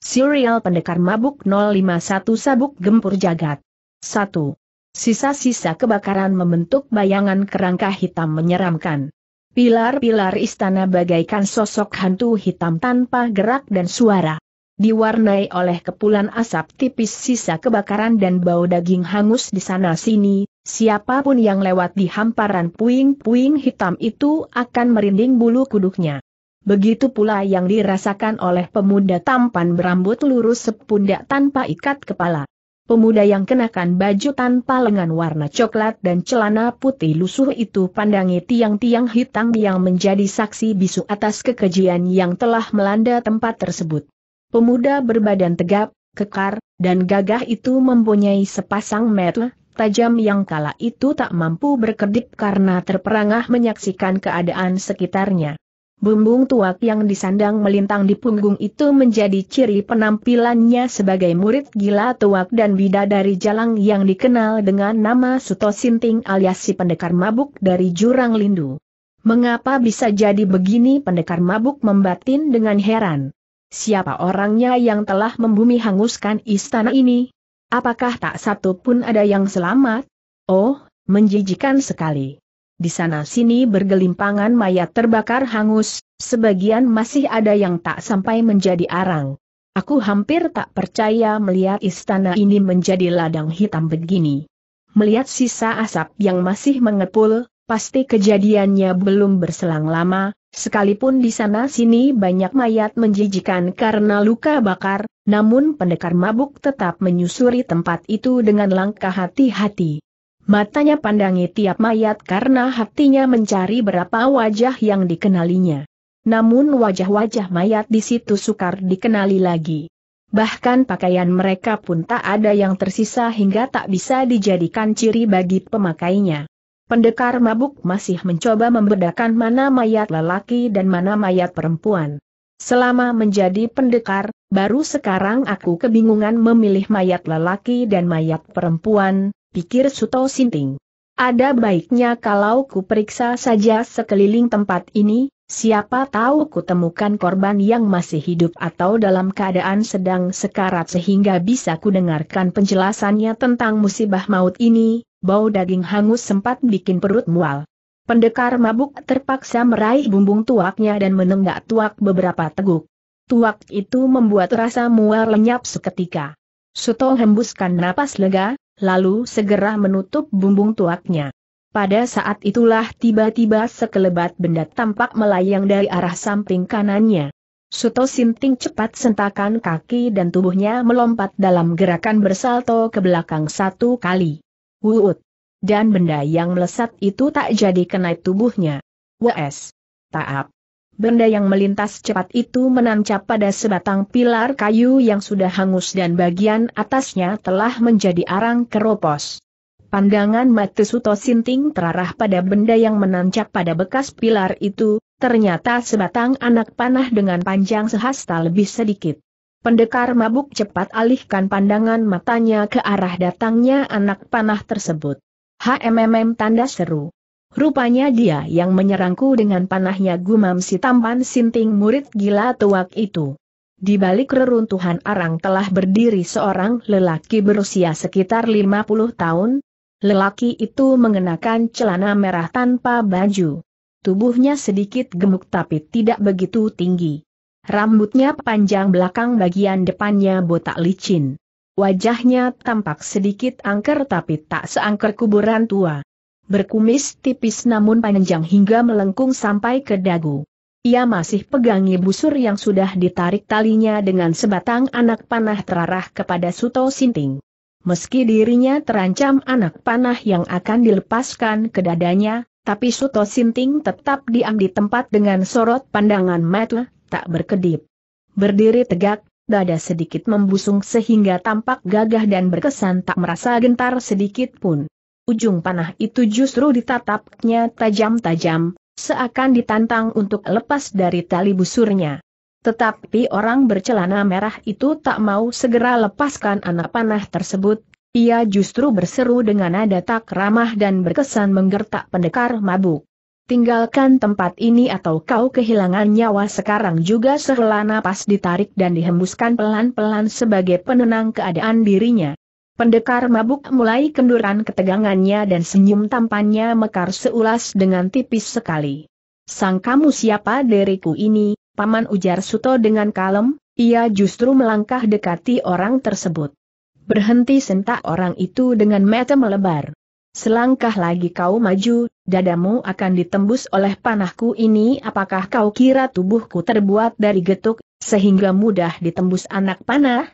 Serial Pendekar Mabuk 051 Sabuk Gempur Jagat 1. Sisa-sisa kebakaran membentuk bayangan kerangka hitam menyeramkan. Pilar-pilar istana bagaikan sosok hantu hitam tanpa gerak dan suara. Diwarnai oleh kepulan asap tipis sisa kebakaran dan bau daging hangus di sana-sini, siapapun yang lewat di hamparan puing-puing hitam itu akan merinding bulu kuduknya. Begitu pula yang dirasakan oleh pemuda tampan berambut lurus sepundak tanpa ikat kepala. Pemuda yang kenakan baju tanpa lengan warna coklat dan celana putih lusuh itu pandangi tiang-tiang hitam yang menjadi saksi bisu atas kekejian yang telah melanda tempat tersebut. Pemuda berbadan tegap, kekar, dan gagah itu mempunyai sepasang mata tajam yang kala itu tak mampu berkedip karena terperangah menyaksikan keadaan sekitarnya. Bumbung tuak yang disandang melintang di punggung itu menjadi ciri penampilannya sebagai murid gila tuak dan bidadari jalang yang dikenal dengan nama Suto Sinting alias si pendekar mabuk dari Jurang Lindu. Mengapa bisa jadi begini pendekar mabuk membatin dengan heran? Siapa orangnya yang telah membumi hanguskan istana ini? Apakah tak satu pun ada yang selamat? Oh, menjijikan sekali di sana-sini bergelimpangan mayat terbakar hangus, sebagian masih ada yang tak sampai menjadi arang. Aku hampir tak percaya melihat istana ini menjadi ladang hitam begini. Melihat sisa asap yang masih mengepul, pasti kejadiannya belum berselang lama, sekalipun di sana-sini banyak mayat menjijikan karena luka bakar, namun pendekar mabuk tetap menyusuri tempat itu dengan langkah hati-hati. Matanya pandangi tiap mayat karena hatinya mencari berapa wajah yang dikenalinya. Namun wajah-wajah mayat di situ sukar dikenali lagi. Bahkan pakaian mereka pun tak ada yang tersisa hingga tak bisa dijadikan ciri bagi pemakainya. Pendekar mabuk masih mencoba membedakan mana mayat lelaki dan mana mayat perempuan. Selama menjadi pendekar, baru sekarang aku kebingungan memilih mayat lelaki dan mayat perempuan, pikir Suto Sinting. Ada baiknya kalau ku periksa saja sekeliling tempat ini, siapa tahu ku temukan korban yang masih hidup atau dalam keadaan sedang sekarat sehingga bisa ku dengarkan penjelasannya tentang musibah maut ini, bau daging hangus sempat bikin perut mual. Pendekar mabuk terpaksa meraih bumbung tuaknya dan menenggak tuak beberapa teguk. Tuak itu membuat rasa mual lenyap seketika. Suto hembuskan napas lega, lalu segera menutup bumbung tuaknya. Pada saat itulah tiba-tiba sekelebat benda tampak melayang dari arah samping kanannya. Suto Sinting cepat sentakan kaki dan tubuhnya melompat dalam gerakan bersalto ke belakang satu kali. Wuut! Dan benda yang melesat itu tak jadi kena tubuhnya. Wes! Taap! Benda yang melintas cepat itu menancap pada sebatang pilar kayu yang sudah hangus dan bagian atasnya telah menjadi arang keropos. Pandangan mata Suto Sinting terarah pada benda yang menancap pada bekas pilar itu, ternyata sebatang anak panah dengan panjang sehasta lebih sedikit. Pendekar mabuk cepat alihkan pandangan matanya ke arah datangnya anak panah tersebut. HMMM tanda seru. Rupanya dia yang menyerangku dengan panahnya gumam si tampan sinting murid gila tuak itu. Di balik reruntuhan arang telah berdiri seorang lelaki berusia sekitar 50 tahun. Lelaki itu mengenakan celana merah tanpa baju. Tubuhnya sedikit gemuk tapi tidak begitu tinggi. Rambutnya panjang belakang bagian depannya botak licin. Wajahnya tampak sedikit angker tapi tak seangker kuburan tua berkumis tipis namun panjang hingga melengkung sampai ke dagu. Ia masih pegangi busur yang sudah ditarik talinya dengan sebatang anak panah terarah kepada Suto Sinting. Meski dirinya terancam anak panah yang akan dilepaskan ke dadanya, tapi Suto Sinting tetap diam di tempat dengan sorot pandangan mata, tak berkedip. Berdiri tegak, dada sedikit membusung sehingga tampak gagah dan berkesan tak merasa gentar sedikit pun ujung panah itu justru ditatapnya tajam-tajam, seakan ditantang untuk lepas dari tali busurnya. Tetapi orang bercelana merah itu tak mau segera lepaskan anak panah tersebut, ia justru berseru dengan nada tak ramah dan berkesan menggertak pendekar mabuk. Tinggalkan tempat ini atau kau kehilangan nyawa sekarang juga sehela napas ditarik dan dihembuskan pelan-pelan sebagai penenang keadaan dirinya. Pendekar mabuk mulai kenduran ketegangannya dan senyum tampannya mekar seulas dengan tipis sekali. Sang kamu siapa deriku ini, paman ujar Suto dengan kalem, ia justru melangkah dekati orang tersebut. Berhenti sentak orang itu dengan mata melebar. Selangkah lagi kau maju, dadamu akan ditembus oleh panahku ini apakah kau kira tubuhku terbuat dari getuk, sehingga mudah ditembus anak panah?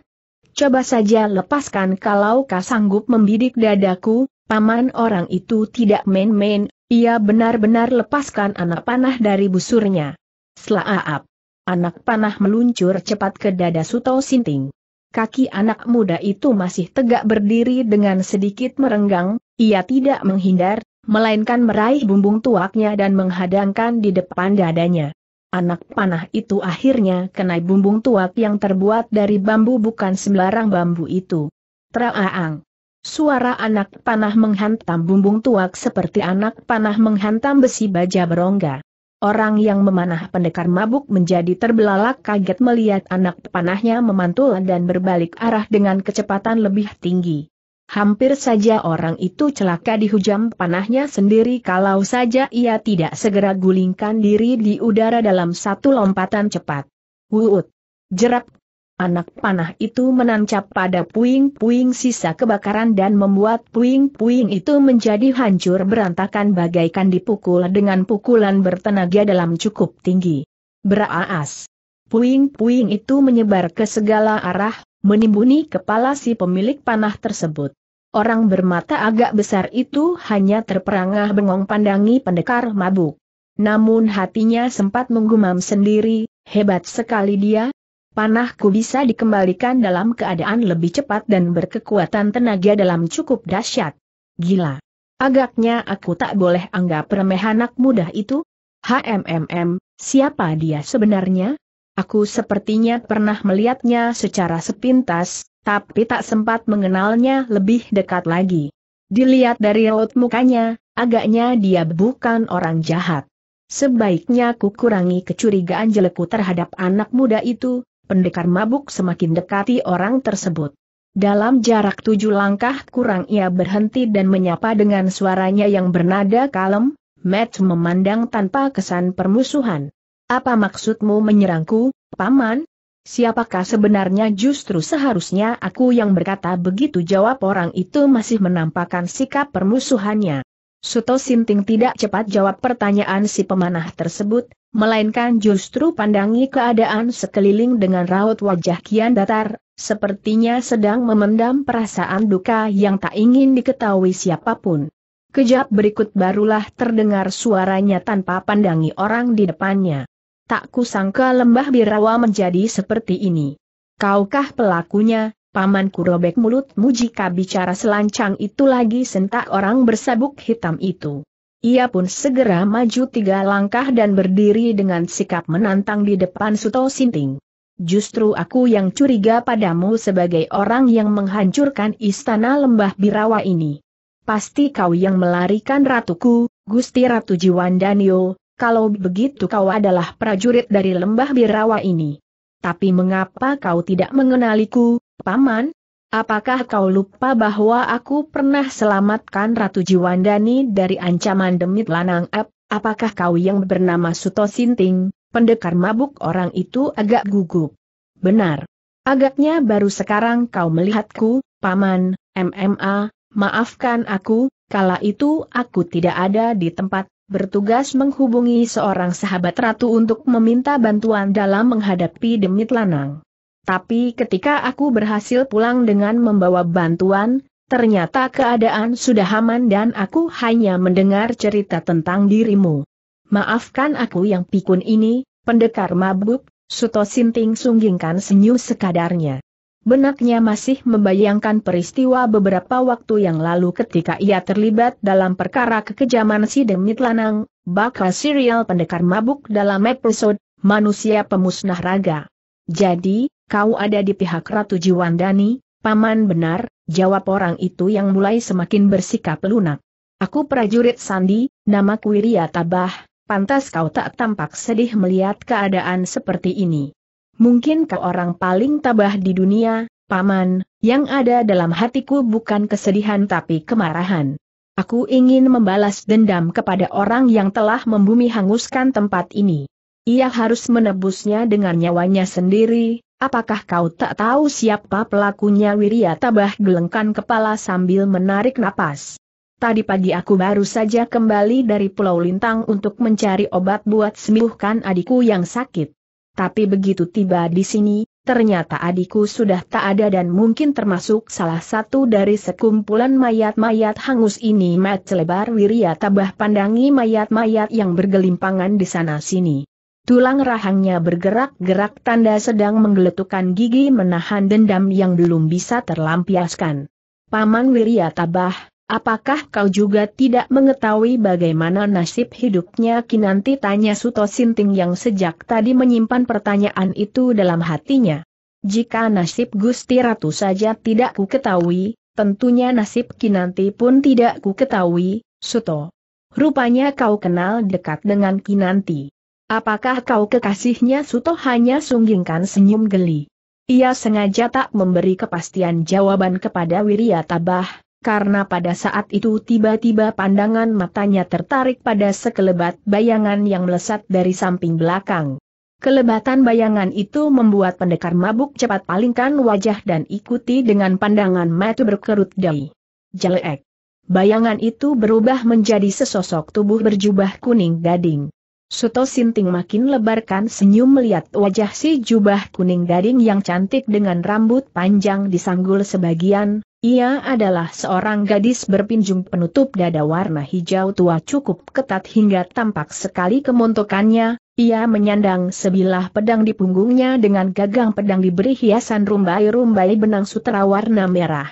coba saja lepaskan kalau kau sanggup membidik dadaku, paman orang itu tidak main-main, ia benar-benar lepaskan anak panah dari busurnya. Selaaap. Anak panah meluncur cepat ke dada Suto Sinting. Kaki anak muda itu masih tegak berdiri dengan sedikit merenggang, ia tidak menghindar, melainkan meraih bumbung tuaknya dan menghadangkan di depan dadanya. Anak panah itu akhirnya kena bumbung tuak yang terbuat dari bambu bukan sembarang bambu itu. Traaang. Suara anak panah menghantam bumbung tuak seperti anak panah menghantam besi baja berongga. Orang yang memanah pendekar mabuk menjadi terbelalak kaget melihat anak panahnya memantul dan berbalik arah dengan kecepatan lebih tinggi. Hampir saja orang itu celaka dihujam panahnya sendiri kalau saja ia tidak segera gulingkan diri di udara dalam satu lompatan cepat. Wuut! Jerap! Anak panah itu menancap pada puing-puing sisa kebakaran dan membuat puing-puing itu menjadi hancur berantakan bagaikan dipukul dengan pukulan bertenaga dalam cukup tinggi. Beraas! Puing-puing itu menyebar ke segala arah, menimbuni kepala si pemilik panah tersebut. Orang bermata agak besar itu hanya terperangah bengong pandangi pendekar mabuk. Namun hatinya sempat menggumam sendiri, hebat sekali dia, panahku bisa dikembalikan dalam keadaan lebih cepat dan berkekuatan tenaga dalam cukup dahsyat. Gila. Agaknya aku tak boleh anggap remeh anak muda itu. HMMM, siapa dia sebenarnya? Aku sepertinya pernah melihatnya secara sepintas, tapi tak sempat mengenalnya lebih dekat lagi. Dilihat dari raut mukanya, agaknya dia bukan orang jahat. Sebaiknya ku kurangi kecurigaan jelekku terhadap anak muda itu, pendekar mabuk semakin dekati orang tersebut. Dalam jarak tujuh langkah kurang ia berhenti dan menyapa dengan suaranya yang bernada kalem, Matt memandang tanpa kesan permusuhan. Apa maksudmu menyerangku, Paman? Siapakah sebenarnya justru seharusnya aku yang berkata begitu jawab orang itu masih menampakkan sikap permusuhannya. Suto Sinting tidak cepat jawab pertanyaan si pemanah tersebut, melainkan justru pandangi keadaan sekeliling dengan raut wajah kian datar, sepertinya sedang memendam perasaan duka yang tak ingin diketahui siapapun. Kejap berikut barulah terdengar suaranya tanpa pandangi orang di depannya. Tak kusangka lembah birawa menjadi seperti ini. Kaukah pelakunya, paman robek mulut? jika bicara selancang itu lagi sentak orang bersabuk hitam itu. Ia pun segera maju tiga langkah dan berdiri dengan sikap menantang di depan Suto Sinting. Justru aku yang curiga padamu sebagai orang yang menghancurkan istana lembah birawa ini. Pasti kau yang melarikan ratuku, Gusti Ratu Jiwandanio, kalau begitu kau adalah prajurit dari lembah Birawa ini. Tapi mengapa kau tidak mengenaliku, Paman? Apakah kau lupa bahwa aku pernah selamatkan Ratu Jiwandani dari ancaman demit lanang ep? Apakah kau yang bernama Suto Sinting, pendekar mabuk orang itu agak gugup? Benar. Agaknya baru sekarang kau melihatku, Paman, MMA, maafkan aku, kala itu aku tidak ada di tempat bertugas menghubungi seorang sahabat ratu untuk meminta bantuan dalam menghadapi demit lanang. Tapi ketika aku berhasil pulang dengan membawa bantuan, ternyata keadaan sudah aman dan aku hanya mendengar cerita tentang dirimu. Maafkan aku yang pikun ini, pendekar mabuk, Suto Sinting sunggingkan senyum sekadarnya. Benaknya masih membayangkan peristiwa beberapa waktu yang lalu ketika ia terlibat dalam perkara kekejaman si Demit Lanang, bakal serial pendekar mabuk dalam episode Manusia Pemusnah Raga. Jadi, kau ada di pihak Ratu Jiwandani, paman benar, jawab orang itu yang mulai semakin bersikap lunak. Aku prajurit Sandi, nama Wiria Tabah, pantas kau tak tampak sedih melihat keadaan seperti ini mungkin ke orang paling tabah di dunia, paman, yang ada dalam hatiku bukan kesedihan tapi kemarahan. Aku ingin membalas dendam kepada orang yang telah membumi hanguskan tempat ini. Ia harus menebusnya dengan nyawanya sendiri, Apakah kau tak tahu siapa pelakunya Wirya Tabah gelengkan kepala sambil menarik napas? Tadi pagi aku baru saja kembali dari Pulau Lintang untuk mencari obat buat sembuhkan adikku yang sakit. Tapi begitu tiba di sini, ternyata adikku sudah tak ada dan mungkin termasuk salah satu dari sekumpulan mayat-mayat hangus ini Mat selebar wiria tabah pandangi mayat-mayat yang bergelimpangan di sana-sini. Tulang rahangnya bergerak-gerak tanda sedang menggeletukan gigi menahan dendam yang belum bisa terlampiaskan. Paman Wirya tabah, Apakah kau juga tidak mengetahui bagaimana nasib hidupnya Kinanti tanya Suto Sinting yang sejak tadi menyimpan pertanyaan itu dalam hatinya. Jika nasib Gusti Ratu saja tidak ku ketahui, tentunya nasib Kinanti pun tidak ku ketahui, Suto. Rupanya kau kenal dekat dengan Kinanti. Apakah kau kekasihnya Suto hanya sunggingkan senyum geli. Ia sengaja tak memberi kepastian jawaban kepada Wiryatabah. Tabah, karena pada saat itu tiba-tiba pandangan matanya tertarik pada sekelebat bayangan yang melesat dari samping belakang. Kelebatan bayangan itu membuat pendekar mabuk cepat palingkan wajah dan ikuti dengan pandangan mata berkerut dahi. Jelek. Bayangan itu berubah menjadi sesosok tubuh berjubah kuning gading. Suto Sinting makin lebarkan senyum melihat wajah si jubah kuning gading yang cantik dengan rambut panjang disanggul sebagian, ia adalah seorang gadis berpinjung penutup dada warna hijau tua cukup ketat hingga tampak sekali kemontokannya, ia menyandang sebilah pedang di punggungnya dengan gagang pedang diberi hiasan rumbai-rumbai benang sutra warna merah.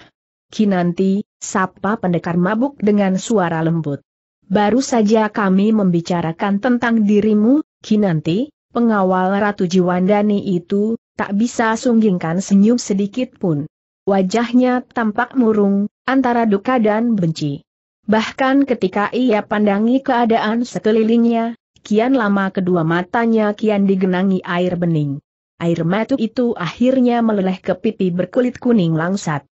Kinanti, sapa pendekar mabuk dengan suara lembut. Baru saja kami membicarakan tentang dirimu, Kinanti, pengawal Ratu Jiwandani itu, tak bisa sunggingkan senyum sedikit pun. Wajahnya tampak murung, antara duka dan benci. Bahkan ketika ia pandangi keadaan sekelilingnya, kian lama kedua matanya kian digenangi air bening. Air mata itu akhirnya meleleh ke pipi berkulit kuning langsat.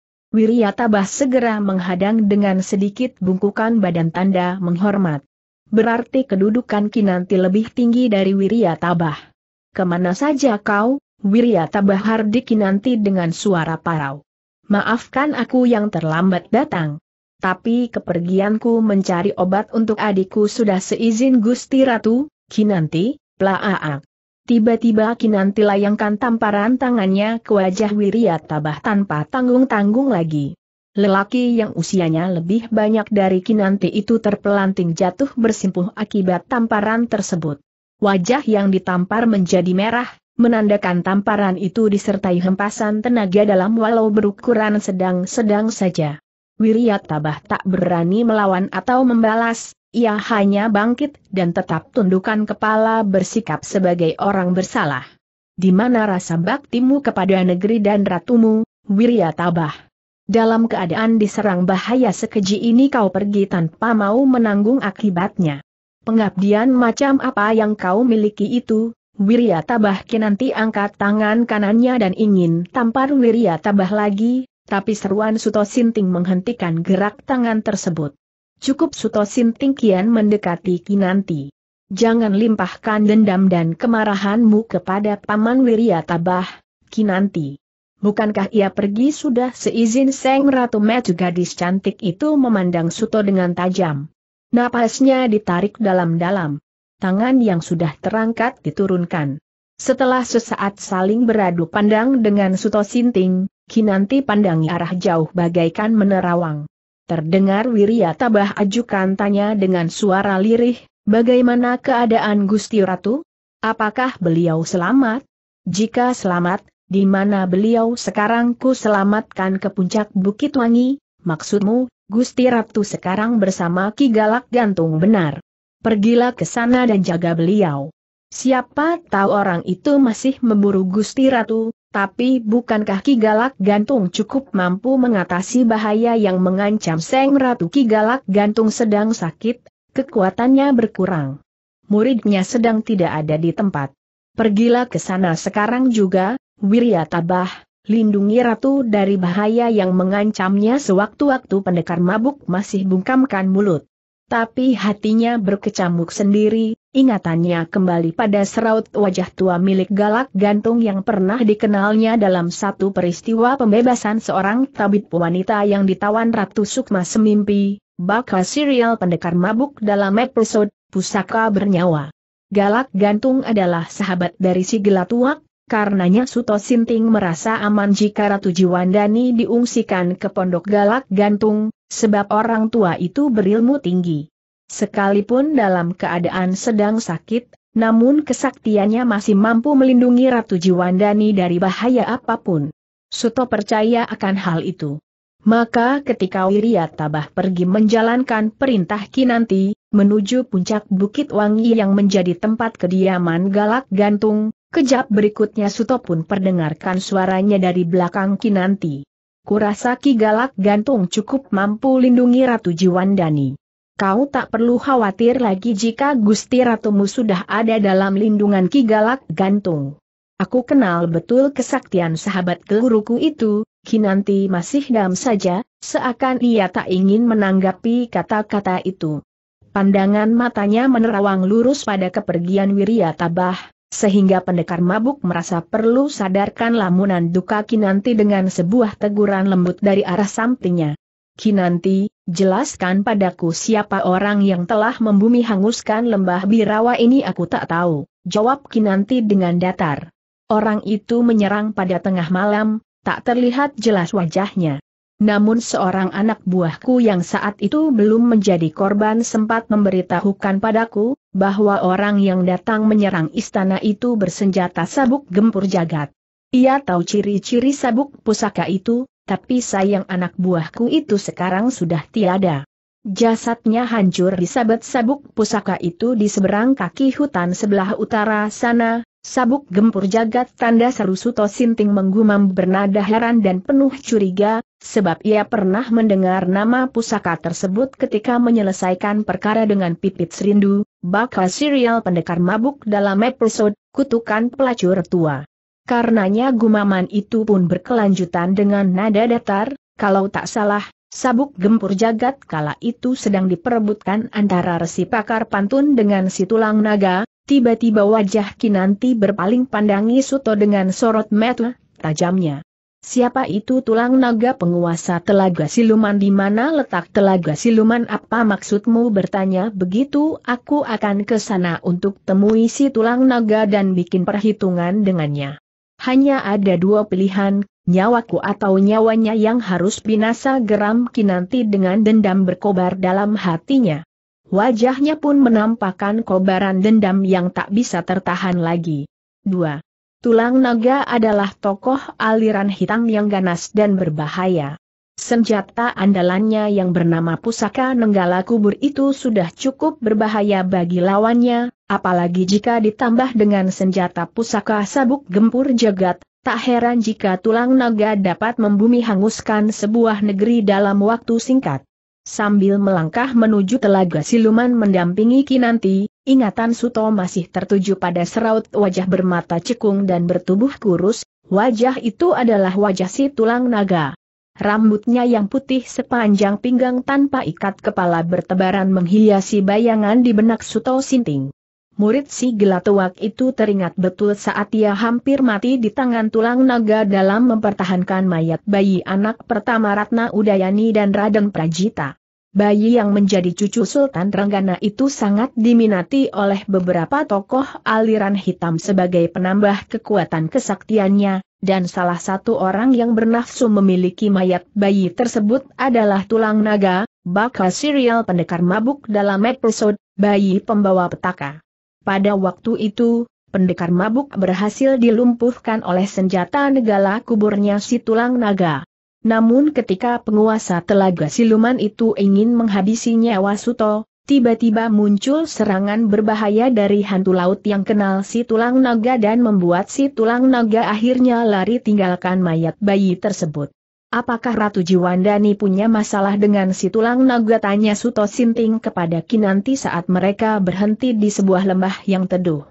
Tabah segera menghadang dengan sedikit bungkukan badan tanda menghormat. Berarti kedudukan Kinanti lebih tinggi dari Tabah. Kemana saja kau, Wirya Tabah Hardi Kinanti dengan suara parau. Maafkan aku yang terlambat datang. Tapi kepergianku mencari obat untuk adikku sudah seizin Gusti Ratu, Kinanti, plaaak. Tiba-tiba Kinanti layangkan tamparan tangannya ke wajah Wiriat, Tabah tanpa tanggung-tanggung lagi. Lelaki yang usianya lebih banyak dari Kinanti itu terpelanting jatuh bersimpuh akibat tamparan tersebut. Wajah yang ditampar menjadi merah, menandakan tamparan itu disertai hempasan tenaga dalam walau berukuran sedang-sedang saja. Wiryat Tabah tak berani melawan atau membalas, ia hanya bangkit dan tetap tundukkan kepala bersikap sebagai orang bersalah. Di mana rasa baktimu kepada negeri dan ratumu, Wiryat Tabah? Dalam keadaan diserang bahaya sekeji ini kau pergi tanpa mau menanggung akibatnya. Pengabdian macam apa yang kau miliki itu, Wirya Tabah nanti angkat tangan kanannya dan ingin tampar Wirya Tabah lagi, tapi seruan Suto Sinting menghentikan gerak tangan tersebut. Cukup Suto Sinting kian mendekati Kinanti. Jangan limpahkan dendam dan kemarahanmu kepada Paman Wirya Tabah, Kinanti. Bukankah ia pergi sudah seizin Seng Ratu Metu gadis cantik itu memandang Suto dengan tajam. Napasnya ditarik dalam-dalam tangan yang sudah terangkat diturunkan. Setelah sesaat saling beradu pandang dengan Suto Sinting, Kinanti pandangi arah jauh bagaikan menerawang. Terdengar Wiria Tabah ajukan tanya dengan suara lirih, bagaimana keadaan Gusti Ratu? Apakah beliau selamat? Jika selamat, di mana beliau sekarang ku selamatkan ke puncak Bukit Wangi, maksudmu, Gusti Ratu sekarang bersama Ki Galak Gantung benar. Pergilah ke sana dan jaga beliau. Siapa tahu orang itu masih memburu Gusti Ratu, tapi bukankah Ki Galak Gantung cukup mampu mengatasi bahaya yang mengancam Seng Ratu Ki Galak Gantung sedang sakit, kekuatannya berkurang. Muridnya sedang tidak ada di tempat. Pergilah ke sana sekarang juga, Wirya Tabah, lindungi Ratu dari bahaya yang mengancamnya sewaktu-waktu pendekar mabuk masih bungkamkan mulut. Tapi hatinya berkecamuk sendiri, ingatannya kembali pada seraut wajah tua milik galak gantung yang pernah dikenalnya dalam satu peristiwa pembebasan seorang tabib wanita yang ditawan Ratu Sukma Semimpi, bakal serial pendekar mabuk dalam episode Pusaka Bernyawa. Galak gantung adalah sahabat dari si gelatuak, Karenanya Suto Sinting merasa aman jika Ratu Jiwandani diungsikan ke Pondok Galak Gantung, sebab orang tua itu berilmu tinggi. Sekalipun dalam keadaan sedang sakit, namun kesaktiannya masih mampu melindungi Ratu Jiwandani dari bahaya apapun. Suto percaya akan hal itu. Maka ketika Wiria Tabah pergi menjalankan perintah Kinanti, menuju puncak Bukit Wangi yang menjadi tempat kediaman Galak Gantung, Kejap berikutnya Suto pun perdengarkan suaranya dari belakang Kinanti. Kurasa Ki Galak Gantung cukup mampu lindungi Ratu Jiwandani. Kau tak perlu khawatir lagi jika Gusti Ratumu sudah ada dalam lindungan Ki Galak Gantung. Aku kenal betul kesaktian sahabat keluruku itu, Kinanti masih dam saja, seakan ia tak ingin menanggapi kata-kata itu. Pandangan matanya menerawang lurus pada kepergian Wiria Tabah, sehingga pendekar mabuk merasa perlu sadarkan lamunan duka Kinanti dengan sebuah teguran lembut dari arah sampingnya. Kinanti, jelaskan padaku siapa orang yang telah membumi hanguskan lembah birawa ini aku tak tahu, jawab Kinanti dengan datar. Orang itu menyerang pada tengah malam, tak terlihat jelas wajahnya. Namun seorang anak buahku yang saat itu belum menjadi korban sempat memberitahukan padaku, bahwa orang yang datang menyerang istana itu bersenjata sabuk gempur jagat. Ia tahu ciri-ciri sabuk pusaka itu, tapi sayang anak buahku itu sekarang sudah tiada. Jasadnya hancur disabet sabuk pusaka itu di seberang kaki hutan sebelah utara sana, Sabuk gempur jagat tanda seru Suto Sinting menggumam bernada heran dan penuh curiga, sebab ia pernah mendengar nama pusaka tersebut ketika menyelesaikan perkara dengan pipit serindu, bakal serial pendekar mabuk dalam episode Kutukan Pelacur Tua. Karenanya gumaman itu pun berkelanjutan dengan nada datar, kalau tak salah, sabuk gempur jagat kala itu sedang diperebutkan antara resi pakar pantun dengan si tulang naga, Tiba-tiba wajah Kinanti berpaling pandangi Suto dengan sorot mata tajamnya. Siapa itu tulang naga penguasa telaga siluman di mana letak telaga siluman apa maksudmu bertanya begitu aku akan ke sana untuk temui si tulang naga dan bikin perhitungan dengannya. Hanya ada dua pilihan, nyawaku atau nyawanya yang harus binasa geram kinanti dengan dendam berkobar dalam hatinya. Wajahnya pun menampakkan kobaran dendam yang tak bisa tertahan lagi. 2. Tulang naga adalah tokoh aliran hitam yang ganas dan berbahaya. Senjata andalannya yang bernama pusaka nenggala kubur itu sudah cukup berbahaya bagi lawannya, apalagi jika ditambah dengan senjata pusaka sabuk gempur jagat, tak heran jika tulang naga dapat membumi hanguskan sebuah negeri dalam waktu singkat. Sambil melangkah menuju telaga siluman mendampingi Kinanti, ingatan Suto masih tertuju pada seraut wajah bermata cekung dan bertubuh kurus, wajah itu adalah wajah si tulang naga. Rambutnya yang putih sepanjang pinggang tanpa ikat kepala bertebaran menghiasi bayangan di benak Suto Sinting. Murid si gelatuak itu teringat betul saat ia hampir mati di tangan tulang naga dalam mempertahankan mayat bayi anak pertama Ratna Udayani dan Raden Prajita. Bayi yang menjadi cucu Sultan Renggana itu sangat diminati oleh beberapa tokoh aliran hitam sebagai penambah kekuatan kesaktiannya, dan salah satu orang yang bernafsu memiliki mayat bayi tersebut adalah Tulang Naga, bakal serial pendekar mabuk dalam episode Bayi Pembawa Petaka. Pada waktu itu, pendekar mabuk berhasil dilumpuhkan oleh senjata negara kuburnya si Tulang Naga. Namun ketika penguasa telaga siluman itu ingin menghabisi nyawa Suto, tiba-tiba muncul serangan berbahaya dari hantu laut yang kenal si tulang naga dan membuat si tulang naga akhirnya lari tinggalkan mayat bayi tersebut. Apakah Ratu Jiwandani punya masalah dengan si tulang naga tanya Suto Sinting kepada Kinanti saat mereka berhenti di sebuah lembah yang teduh.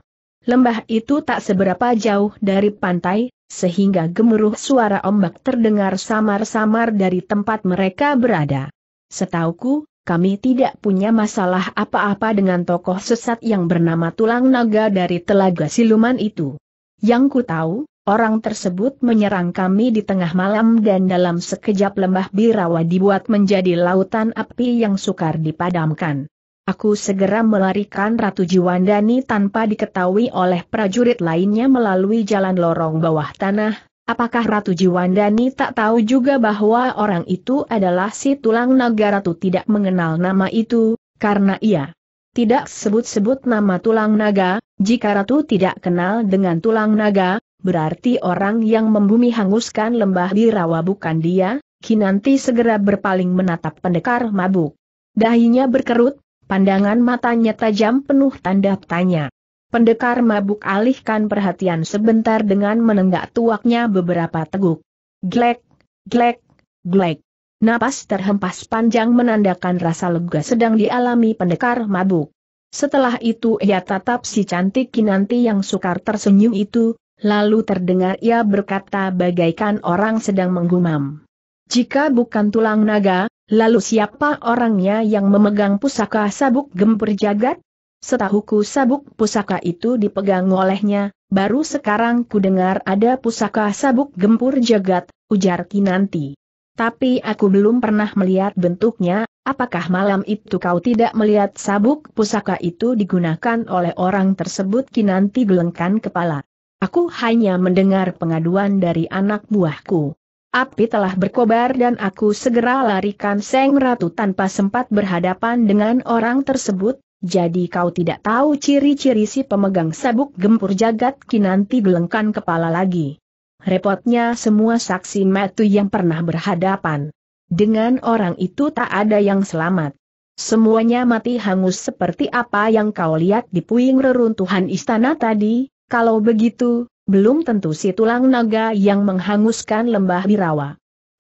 Lembah itu tak seberapa jauh dari pantai, sehingga gemuruh suara ombak terdengar samar-samar dari tempat mereka berada. Setauku, kami tidak punya masalah apa-apa dengan tokoh sesat yang bernama Tulang Naga dari Telaga Siluman itu. Yang ku tahu, orang tersebut menyerang kami di tengah malam dan dalam sekejap lembah Birawa dibuat menjadi lautan api yang sukar dipadamkan. Aku segera melarikan Ratu Jiwandani tanpa diketahui oleh prajurit lainnya melalui jalan lorong bawah tanah. Apakah Ratu Jiwandani tak tahu juga bahwa orang itu adalah si tulang naga Ratu tidak mengenal nama itu, karena ia tidak sebut-sebut nama tulang naga, jika Ratu tidak kenal dengan tulang naga, berarti orang yang membumi hanguskan lembah di rawa bukan dia, Kinanti segera berpaling menatap pendekar mabuk. Dahinya berkerut, pandangan matanya tajam penuh tanda tanya. Pendekar mabuk alihkan perhatian sebentar dengan menenggak tuaknya beberapa teguk. Glek, glek, glek. Napas terhempas panjang menandakan rasa lega sedang dialami pendekar mabuk. Setelah itu ia tatap si cantik Kinanti yang sukar tersenyum itu, lalu terdengar ia berkata bagaikan orang sedang menggumam. Jika bukan tulang naga, lalu siapa orangnya yang memegang pusaka sabuk gempur jagat? Setahuku sabuk pusaka itu dipegang olehnya, baru sekarang ku dengar ada pusaka sabuk gempur jagat, ujar Kinanti. Tapi aku belum pernah melihat bentuknya, apakah malam itu kau tidak melihat sabuk pusaka itu digunakan oleh orang tersebut Kinanti gelengkan kepala. Aku hanya mendengar pengaduan dari anak buahku. Api telah berkobar dan aku segera larikan Seng Ratu tanpa sempat berhadapan dengan orang tersebut, jadi kau tidak tahu ciri-ciri si pemegang sabuk gempur jagat kinanti gelengkan kepala lagi. Repotnya semua saksi Matu yang pernah berhadapan. Dengan orang itu tak ada yang selamat. Semuanya mati hangus seperti apa yang kau lihat di puing reruntuhan istana tadi, kalau begitu, belum tentu si tulang naga yang menghanguskan lembah Birawa.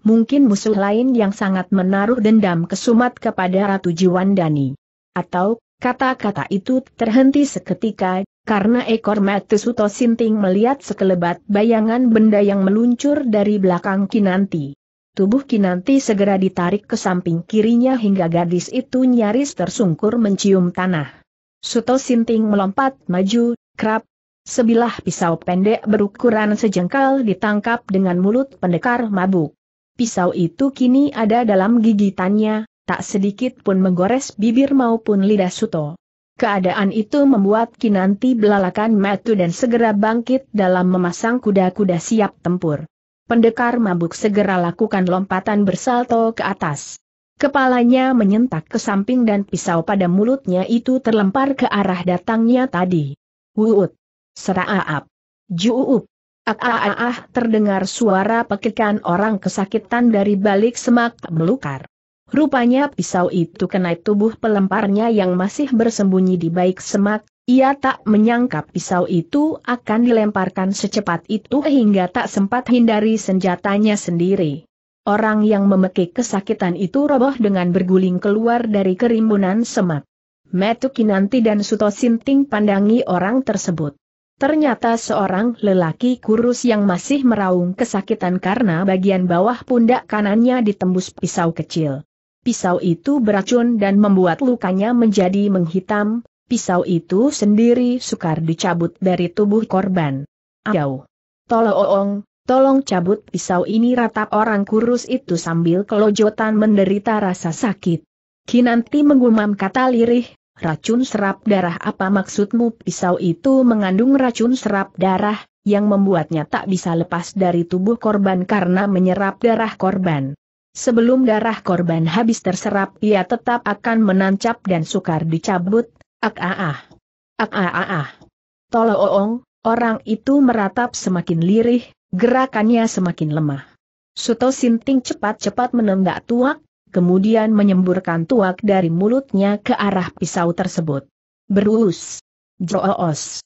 Mungkin musuh lain yang sangat menaruh dendam kesumat kepada Ratu Jiwandani. Atau, kata-kata itu terhenti seketika, karena ekor Suto Sinting melihat sekelebat bayangan benda yang meluncur dari belakang Kinanti. Tubuh Kinanti segera ditarik ke samping kirinya hingga gadis itu nyaris tersungkur mencium tanah. Suto Sinting melompat maju, kerap sebilah pisau pendek berukuran sejengkal ditangkap dengan mulut pendekar mabuk. Pisau itu kini ada dalam gigitannya, tak sedikit pun menggores bibir maupun lidah Suto. Keadaan itu membuat Kinanti belalakan metu dan segera bangkit dalam memasang kuda-kuda siap tempur. Pendekar mabuk segera lakukan lompatan bersalto ke atas. Kepalanya menyentak ke samping dan pisau pada mulutnya itu terlempar ke arah datangnya tadi. Wuut! Seraap. Juup. Ah, terdengar suara pekikan orang kesakitan dari balik semak melukar. Rupanya pisau itu kena tubuh pelemparnya yang masih bersembunyi di baik semak, ia tak menyangka pisau itu akan dilemparkan secepat itu hingga tak sempat hindari senjatanya sendiri. Orang yang memekik kesakitan itu roboh dengan berguling keluar dari kerimbunan semak. Metukinanti dan Sutosinting pandangi orang tersebut. Ternyata seorang lelaki kurus yang masih meraung kesakitan karena bagian bawah pundak kanannya ditembus pisau kecil. Pisau itu beracun dan membuat lukanya menjadi menghitam, pisau itu sendiri sukar dicabut dari tubuh korban. Ayau! Tolong, tolong cabut pisau ini ratap orang kurus itu sambil kelojotan menderita rasa sakit. Kinanti menggumam kata lirih, Racun serap darah apa maksudmu pisau itu mengandung racun serap darah, yang membuatnya tak bisa lepas dari tubuh korban karena menyerap darah korban. Sebelum darah korban habis terserap ia tetap akan menancap dan sukar dicabut, ak a ah, ah. Ak a ah ah. ah. Tolong, orang itu meratap semakin lirih, gerakannya semakin lemah. Suto Sinting cepat-cepat menenggak tuak, kemudian menyemburkan tuak dari mulutnya ke arah pisau tersebut. Berus. Joos.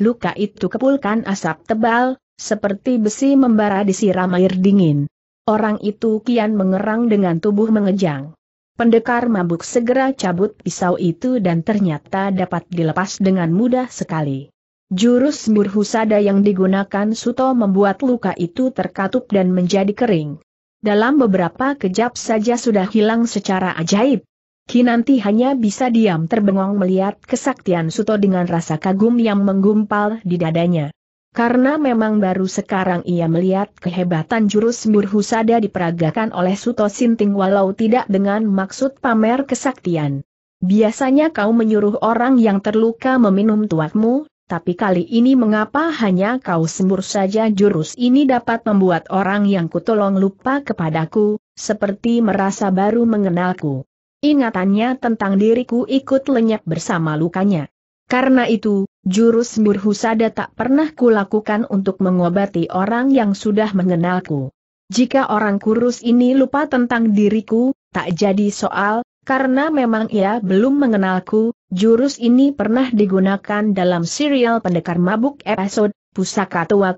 Luka itu kepulkan asap tebal, seperti besi membara disiram air dingin. Orang itu kian mengerang dengan tubuh mengejang. Pendekar mabuk segera cabut pisau itu dan ternyata dapat dilepas dengan mudah sekali. Jurus murhusada yang digunakan Suto membuat luka itu terkatup dan menjadi kering dalam beberapa kejap saja sudah hilang secara ajaib. Kinanti hanya bisa diam terbengong melihat kesaktian Suto dengan rasa kagum yang menggumpal di dadanya. Karena memang baru sekarang ia melihat kehebatan jurus Murhusada diperagakan oleh Suto Sinting walau tidak dengan maksud pamer kesaktian. Biasanya kau menyuruh orang yang terluka meminum tuakmu, tapi kali ini mengapa hanya kau sembur saja jurus ini dapat membuat orang yang kutolong lupa kepadaku, seperti merasa baru mengenalku. Ingatannya tentang diriku ikut lenyap bersama lukanya. Karena itu, jurus sembur husada tak pernah kulakukan untuk mengobati orang yang sudah mengenalku. Jika orang kurus ini lupa tentang diriku, tak jadi soal, karena memang ia belum mengenalku, jurus ini pernah digunakan dalam serial pendekar mabuk episode Pusaka Tua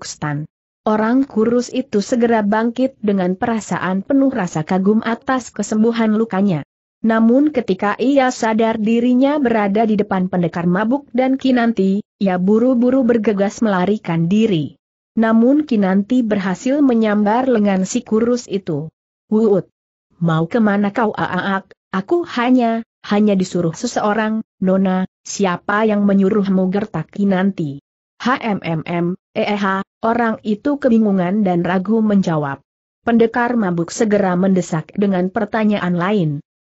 Orang kurus itu segera bangkit dengan perasaan penuh rasa kagum atas kesembuhan lukanya. Namun ketika ia sadar dirinya berada di depan pendekar mabuk dan Kinanti, ia buru-buru bergegas melarikan diri. Namun Kinanti berhasil menyambar lengan si kurus itu. Wuut! Mau kemana kau aak? Aku hanya, hanya disuruh seseorang, Nona, siapa yang menyuruhmu gertaki nanti? HMMM, eh, orang itu kebingungan dan ragu menjawab. Pendekar mabuk segera mendesak dengan pertanyaan lain.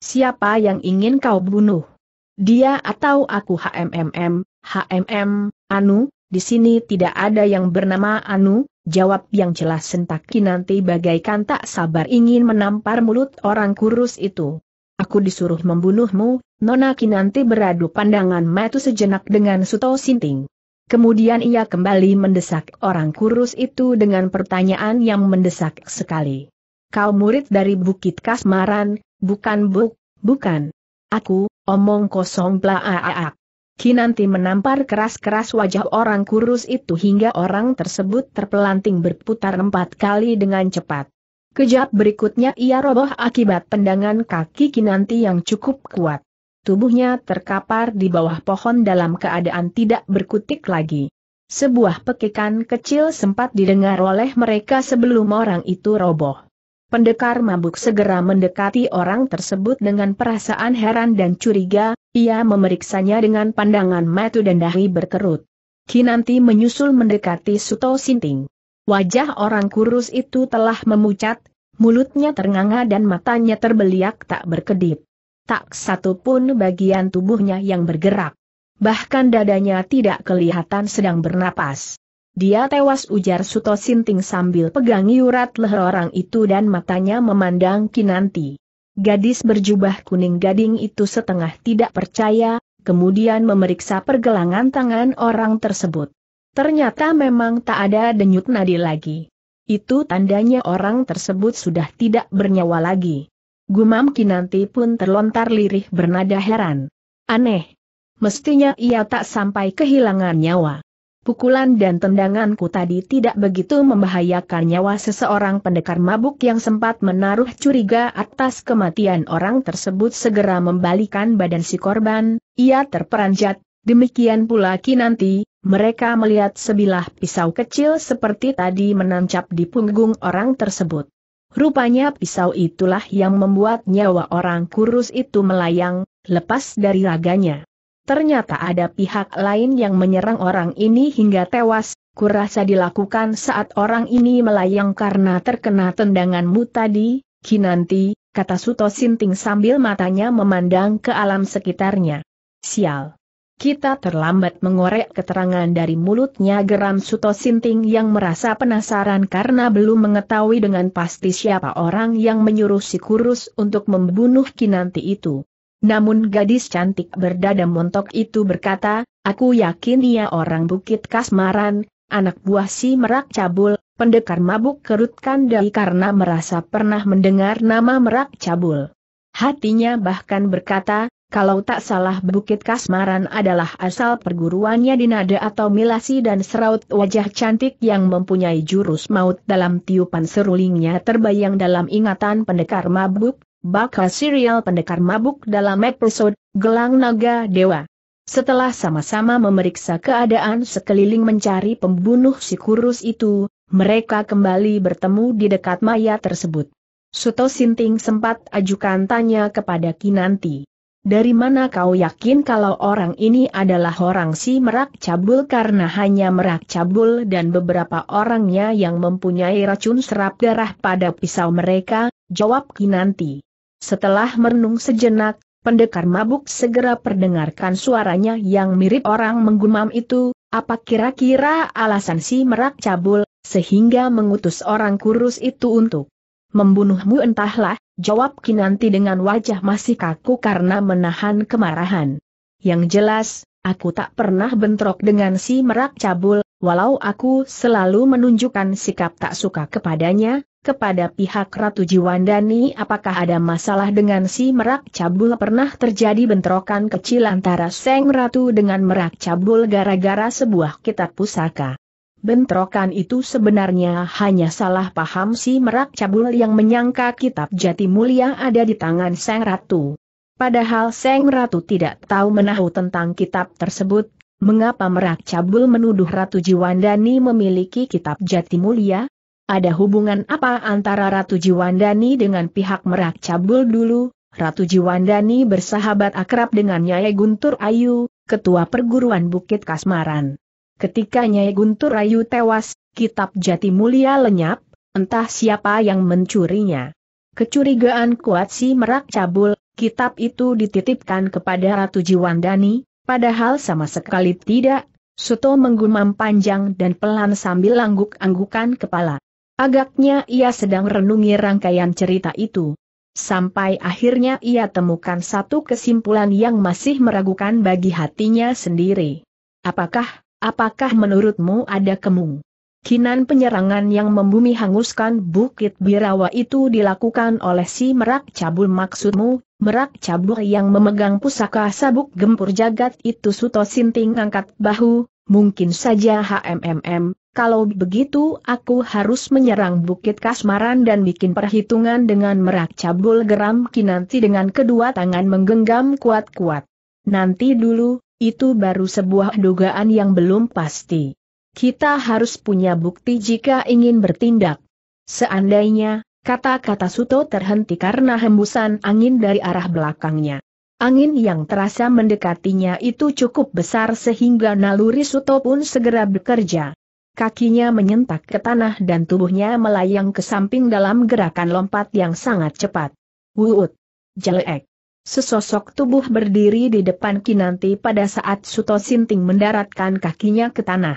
Siapa yang ingin kau bunuh? Dia atau aku HMMM, HMM, Anu, di sini tidak ada yang bernama Anu, jawab yang jelas sentaki nanti bagaikan tak sabar ingin menampar mulut orang kurus itu. Aku disuruh membunuhmu, Nona Kinanti beradu pandangan metu sejenak dengan Suto Sinting. Kemudian ia kembali mendesak orang kurus itu dengan pertanyaan yang mendesak sekali. Kau murid dari Bukit Kasmaran, bukan Buk, bukan. Aku, omong kosong aak. Kinanti menampar keras-keras wajah orang kurus itu hingga orang tersebut terpelanting berputar empat kali dengan cepat. Kejap berikutnya ia roboh akibat tendangan kaki Kinanti yang cukup kuat. Tubuhnya terkapar di bawah pohon dalam keadaan tidak berkutik lagi. Sebuah pekikan kecil sempat didengar oleh mereka sebelum orang itu roboh. Pendekar mabuk segera mendekati orang tersebut dengan perasaan heran dan curiga, ia memeriksanya dengan pandangan matu dan dahi berkerut. Kinanti menyusul mendekati Suto Sinting. Wajah orang kurus itu telah memucat, mulutnya ternganga dan matanya terbeliak tak berkedip. Tak satu pun bagian tubuhnya yang bergerak. Bahkan dadanya tidak kelihatan sedang bernapas. Dia tewas ujar Suto Sinting sambil pegangi urat leher orang itu dan matanya memandang Kinanti. Gadis berjubah kuning gading itu setengah tidak percaya, kemudian memeriksa pergelangan tangan orang tersebut. Ternyata memang tak ada denyut nadi lagi. Itu tandanya orang tersebut sudah tidak bernyawa lagi. Gumam Kinanti pun terlontar lirih bernada heran. Aneh. Mestinya ia tak sampai kehilangan nyawa. Pukulan dan tendanganku tadi tidak begitu membahayakan nyawa seseorang pendekar mabuk yang sempat menaruh curiga atas kematian orang tersebut segera membalikan badan si korban, ia terperanjat, demikian pula Kinanti, mereka melihat sebilah pisau kecil seperti tadi menancap di punggung orang tersebut. Rupanya pisau itulah yang membuat nyawa orang kurus itu melayang, lepas dari raganya. Ternyata ada pihak lain yang menyerang orang ini hingga tewas, kurasa dilakukan saat orang ini melayang karena terkena tendanganmu tadi, Kinanti, kata Suto Sinting sambil matanya memandang ke alam sekitarnya. Sial. Kita terlambat mengorek keterangan dari mulutnya geram Suto Sinting yang merasa penasaran karena belum mengetahui dengan pasti siapa orang yang menyuruh si kurus untuk membunuh Kinanti itu. Namun gadis cantik berdada montok itu berkata, aku yakin ia orang Bukit Kasmaran, anak buah si Merak Cabul, pendekar mabuk kerutkan dahi karena merasa pernah mendengar nama Merak Cabul. Hatinya bahkan berkata, kalau tak salah Bukit Kasmaran adalah asal perguruannya Dinada atau Milasi dan seraut wajah cantik yang mempunyai jurus maut dalam tiupan serulingnya terbayang dalam ingatan pendekar mabuk, bakal serial pendekar mabuk dalam episode Gelang Naga Dewa. Setelah sama-sama memeriksa keadaan sekeliling mencari pembunuh si kurus itu, mereka kembali bertemu di dekat Maya tersebut. Suto Sinting sempat ajukan tanya kepada Kinanti. Dari mana kau yakin kalau orang ini adalah orang si Merak Cabul karena hanya Merak Cabul dan beberapa orangnya yang mempunyai racun serap darah pada pisau mereka, jawab Kinanti. Setelah merenung sejenak, pendekar mabuk segera perdengarkan suaranya yang mirip orang menggumam itu, apa kira-kira alasan si Merak Cabul, sehingga mengutus orang kurus itu untuk Membunuhmu entahlah, jawab Kinanti dengan wajah masih kaku karena menahan kemarahan. Yang jelas, aku tak pernah bentrok dengan si merak cabul, walau aku selalu menunjukkan sikap tak suka kepadanya, kepada pihak Ratu Jiwandani apakah ada masalah dengan si Merak Cabul pernah terjadi bentrokan kecil antara Seng Ratu dengan Merak Cabul gara-gara sebuah kitab pusaka bentrokan itu sebenarnya hanya salah paham si merak cabul yang menyangka kitab jati mulia ada di tangan Seng Ratu. Padahal Seng Ratu tidak tahu menahu tentang kitab tersebut, mengapa merak cabul menuduh Ratu Jiwandani memiliki kitab jati mulia? Ada hubungan apa antara Ratu Jiwandani dengan pihak merak cabul dulu? Ratu Jiwandani bersahabat akrab dengan Nyai Guntur Ayu, ketua perguruan Bukit Kasmaran. Ketika Nyai Guntur Ayu tewas, kitab jati mulia lenyap, entah siapa yang mencurinya. Kecurigaan kuat si merak cabul, kitab itu dititipkan kepada Ratu Jiwandani, padahal sama sekali tidak, Suto menggumam panjang dan pelan sambil angguk-anggukan kepala. Agaknya ia sedang renungi rangkaian cerita itu. Sampai akhirnya ia temukan satu kesimpulan yang masih meragukan bagi hatinya sendiri. Apakah Apakah menurutmu ada kemung? Kinan penyerangan yang membumi hanguskan Bukit Birawa itu dilakukan oleh si Merak Cabul maksudmu, Merak Cabul yang memegang pusaka sabuk gempur jagat itu Suto Sinting angkat bahu, mungkin saja HMMM, kalau begitu aku harus menyerang Bukit Kasmaran dan bikin perhitungan dengan Merak Cabul geram Kinanti dengan kedua tangan menggenggam kuat-kuat. Nanti dulu, itu baru sebuah dugaan yang belum pasti. Kita harus punya bukti jika ingin bertindak. Seandainya, kata-kata Suto terhenti karena hembusan angin dari arah belakangnya. Angin yang terasa mendekatinya itu cukup besar sehingga naluri Suto pun segera bekerja. Kakinya menyentak ke tanah dan tubuhnya melayang ke samping dalam gerakan lompat yang sangat cepat. Wuut! Jelek! Sesosok tubuh berdiri di depan Kinanti pada saat Suto Sinting mendaratkan kakinya ke tanah.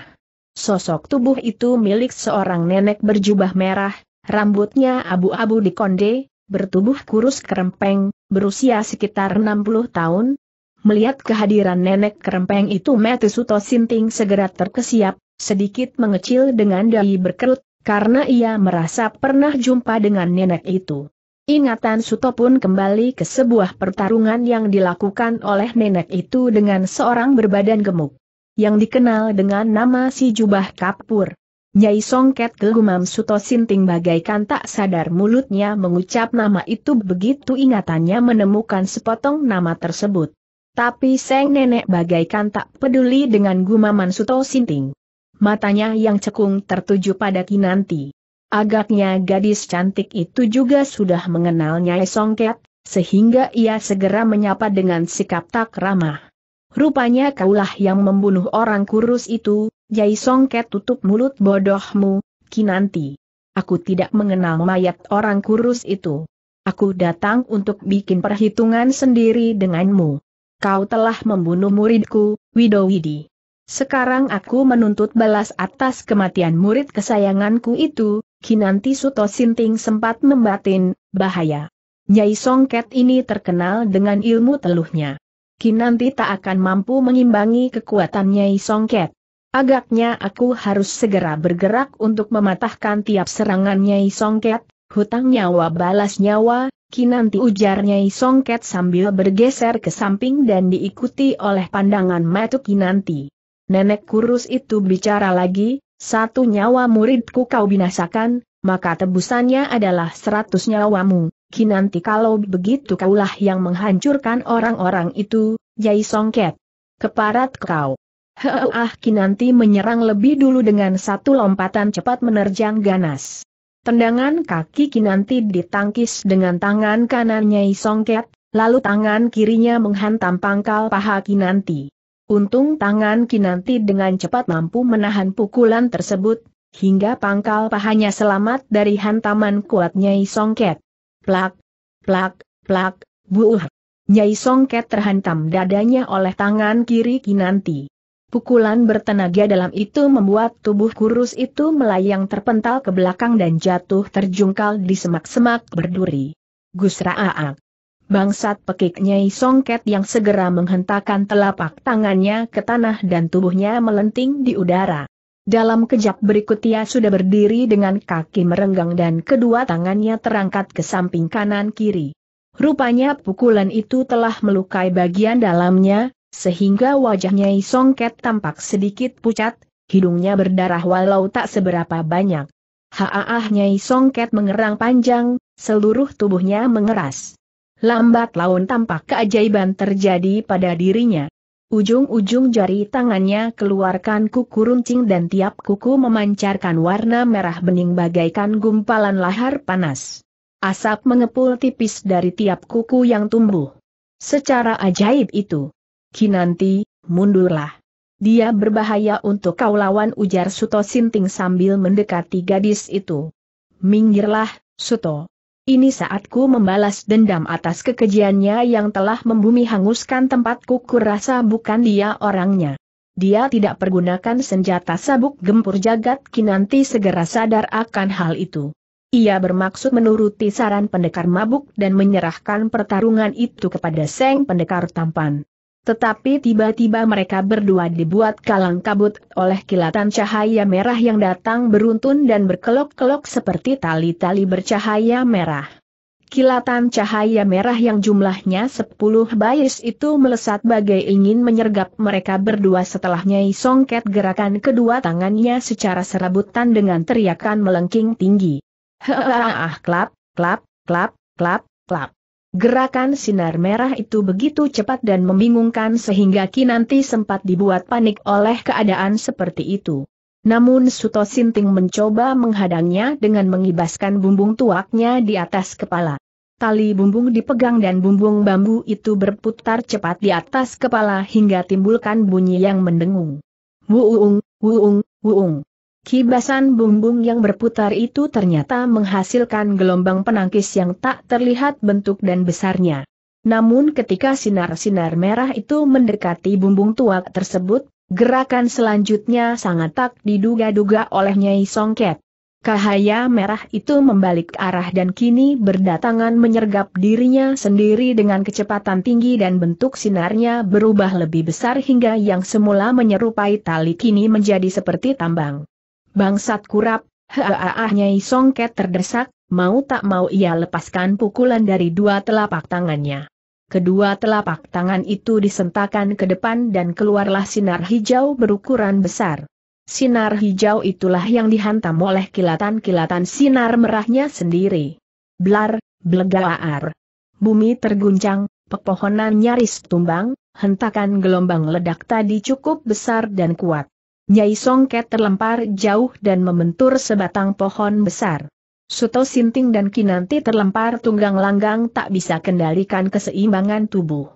Sosok tubuh itu milik seorang nenek berjubah merah, rambutnya abu-abu dikonde, bertubuh kurus kerempeng, berusia sekitar 60 tahun. Melihat kehadiran nenek kerempeng itu Mati Suto Sinting segera terkesiap, sedikit mengecil dengan dahi berkerut, karena ia merasa pernah jumpa dengan nenek itu. Ingatan Suto pun kembali ke sebuah pertarungan yang dilakukan oleh nenek itu dengan seorang berbadan gemuk. Yang dikenal dengan nama si Jubah Kapur. Nyai Songket Gelgumam Suto Sinting bagaikan tak sadar mulutnya mengucap nama itu begitu ingatannya menemukan sepotong nama tersebut. Tapi Seng Nenek bagaikan tak peduli dengan gumaman Suto Sinting. Matanya yang cekung tertuju pada Kinanti. Agaknya gadis cantik itu juga sudah mengenal Nyai Songket, sehingga ia segera menyapa dengan sikap tak ramah. Rupanya kaulah yang membunuh orang kurus itu, Nyai Songket tutup mulut bodohmu, Kinanti. Aku tidak mengenal mayat orang kurus itu. Aku datang untuk bikin perhitungan sendiri denganmu. Kau telah membunuh muridku, Widowidi. Sekarang aku menuntut balas atas kematian murid kesayanganku itu, Kinanti Suto Sinting sempat membatin, bahaya. Nyai Songket ini terkenal dengan ilmu teluhnya. Kinanti tak akan mampu mengimbangi kekuatan Nyai Songket. Agaknya aku harus segera bergerak untuk mematahkan tiap serangan Nyai Songket, hutang nyawa balas nyawa, Kinanti ujar Nyai Songket sambil bergeser ke samping dan diikuti oleh pandangan mata Kinanti. Nenek kurus itu bicara lagi, satu nyawa muridku kau binasakan, maka tebusannya adalah seratus nyawamu. Kinanti kalau begitu kaulah yang menghancurkan orang-orang itu, Jai Songket. Keparat kau. Ah Kinanti menyerang lebih dulu dengan satu lompatan cepat menerjang ganas. Tendangan kaki Kinanti ditangkis dengan tangan kanannya Songket, lalu tangan kirinya menghantam pangkal paha Kinanti. Untung tangan Kinanti dengan cepat mampu menahan pukulan tersebut, hingga pangkal pahanya selamat dari hantaman kuat Nyai Songket. Plak, plak, plak, buuh. Nyai Songket terhantam dadanya oleh tangan kiri Kinanti. Pukulan bertenaga dalam itu membuat tubuh kurus itu melayang terpental ke belakang dan jatuh terjungkal di semak-semak berduri. Gusraaak. Bangsat pekik Nyai Songket yang segera menghentakkan telapak tangannya ke tanah dan tubuhnya melenting di udara. Dalam kejap berikut ia sudah berdiri dengan kaki merenggang dan kedua tangannya terangkat ke samping kanan kiri. Rupanya pukulan itu telah melukai bagian dalamnya, sehingga wajah Nyai Songket tampak sedikit pucat, hidungnya berdarah walau tak seberapa banyak. Haaah Nyai Songket mengerang panjang, seluruh tubuhnya mengeras. Lambat laun tampak keajaiban terjadi pada dirinya. Ujung-ujung jari tangannya keluarkan kuku runcing dan tiap kuku memancarkan warna merah bening bagaikan gumpalan lahar panas. Asap mengepul tipis dari tiap kuku yang tumbuh. Secara ajaib itu. Kinanti, mundurlah. Dia berbahaya untuk kau lawan ujar Suto Sinting sambil mendekati gadis itu. Minggirlah, Suto. Ini saatku membalas dendam atas kekejiannya yang telah membumi hanguskan tempatku kurasa bukan dia orangnya. Dia tidak pergunakan senjata sabuk gempur jagat kinanti segera sadar akan hal itu. Ia bermaksud menuruti saran pendekar mabuk dan menyerahkan pertarungan itu kepada Seng Pendekar Tampan. Tetapi tiba-tiba mereka berdua dibuat kalang kabut oleh kilatan cahaya merah yang datang beruntun dan berkelok-kelok seperti tali-tali bercahaya merah. Kilatan cahaya merah yang jumlahnya sepuluh bayis itu melesat bagai ingin menyergap mereka berdua setelahnya Nyai Songket gerakan kedua tangannya secara serabutan dengan teriakan melengking tinggi. Heeh, ah, ah, ah, klap, klap, klap, klap, klap. Gerakan sinar merah itu begitu cepat dan membingungkan sehingga Kinanti sempat dibuat panik oleh keadaan seperti itu. Namun Suto Sinting mencoba menghadangnya dengan mengibaskan bumbung tuaknya di atas kepala. Tali bumbung dipegang dan bumbung bambu itu berputar cepat di atas kepala hingga timbulkan bunyi yang mendengung. Wuung, wuung, wuung. Kibasan bumbung yang berputar itu ternyata menghasilkan gelombang penangkis yang tak terlihat bentuk dan besarnya. Namun ketika sinar-sinar merah itu mendekati bumbung tua tersebut, gerakan selanjutnya sangat tak diduga-duga oleh Nyai Songket. Cahaya merah itu membalik arah dan kini berdatangan menyergap dirinya sendiri dengan kecepatan tinggi dan bentuk sinarnya berubah lebih besar hingga yang semula menyerupai tali kini menjadi seperti tambang. Bangsat kurap, haaah Nyai Songket terdesak, mau tak mau ia lepaskan pukulan dari dua telapak tangannya. Kedua telapak tangan itu disentakan ke depan dan keluarlah sinar hijau berukuran besar. Sinar hijau itulah yang dihantam oleh kilatan-kilatan sinar merahnya sendiri. Blar, blegaar. Bumi terguncang, pepohonan nyaris tumbang, hentakan gelombang ledak tadi cukup besar dan kuat. Nyai Songket terlempar jauh dan membentur sebatang pohon besar. Suto Sinting dan Kinanti terlempar tunggang langgang tak bisa kendalikan keseimbangan tubuh.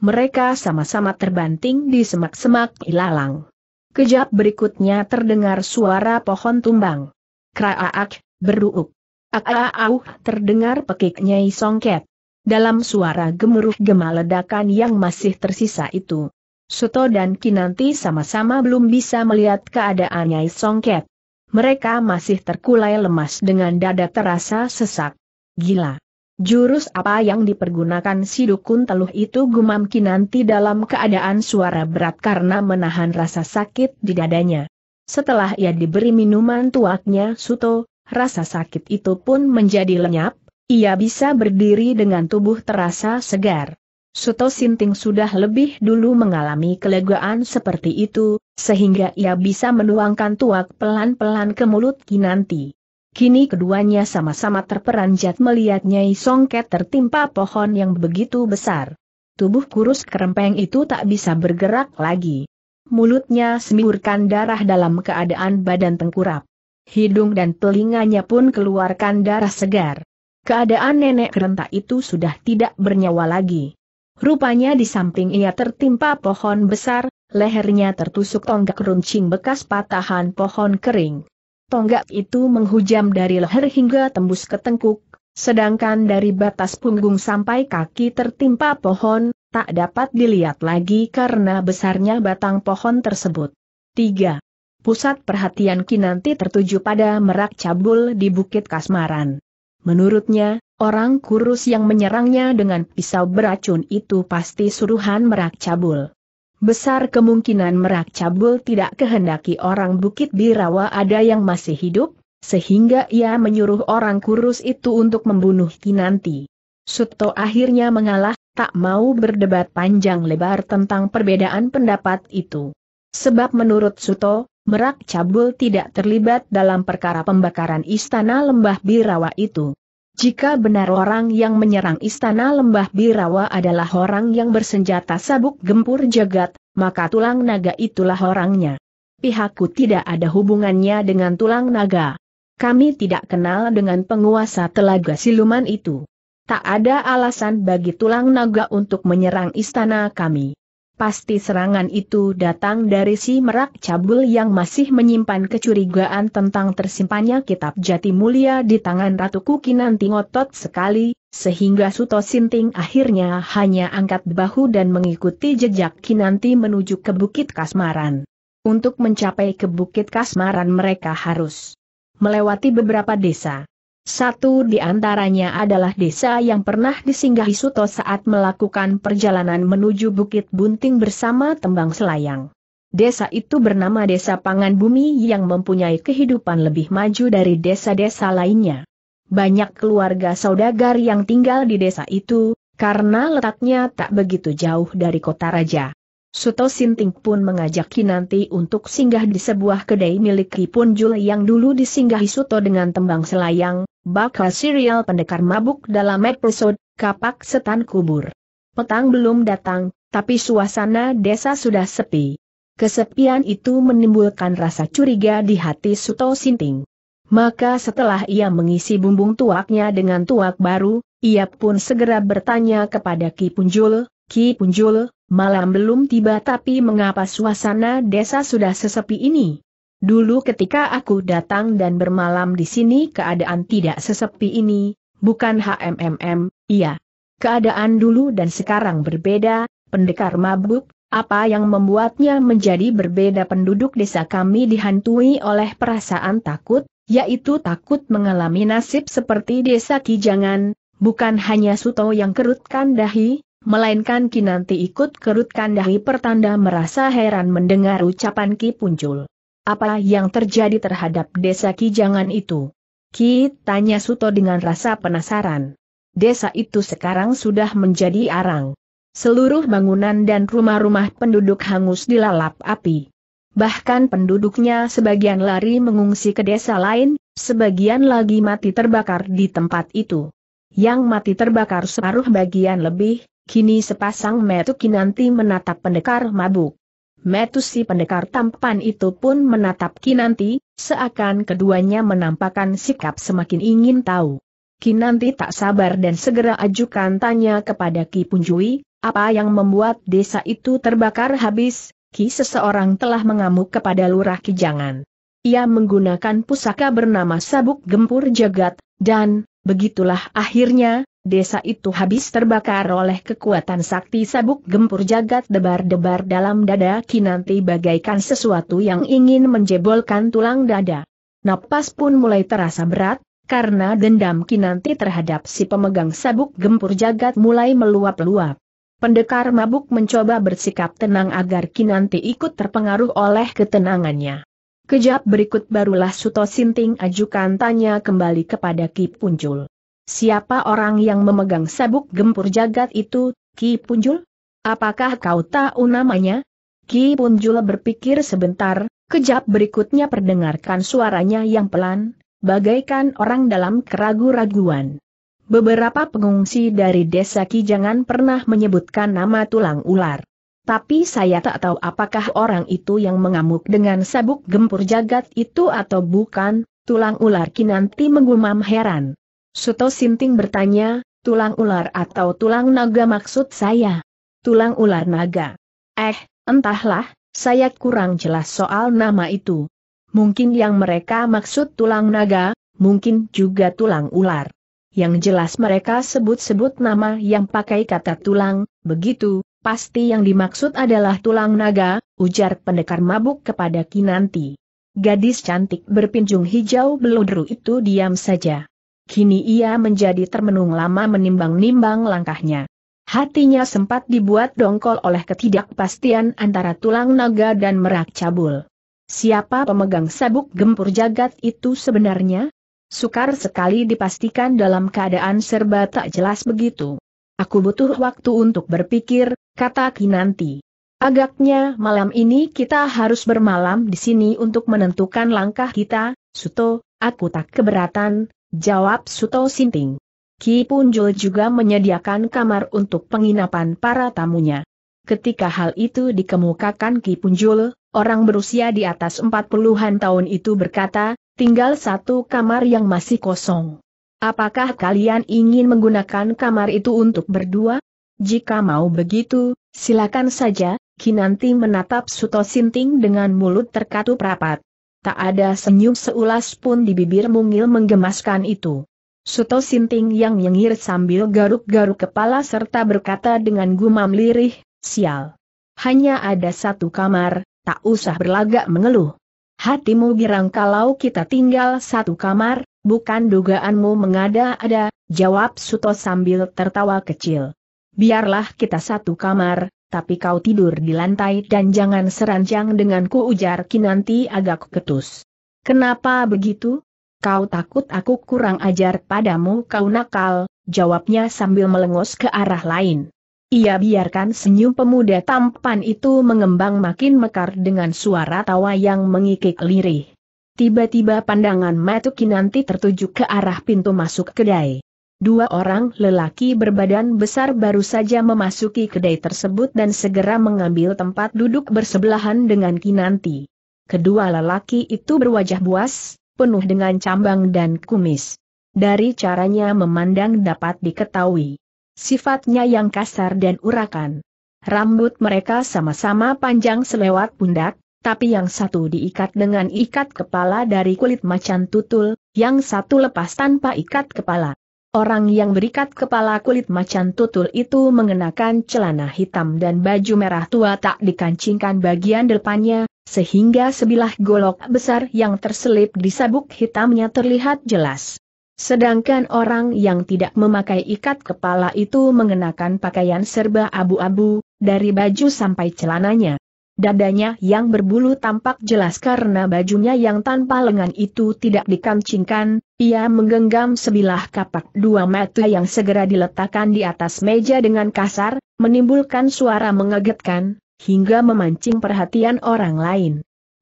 Mereka sama-sama terbanting di semak-semak ilalang. Kejap berikutnya terdengar suara pohon tumbang. Kraaak, beruuk. Akaau, terdengar pekik Nyai Songket. Dalam suara gemuruh ledakan yang masih tersisa itu, Suto dan Kinanti sama-sama belum bisa melihat keadaan Nyai Songket. Mereka masih terkulai lemas dengan dada terasa sesak. Gila. Jurus apa yang dipergunakan si dukun teluh itu gumam Kinanti dalam keadaan suara berat karena menahan rasa sakit di dadanya. Setelah ia diberi minuman tuaknya Suto, rasa sakit itu pun menjadi lenyap, ia bisa berdiri dengan tubuh terasa segar. Suto Sinting sudah lebih dulu mengalami kelegaan seperti itu, sehingga ia bisa menuangkan tuak pelan-pelan ke mulut Kinanti. Kini keduanya sama-sama terperanjat melihat Nyai Songket tertimpa pohon yang begitu besar. Tubuh kurus kerempeng itu tak bisa bergerak lagi. Mulutnya semburkan darah dalam keadaan badan tengkurap. Hidung dan telinganya pun keluarkan darah segar. Keadaan nenek renta itu sudah tidak bernyawa lagi. Rupanya di samping ia tertimpa pohon besar, lehernya tertusuk tonggak runcing bekas patahan pohon kering. Tonggak itu menghujam dari leher hingga tembus ke tengkuk, sedangkan dari batas punggung sampai kaki tertimpa pohon, tak dapat dilihat lagi karena besarnya batang pohon tersebut. 3. Pusat perhatian Kinanti tertuju pada merak cabul di Bukit Kasmaran. Menurutnya, Orang kurus yang menyerangnya dengan pisau beracun itu pasti suruhan Merak Cabul. Besar kemungkinan Merak Cabul tidak kehendaki orang Bukit Birawa ada yang masih hidup, sehingga ia menyuruh orang kurus itu untuk membunuh Kinanti. Suto akhirnya mengalah, tak mau berdebat panjang lebar tentang perbedaan pendapat itu. Sebab menurut Suto, Merak Cabul tidak terlibat dalam perkara pembakaran istana lembah Birawa itu. Jika benar orang yang menyerang istana lembah Birawa adalah orang yang bersenjata sabuk gempur jagat, maka tulang naga itulah orangnya. Pihakku tidak ada hubungannya dengan tulang naga. Kami tidak kenal dengan penguasa telaga siluman itu. Tak ada alasan bagi tulang naga untuk menyerang istana kami. Pasti serangan itu datang dari si merak cabul yang masih menyimpan kecurigaan tentang tersimpannya kitab jati mulia di tangan Ratu Kukinanti ngotot sekali, sehingga Suto Sinting akhirnya hanya angkat bahu dan mengikuti jejak Kinanti menuju ke Bukit Kasmaran. Untuk mencapai ke Bukit Kasmaran mereka harus melewati beberapa desa. Satu di antaranya adalah desa yang pernah disinggahi Suto saat melakukan perjalanan menuju Bukit Bunting bersama Tembang Selayang. Desa itu bernama Desa Pangan Bumi yang mempunyai kehidupan lebih maju dari desa-desa lainnya. Banyak keluarga saudagar yang tinggal di desa itu, karena letaknya tak begitu jauh dari kota raja. Suto Sinting pun mengajak Kinanti untuk singgah di sebuah kedai milik Kipunjul yang dulu disinggahi Suto dengan tembang selayang, bakal serial pendekar mabuk dalam episode Kapak Setan Kubur. Petang belum datang, tapi suasana desa sudah sepi. Kesepian itu menimbulkan rasa curiga di hati Suto Sinting. Maka setelah ia mengisi bumbung tuaknya dengan tuak baru, ia pun segera bertanya kepada Kipunjul, Kipunjul. Malam belum tiba tapi mengapa suasana desa sudah sesepi ini? Dulu ketika aku datang dan bermalam di sini keadaan tidak sesepi ini, bukan HMMM, iya. Keadaan dulu dan sekarang berbeda, pendekar mabuk, apa yang membuatnya menjadi berbeda penduduk desa kami dihantui oleh perasaan takut, yaitu takut mengalami nasib seperti desa Kijangan, bukan hanya Suto yang kerutkan dahi, melainkan Kinanti ikut kerutkan dahi pertanda merasa heran mendengar ucapan Ki Puncul. Apa yang terjadi terhadap desa Kijangan itu? Ki tanya Suto dengan rasa penasaran. Desa itu sekarang sudah menjadi arang. Seluruh bangunan dan rumah-rumah penduduk hangus dilalap api. Bahkan penduduknya sebagian lari mengungsi ke desa lain, sebagian lagi mati terbakar di tempat itu. Yang mati terbakar separuh bagian lebih, Kini sepasang metu kinanti menatap pendekar mabuk. Metu si pendekar tampan itu pun menatap Kinanti, seakan keduanya menampakkan sikap semakin ingin tahu. Kinanti tak sabar dan segera ajukan tanya kepada Ki Punjui, apa yang membuat desa itu terbakar habis, Ki seseorang telah mengamuk kepada Lurah Kijangan. Ia menggunakan pusaka bernama Sabuk Gempur Jagat, dan, begitulah akhirnya, Desa itu habis terbakar oleh kekuatan sakti sabuk gempur jagat debar-debar dalam dada Kinanti bagaikan sesuatu yang ingin menjebolkan tulang dada. Napas pun mulai terasa berat, karena dendam Kinanti terhadap si pemegang sabuk gempur jagat mulai meluap-luap. Pendekar mabuk mencoba bersikap tenang agar Kinanti ikut terpengaruh oleh ketenangannya. Kejap berikut barulah Suto Sinting ajukan tanya kembali kepada Ki Puncul. Siapa orang yang memegang sabuk gempur jagat itu, Ki Punjul? Apakah kau tahu namanya? Ki Punjul berpikir sebentar, kejap berikutnya perdengarkan suaranya yang pelan, bagaikan orang dalam keragu-raguan. Beberapa pengungsi dari desa Ki jangan pernah menyebutkan nama tulang ular. Tapi saya tak tahu apakah orang itu yang mengamuk dengan sabuk gempur jagat itu atau bukan, tulang ular Ki nanti menggumam heran. Suto Sinting bertanya, tulang ular atau tulang naga maksud saya? Tulang ular naga. Eh, entahlah, saya kurang jelas soal nama itu. Mungkin yang mereka maksud tulang naga, mungkin juga tulang ular. Yang jelas mereka sebut-sebut nama yang pakai kata tulang, begitu, pasti yang dimaksud adalah tulang naga, ujar pendekar mabuk kepada Kinanti. Gadis cantik berpinjung hijau beludru itu diam saja. Kini ia menjadi termenung lama menimbang-nimbang langkahnya. Hatinya sempat dibuat dongkol oleh ketidakpastian antara tulang naga dan merak cabul. Siapa pemegang sabuk gempur jagat itu sebenarnya? Sukar sekali dipastikan dalam keadaan serba tak jelas begitu. Aku butuh waktu untuk berpikir, kata Kinanti. Agaknya malam ini kita harus bermalam di sini untuk menentukan langkah kita, Suto, aku tak keberatan, Jawab Suto Sinting. Ki Punjul juga menyediakan kamar untuk penginapan para tamunya. Ketika hal itu dikemukakan Ki Punjul, orang berusia di atas 40-an tahun itu berkata, tinggal satu kamar yang masih kosong. Apakah kalian ingin menggunakan kamar itu untuk berdua? Jika mau begitu, silakan saja, Kinanti menatap Suto Sinting dengan mulut terkatup rapat. Tak ada senyum seulas pun di bibir mungil menggemaskan itu. Suto Sinting yang nyengir sambil garuk-garuk kepala serta berkata dengan gumam lirih, sial. Hanya ada satu kamar, tak usah berlagak mengeluh. Hatimu girang kalau kita tinggal satu kamar, bukan dugaanmu mengada-ada, jawab Suto sambil tertawa kecil. Biarlah kita satu kamar, tapi kau tidur di lantai dan jangan seranjang denganku ujar Kinanti agak ketus. Kenapa begitu? Kau takut aku kurang ajar padamu kau nakal, jawabnya sambil melengos ke arah lain. Ia biarkan senyum pemuda tampan itu mengembang makin mekar dengan suara tawa yang mengikik lirih. Tiba-tiba pandangan Matu Kinanti tertuju ke arah pintu masuk kedai. Dua orang lelaki berbadan besar baru saja memasuki kedai tersebut dan segera mengambil tempat duduk bersebelahan dengan Kinanti. Kedua lelaki itu berwajah buas, penuh dengan cambang dan kumis. Dari caranya memandang dapat diketahui sifatnya yang kasar dan urakan. Rambut mereka sama-sama panjang selewat pundak, tapi yang satu diikat dengan ikat kepala dari kulit macan tutul, yang satu lepas tanpa ikat kepala. Orang yang berikat kepala kulit macan tutul itu mengenakan celana hitam dan baju merah tua tak dikancingkan bagian depannya, sehingga sebilah golok besar yang terselip di sabuk hitamnya terlihat jelas. Sedangkan orang yang tidak memakai ikat kepala itu mengenakan pakaian serba abu-abu, dari baju sampai celananya. Dadanya yang berbulu tampak jelas karena bajunya yang tanpa lengan itu tidak dikancingkan, ia menggenggam sebilah kapak dua mata yang segera diletakkan di atas meja dengan kasar, menimbulkan suara mengagetkan, hingga memancing perhatian orang lain.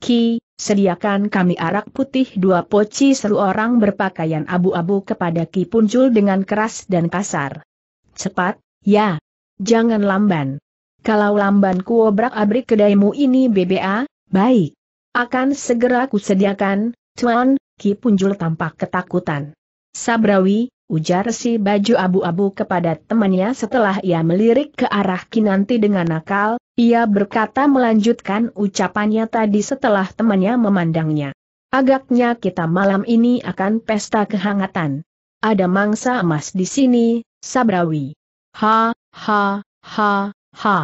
Ki, sediakan kami arak putih dua poci seru orang berpakaian abu-abu kepada Ki Punjul dengan keras dan kasar. Cepat, ya. Jangan lamban. Kalau lamban kuobrak-abrik kedaimu ini BBA, baik. Akan segera kusediakan, Tuan, Ki Punjul tampak ketakutan. Sabrawi, ujar si baju abu-abu kepada temannya setelah ia melirik ke arah Kinanti dengan nakal, ia berkata melanjutkan ucapannya tadi setelah temannya memandangnya. Agaknya kita malam ini akan pesta kehangatan. Ada mangsa emas di sini, Sabrawi. Ha, ha, ha, ha.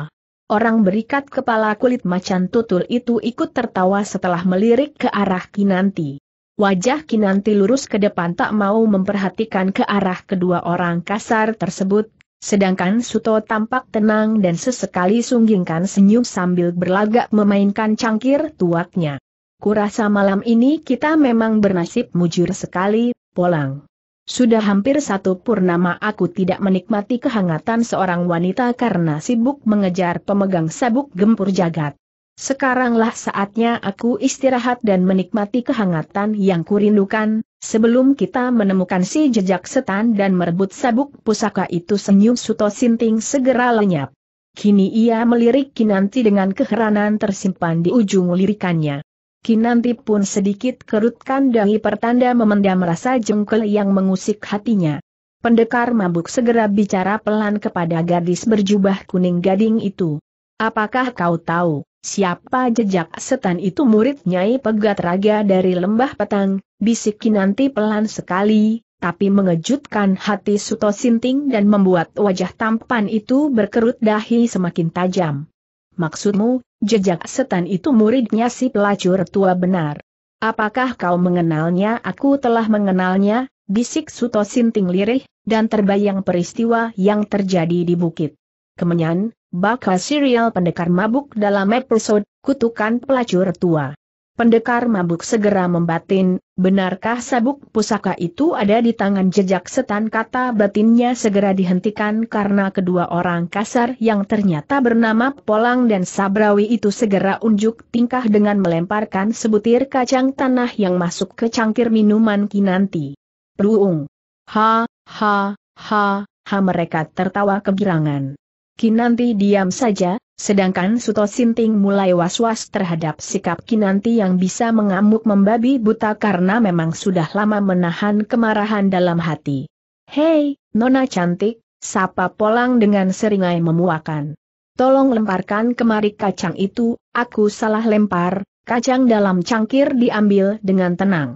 Orang berikat kepala kulit macan tutul itu ikut tertawa setelah melirik ke arah Kinanti. Wajah Kinanti lurus ke depan tak mau memperhatikan ke arah kedua orang kasar tersebut, sedangkan Suto tampak tenang dan sesekali sunggingkan senyum sambil berlagak memainkan cangkir tuaknya. Kurasa malam ini kita memang bernasib mujur sekali, Polang. Sudah hampir satu purnama aku tidak menikmati kehangatan seorang wanita karena sibuk mengejar pemegang sabuk gempur jagat. Sekaranglah saatnya aku istirahat dan menikmati kehangatan yang kurindukan, sebelum kita menemukan si jejak setan dan merebut sabuk pusaka itu senyum Suto Sinting segera lenyap. Kini ia melirik Kinanti dengan keheranan tersimpan di ujung lirikannya. Kinanti pun sedikit kerutkan dahi pertanda memendam rasa jengkel yang mengusik hatinya. Pendekar mabuk segera bicara pelan kepada gadis berjubah kuning gading itu. Apakah kau tahu? Siapa jejak setan itu murid Nyai Pegat Raga dari Lembah Petang, bisik Kinanti pelan sekali, tapi mengejutkan hati Suto Sinting dan membuat wajah tampan itu berkerut dahi semakin tajam. Maksudmu, jejak setan itu muridnya si pelacur tua benar. Apakah kau mengenalnya? Aku telah mengenalnya, bisik Suto Sinting lirih, dan terbayang peristiwa yang terjadi di bukit. Kemenyan, bakal serial pendekar mabuk dalam episode Kutukan Pelacur Tua. Pendekar mabuk segera membatin, benarkah sabuk pusaka itu ada di tangan jejak setan kata batinnya segera dihentikan karena kedua orang kasar yang ternyata bernama Polang dan Sabrawi itu segera unjuk tingkah dengan melemparkan sebutir kacang tanah yang masuk ke cangkir minuman Kinanti. Ruung. Ha, ha, ha, ha mereka tertawa kegirangan. Kinanti diam saja, sedangkan Suto Sinting mulai was-was terhadap sikap Kinanti yang bisa mengamuk membabi buta karena memang sudah lama menahan kemarahan dalam hati. Hei, Nona cantik, sapa Polang dengan seringai memuakan. Tolong lemparkan kemari kacang itu, aku salah lempar, kacang dalam cangkir diambil dengan tenang.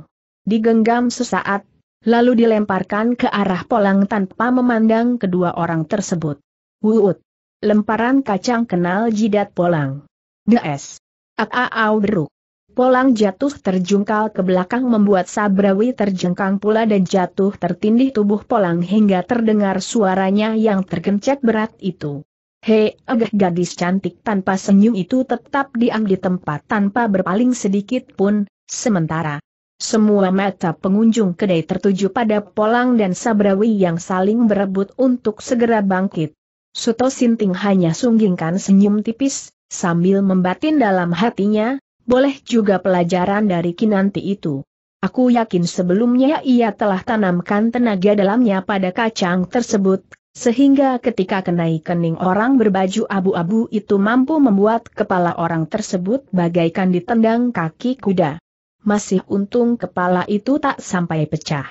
Digenggam sesaat, lalu dilemparkan ke arah Polang tanpa memandang kedua orang tersebut. Wuut lemparan kacang kenal jidat Polang. Dees. Aau beruk. Polang jatuh terjungkal ke belakang membuat Sabrawi terjengkang pula dan jatuh tertindih tubuh Polang hingga terdengar suaranya yang tergencet berat itu. Hei, agak gadis cantik tanpa senyum itu tetap diam di tempat tanpa berpaling sedikit pun, sementara. Semua mata pengunjung kedai tertuju pada Polang dan Sabrawi yang saling berebut untuk segera bangkit. Suto Sinting hanya sunggingkan senyum tipis, sambil membatin dalam hatinya, boleh juga pelajaran dari Kinanti itu. Aku yakin sebelumnya ia telah tanamkan tenaga dalamnya pada kacang tersebut, sehingga ketika kenai kening orang berbaju abu-abu itu mampu membuat kepala orang tersebut bagaikan ditendang kaki kuda. Masih untung kepala itu tak sampai pecah.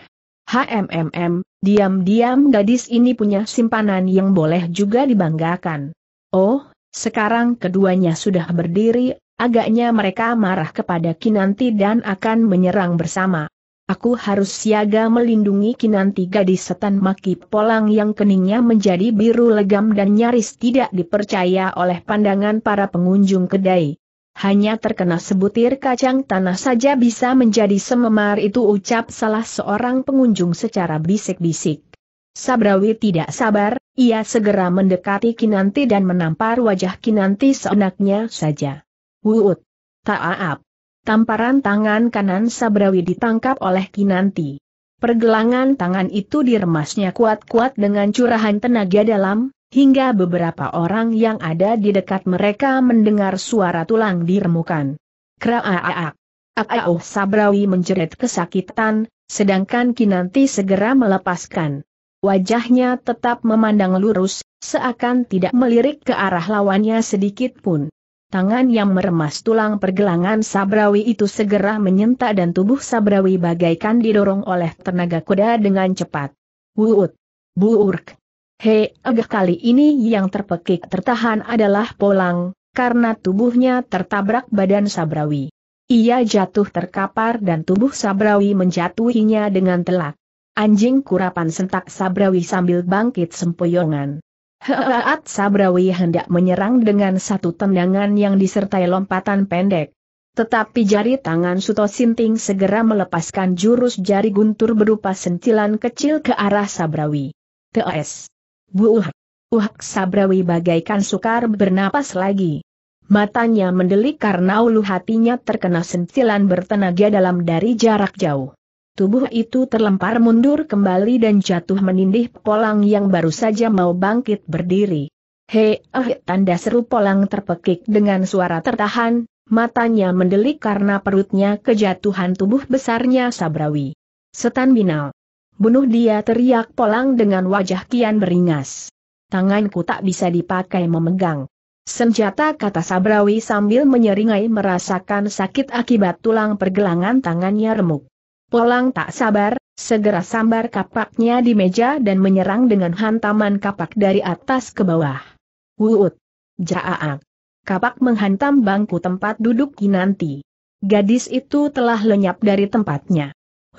HMMM, Diam-diam gadis ini punya simpanan yang boleh juga dibanggakan. Oh, sekarang keduanya sudah berdiri, agaknya mereka marah kepada Kinanti dan akan menyerang bersama. Aku harus siaga melindungi Kinanti gadis setan maki polang yang keningnya menjadi biru legam dan nyaris tidak dipercaya oleh pandangan para pengunjung kedai hanya terkena sebutir kacang tanah saja bisa menjadi sememar itu ucap salah seorang pengunjung secara bisik-bisik. Sabrawi tidak sabar, ia segera mendekati Kinanti dan menampar wajah Kinanti seenaknya saja. Wuut! Ta'aap! Tamparan tangan kanan Sabrawi ditangkap oleh Kinanti. Pergelangan tangan itu diremasnya kuat-kuat dengan curahan tenaga dalam, hingga beberapa orang yang ada di dekat mereka mendengar suara tulang diremukan. Kraaak. Aauh Sabrawi menjerit kesakitan, sedangkan Kinanti segera melepaskan. Wajahnya tetap memandang lurus, seakan tidak melirik ke arah lawannya sedikit pun. Tangan yang meremas tulang pergelangan Sabrawi itu segera menyentak dan tubuh Sabrawi bagaikan didorong oleh tenaga kuda dengan cepat. Wuut! Buurk! Hei, agak kali ini yang terpekik tertahan adalah Polang, karena tubuhnya tertabrak badan Sabrawi. Ia jatuh terkapar dan tubuh Sabrawi menjatuhinya dengan telak. Anjing kurapan sentak Sabrawi sambil bangkit sempoyongan. Heaat Sabrawi hendak menyerang dengan satu tendangan yang disertai lompatan pendek. Tetapi jari tangan Suto Sinting segera melepaskan jurus jari guntur berupa sentilan kecil ke arah Sabrawi. T.S. Buuh! Uh, Sabrawi bagaikan sukar bernapas lagi. Matanya mendelik karena ulu hatinya terkena sentilan bertenaga dalam dari jarak jauh. Tubuh itu terlempar mundur kembali dan jatuh menindih polang yang baru saja mau bangkit berdiri. Hei, eh, tanda seru polang terpekik dengan suara tertahan, matanya mendelik karena perutnya kejatuhan tubuh besarnya Sabrawi. Setan Binal. Bunuh dia teriak Polang dengan wajah kian beringas. Tanganku tak bisa dipakai memegang. Senjata kata Sabrawi sambil menyeringai merasakan sakit akibat tulang pergelangan tangannya remuk. Polang tak sabar, segera sambar kapaknya di meja dan menyerang dengan hantaman kapak dari atas ke bawah. Wuut! Jaaak! Kapak menghantam bangku tempat duduk Kinanti. Gadis itu telah lenyap dari tempatnya.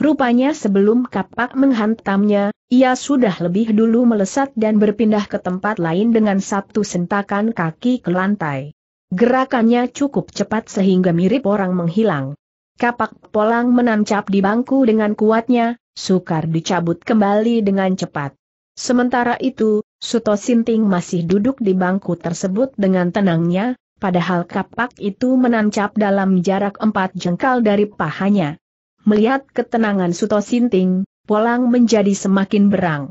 Rupanya sebelum kapak menghantamnya, ia sudah lebih dulu melesat dan berpindah ke tempat lain dengan satu sentakan kaki ke lantai. Gerakannya cukup cepat sehingga mirip orang menghilang. Kapak polang menancap di bangku dengan kuatnya, sukar dicabut kembali dengan cepat. Sementara itu, Suto Sinting masih duduk di bangku tersebut dengan tenangnya, padahal kapak itu menancap dalam jarak empat jengkal dari pahanya. Melihat ketenangan Suto Sinting, Polang menjadi semakin berang.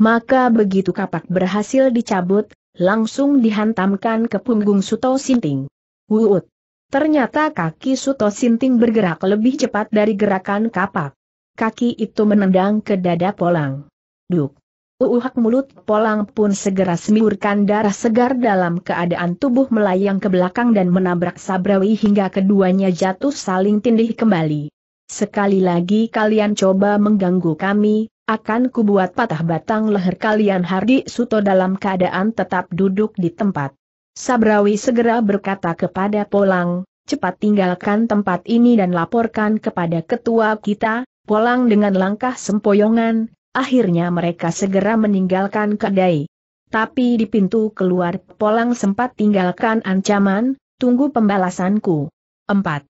Maka begitu kapak berhasil dicabut, langsung dihantamkan ke punggung Suto Sinting. Wuut. Ternyata kaki Suto Sinting bergerak lebih cepat dari gerakan kapak. Kaki itu menendang ke dada Polang. Duk. Uuhak mulut Polang pun segera semiurkan darah segar dalam keadaan tubuh melayang ke belakang dan menabrak Sabrawi hingga keduanya jatuh saling tindih kembali. Sekali lagi kalian coba mengganggu kami, akan kubuat patah batang leher kalian Hardi Suto dalam keadaan tetap duduk di tempat. Sabrawi segera berkata kepada Polang, cepat tinggalkan tempat ini dan laporkan kepada ketua kita, Polang dengan langkah sempoyongan, akhirnya mereka segera meninggalkan kedai. Tapi di pintu keluar Polang sempat tinggalkan ancaman, tunggu pembalasanku. 4.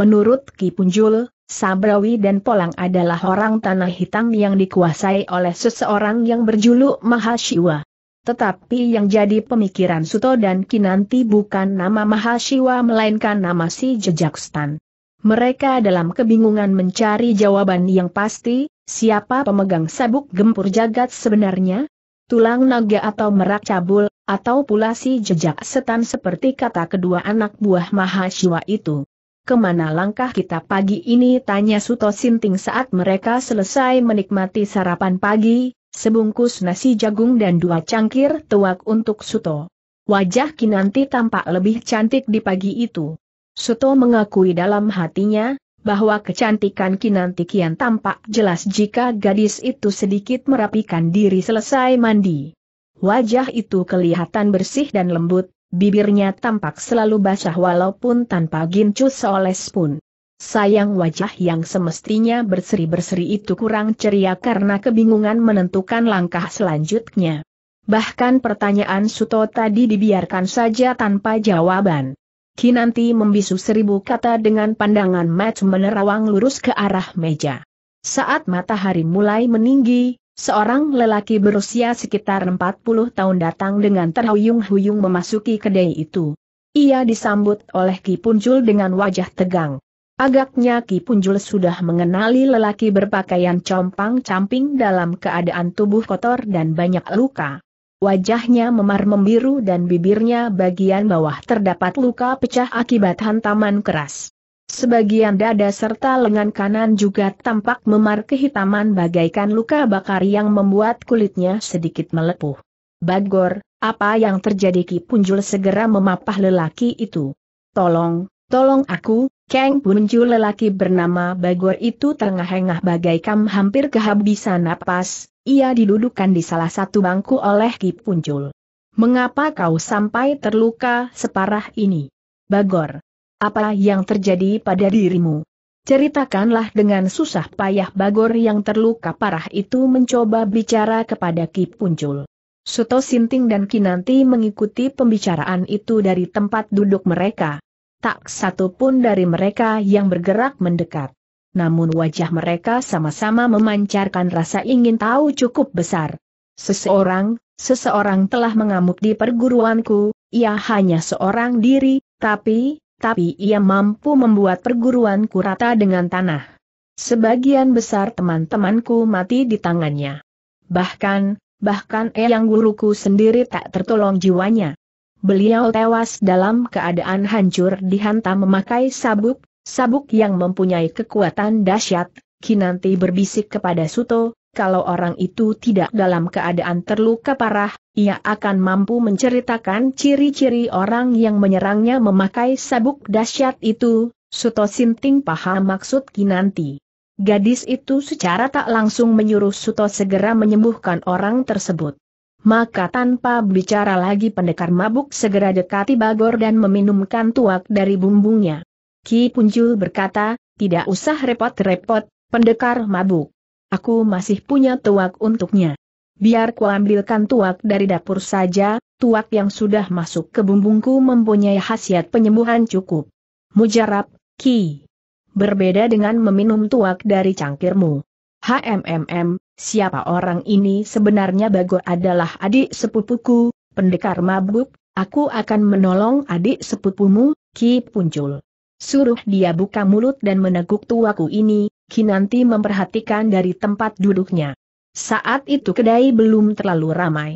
Menurut Ki Punjul, Sabrawi dan Polang adalah orang tanah hitam yang dikuasai oleh seseorang yang berjuluk Mahasiswa. Tetapi yang jadi pemikiran Suto dan Kinanti bukan nama Mahasiswa melainkan nama si jejak stan. Mereka dalam kebingungan mencari jawaban yang pasti, siapa pemegang sabuk gempur jagat sebenarnya? Tulang naga atau merak cabul, atau pula si jejak setan seperti kata kedua anak buah Mahasiswa itu. Kemana langkah kita pagi ini? Tanya Suto Sinting saat mereka selesai menikmati sarapan pagi, sebungkus nasi jagung dan dua cangkir tuak untuk Suto. Wajah Kinanti tampak lebih cantik di pagi itu. Suto mengakui dalam hatinya, bahwa kecantikan Kinanti kian tampak jelas jika gadis itu sedikit merapikan diri selesai mandi. Wajah itu kelihatan bersih dan lembut, Bibirnya tampak selalu basah walaupun tanpa gincu seoles pun. Sayang wajah yang semestinya berseri-berseri itu kurang ceria karena kebingungan menentukan langkah selanjutnya. Bahkan pertanyaan Suto tadi dibiarkan saja tanpa jawaban. Kinanti membisu seribu kata dengan pandangan match menerawang lurus ke arah meja. Saat matahari mulai meninggi, Seorang lelaki berusia sekitar 40 tahun datang dengan terhuyung-huyung memasuki kedai itu. Ia disambut oleh Ki Punjul dengan wajah tegang. Agaknya Ki Punjul sudah mengenali lelaki berpakaian compang-camping dalam keadaan tubuh kotor dan banyak luka. Wajahnya memar membiru dan bibirnya bagian bawah terdapat luka pecah akibat hantaman keras. Sebagian dada serta lengan kanan juga tampak memar kehitaman bagaikan luka bakar yang membuat kulitnya sedikit melepuh. Bagor, apa yang terjadi Ki Punjul segera memapah lelaki itu. Tolong, tolong aku, keng Punjul lelaki bernama Bagor itu terengah-engah bagaikan hampir kehabisan napas, ia didudukan di salah satu bangku oleh Ki Punjul. Mengapa kau sampai terluka separah ini? Bagor, apa yang terjadi pada dirimu? Ceritakanlah dengan susah payah Bagor yang terluka parah itu mencoba bicara kepada Ki Puncul. Suto Sinting dan Kinanti mengikuti pembicaraan itu dari tempat duduk mereka. Tak satu pun dari mereka yang bergerak mendekat. Namun wajah mereka sama-sama memancarkan rasa ingin tahu cukup besar. Seseorang, seseorang telah mengamuk di perguruanku, ia hanya seorang diri, tapi, tapi ia mampu membuat perguruan kurata dengan tanah. Sebagian besar teman-temanku mati di tangannya. Bahkan, bahkan eyang guruku sendiri tak tertolong jiwanya. Beliau tewas dalam keadaan hancur dihantam memakai sabuk, sabuk yang mempunyai kekuatan dahsyat, Kinanti berbisik kepada Suto, kalau orang itu tidak dalam keadaan terluka parah, ia akan mampu menceritakan ciri-ciri orang yang menyerangnya memakai sabuk dahsyat itu, Suto Sinting paham maksud Kinanti. Gadis itu secara tak langsung menyuruh Suto segera menyembuhkan orang tersebut. Maka tanpa bicara lagi pendekar mabuk segera dekati Bagor dan meminumkan tuak dari bumbungnya. Ki Punjul berkata, tidak usah repot-repot, pendekar mabuk. Aku masih punya tuak untuknya. Biar ku ambilkan tuak dari dapur saja, tuak yang sudah masuk ke bumbungku mempunyai khasiat penyembuhan cukup. Mujarab, Ki. Berbeda dengan meminum tuak dari cangkirmu. HMMM, siapa orang ini sebenarnya Bago adalah adik sepupuku, pendekar mabuk, aku akan menolong adik sepupumu, Ki Puncul. Suruh dia buka mulut dan meneguk tuaku ini, Kinanti memperhatikan dari tempat duduknya. Saat itu kedai belum terlalu ramai.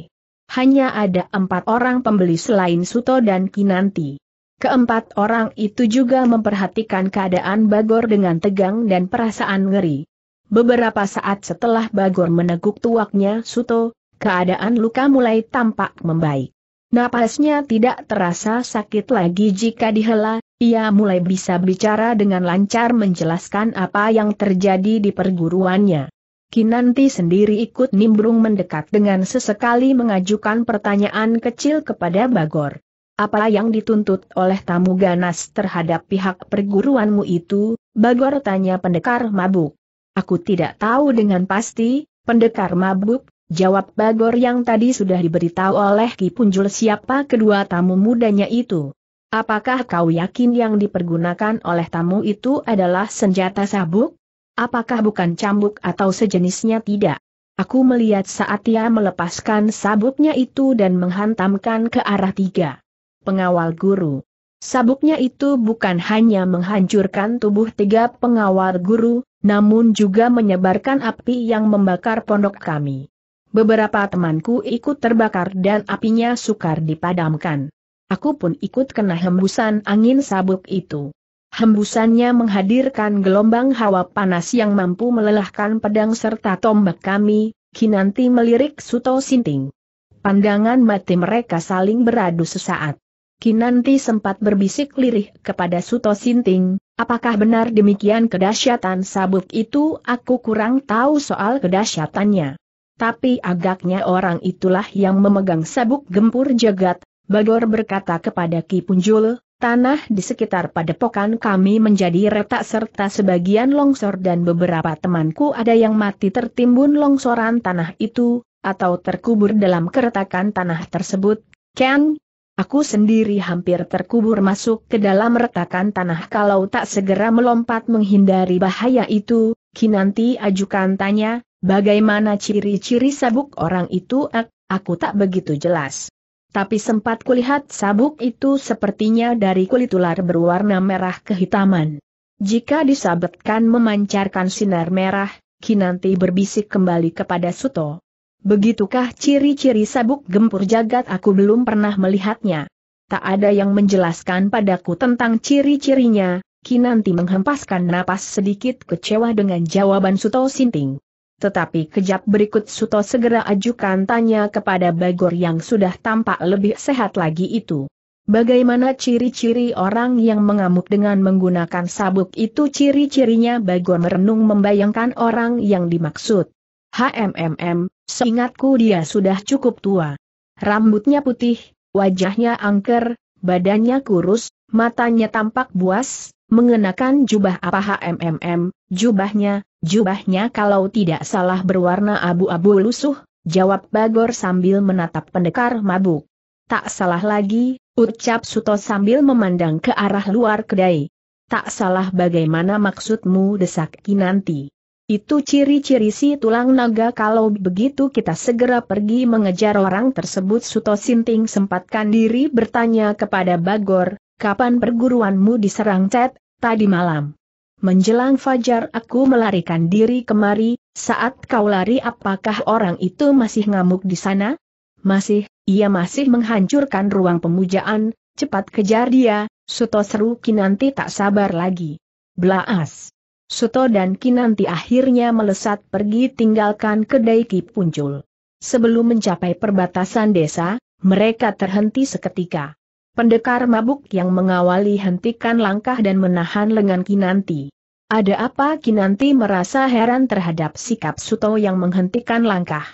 Hanya ada empat orang pembeli selain Suto dan Kinanti. Keempat orang itu juga memperhatikan keadaan Bagor dengan tegang dan perasaan ngeri. Beberapa saat setelah Bagor meneguk tuaknya Suto, keadaan luka mulai tampak membaik. Napasnya tidak terasa sakit lagi jika dihela, ia mulai bisa bicara dengan lancar menjelaskan apa yang terjadi di perguruannya. Kinanti sendiri ikut nimbrung mendekat dengan sesekali mengajukan pertanyaan kecil kepada Bagor. Apa yang dituntut oleh tamu ganas terhadap pihak perguruanmu itu, Bagor tanya pendekar mabuk. Aku tidak tahu dengan pasti, pendekar mabuk, jawab Bagor yang tadi sudah diberitahu oleh Ki Punjul siapa kedua tamu mudanya itu. Apakah kau yakin yang dipergunakan oleh tamu itu adalah senjata sabuk? Apakah bukan cambuk atau sejenisnya tidak? Aku melihat saat ia melepaskan sabuknya itu dan menghantamkan ke arah tiga. Pengawal guru. Sabuknya itu bukan hanya menghancurkan tubuh tiga pengawal guru, namun juga menyebarkan api yang membakar pondok kami. Beberapa temanku ikut terbakar dan apinya sukar dipadamkan. Aku pun ikut kena hembusan angin sabuk itu. Hembusannya menghadirkan gelombang hawa panas yang mampu melelahkan pedang serta tombak kami, Kinanti melirik Suto Sinting. Pandangan mati mereka saling beradu sesaat. Kinanti sempat berbisik lirih kepada Suto Sinting, apakah benar demikian kedahsyatan sabuk itu aku kurang tahu soal kedahsyatannya. Tapi agaknya orang itulah yang memegang sabuk gempur jagat, Bagor berkata kepada Ki Punjul, tanah di sekitar padepokan kami menjadi retak serta sebagian longsor dan beberapa temanku ada yang mati tertimbun longsoran tanah itu, atau terkubur dalam keretakan tanah tersebut, Ken, Aku sendiri hampir terkubur masuk ke dalam retakan tanah kalau tak segera melompat menghindari bahaya itu, Kinanti ajukan tanya, bagaimana ciri-ciri sabuk orang itu aku tak begitu jelas. Tapi sempat kulihat sabuk itu sepertinya dari kulit ular berwarna merah kehitaman. Jika disabetkan memancarkan sinar merah, Kinanti berbisik kembali kepada Suto. Begitukah ciri-ciri sabuk gempur jagat aku belum pernah melihatnya. Tak ada yang menjelaskan padaku tentang ciri-cirinya, Kinanti menghempaskan napas sedikit kecewa dengan jawaban Suto Sinting. Tetapi kejap berikut Suto segera ajukan tanya kepada Bagor yang sudah tampak lebih sehat lagi itu. Bagaimana ciri-ciri orang yang mengamuk dengan menggunakan sabuk itu ciri-cirinya Bagor merenung membayangkan orang yang dimaksud. HMMM, seingatku dia sudah cukup tua. Rambutnya putih, wajahnya angker, badannya kurus, matanya tampak buas, mengenakan jubah apa HMMM, jubahnya, Jubahnya kalau tidak salah berwarna abu-abu lusuh, jawab Bagor sambil menatap pendekar mabuk. Tak salah lagi, ucap Suto sambil memandang ke arah luar kedai. Tak salah bagaimana maksudmu desak Kinanti. Itu ciri-ciri si tulang naga kalau begitu kita segera pergi mengejar orang tersebut Suto Sinting sempatkan diri bertanya kepada Bagor, kapan perguruanmu diserang cet, tadi malam. Menjelang fajar aku melarikan diri kemari, saat kau lari apakah orang itu masih ngamuk di sana? Masih, ia masih menghancurkan ruang pemujaan, cepat kejar dia, Suto seru Kinanti tak sabar lagi. Blaas! Suto dan Kinanti akhirnya melesat pergi tinggalkan kedai Ki Puncul. Sebelum mencapai perbatasan desa, mereka terhenti seketika. Pendekar mabuk yang mengawali hentikan langkah dan menahan lengan Kinanti. Ada apa Kinanti merasa heran terhadap sikap Suto yang menghentikan langkah.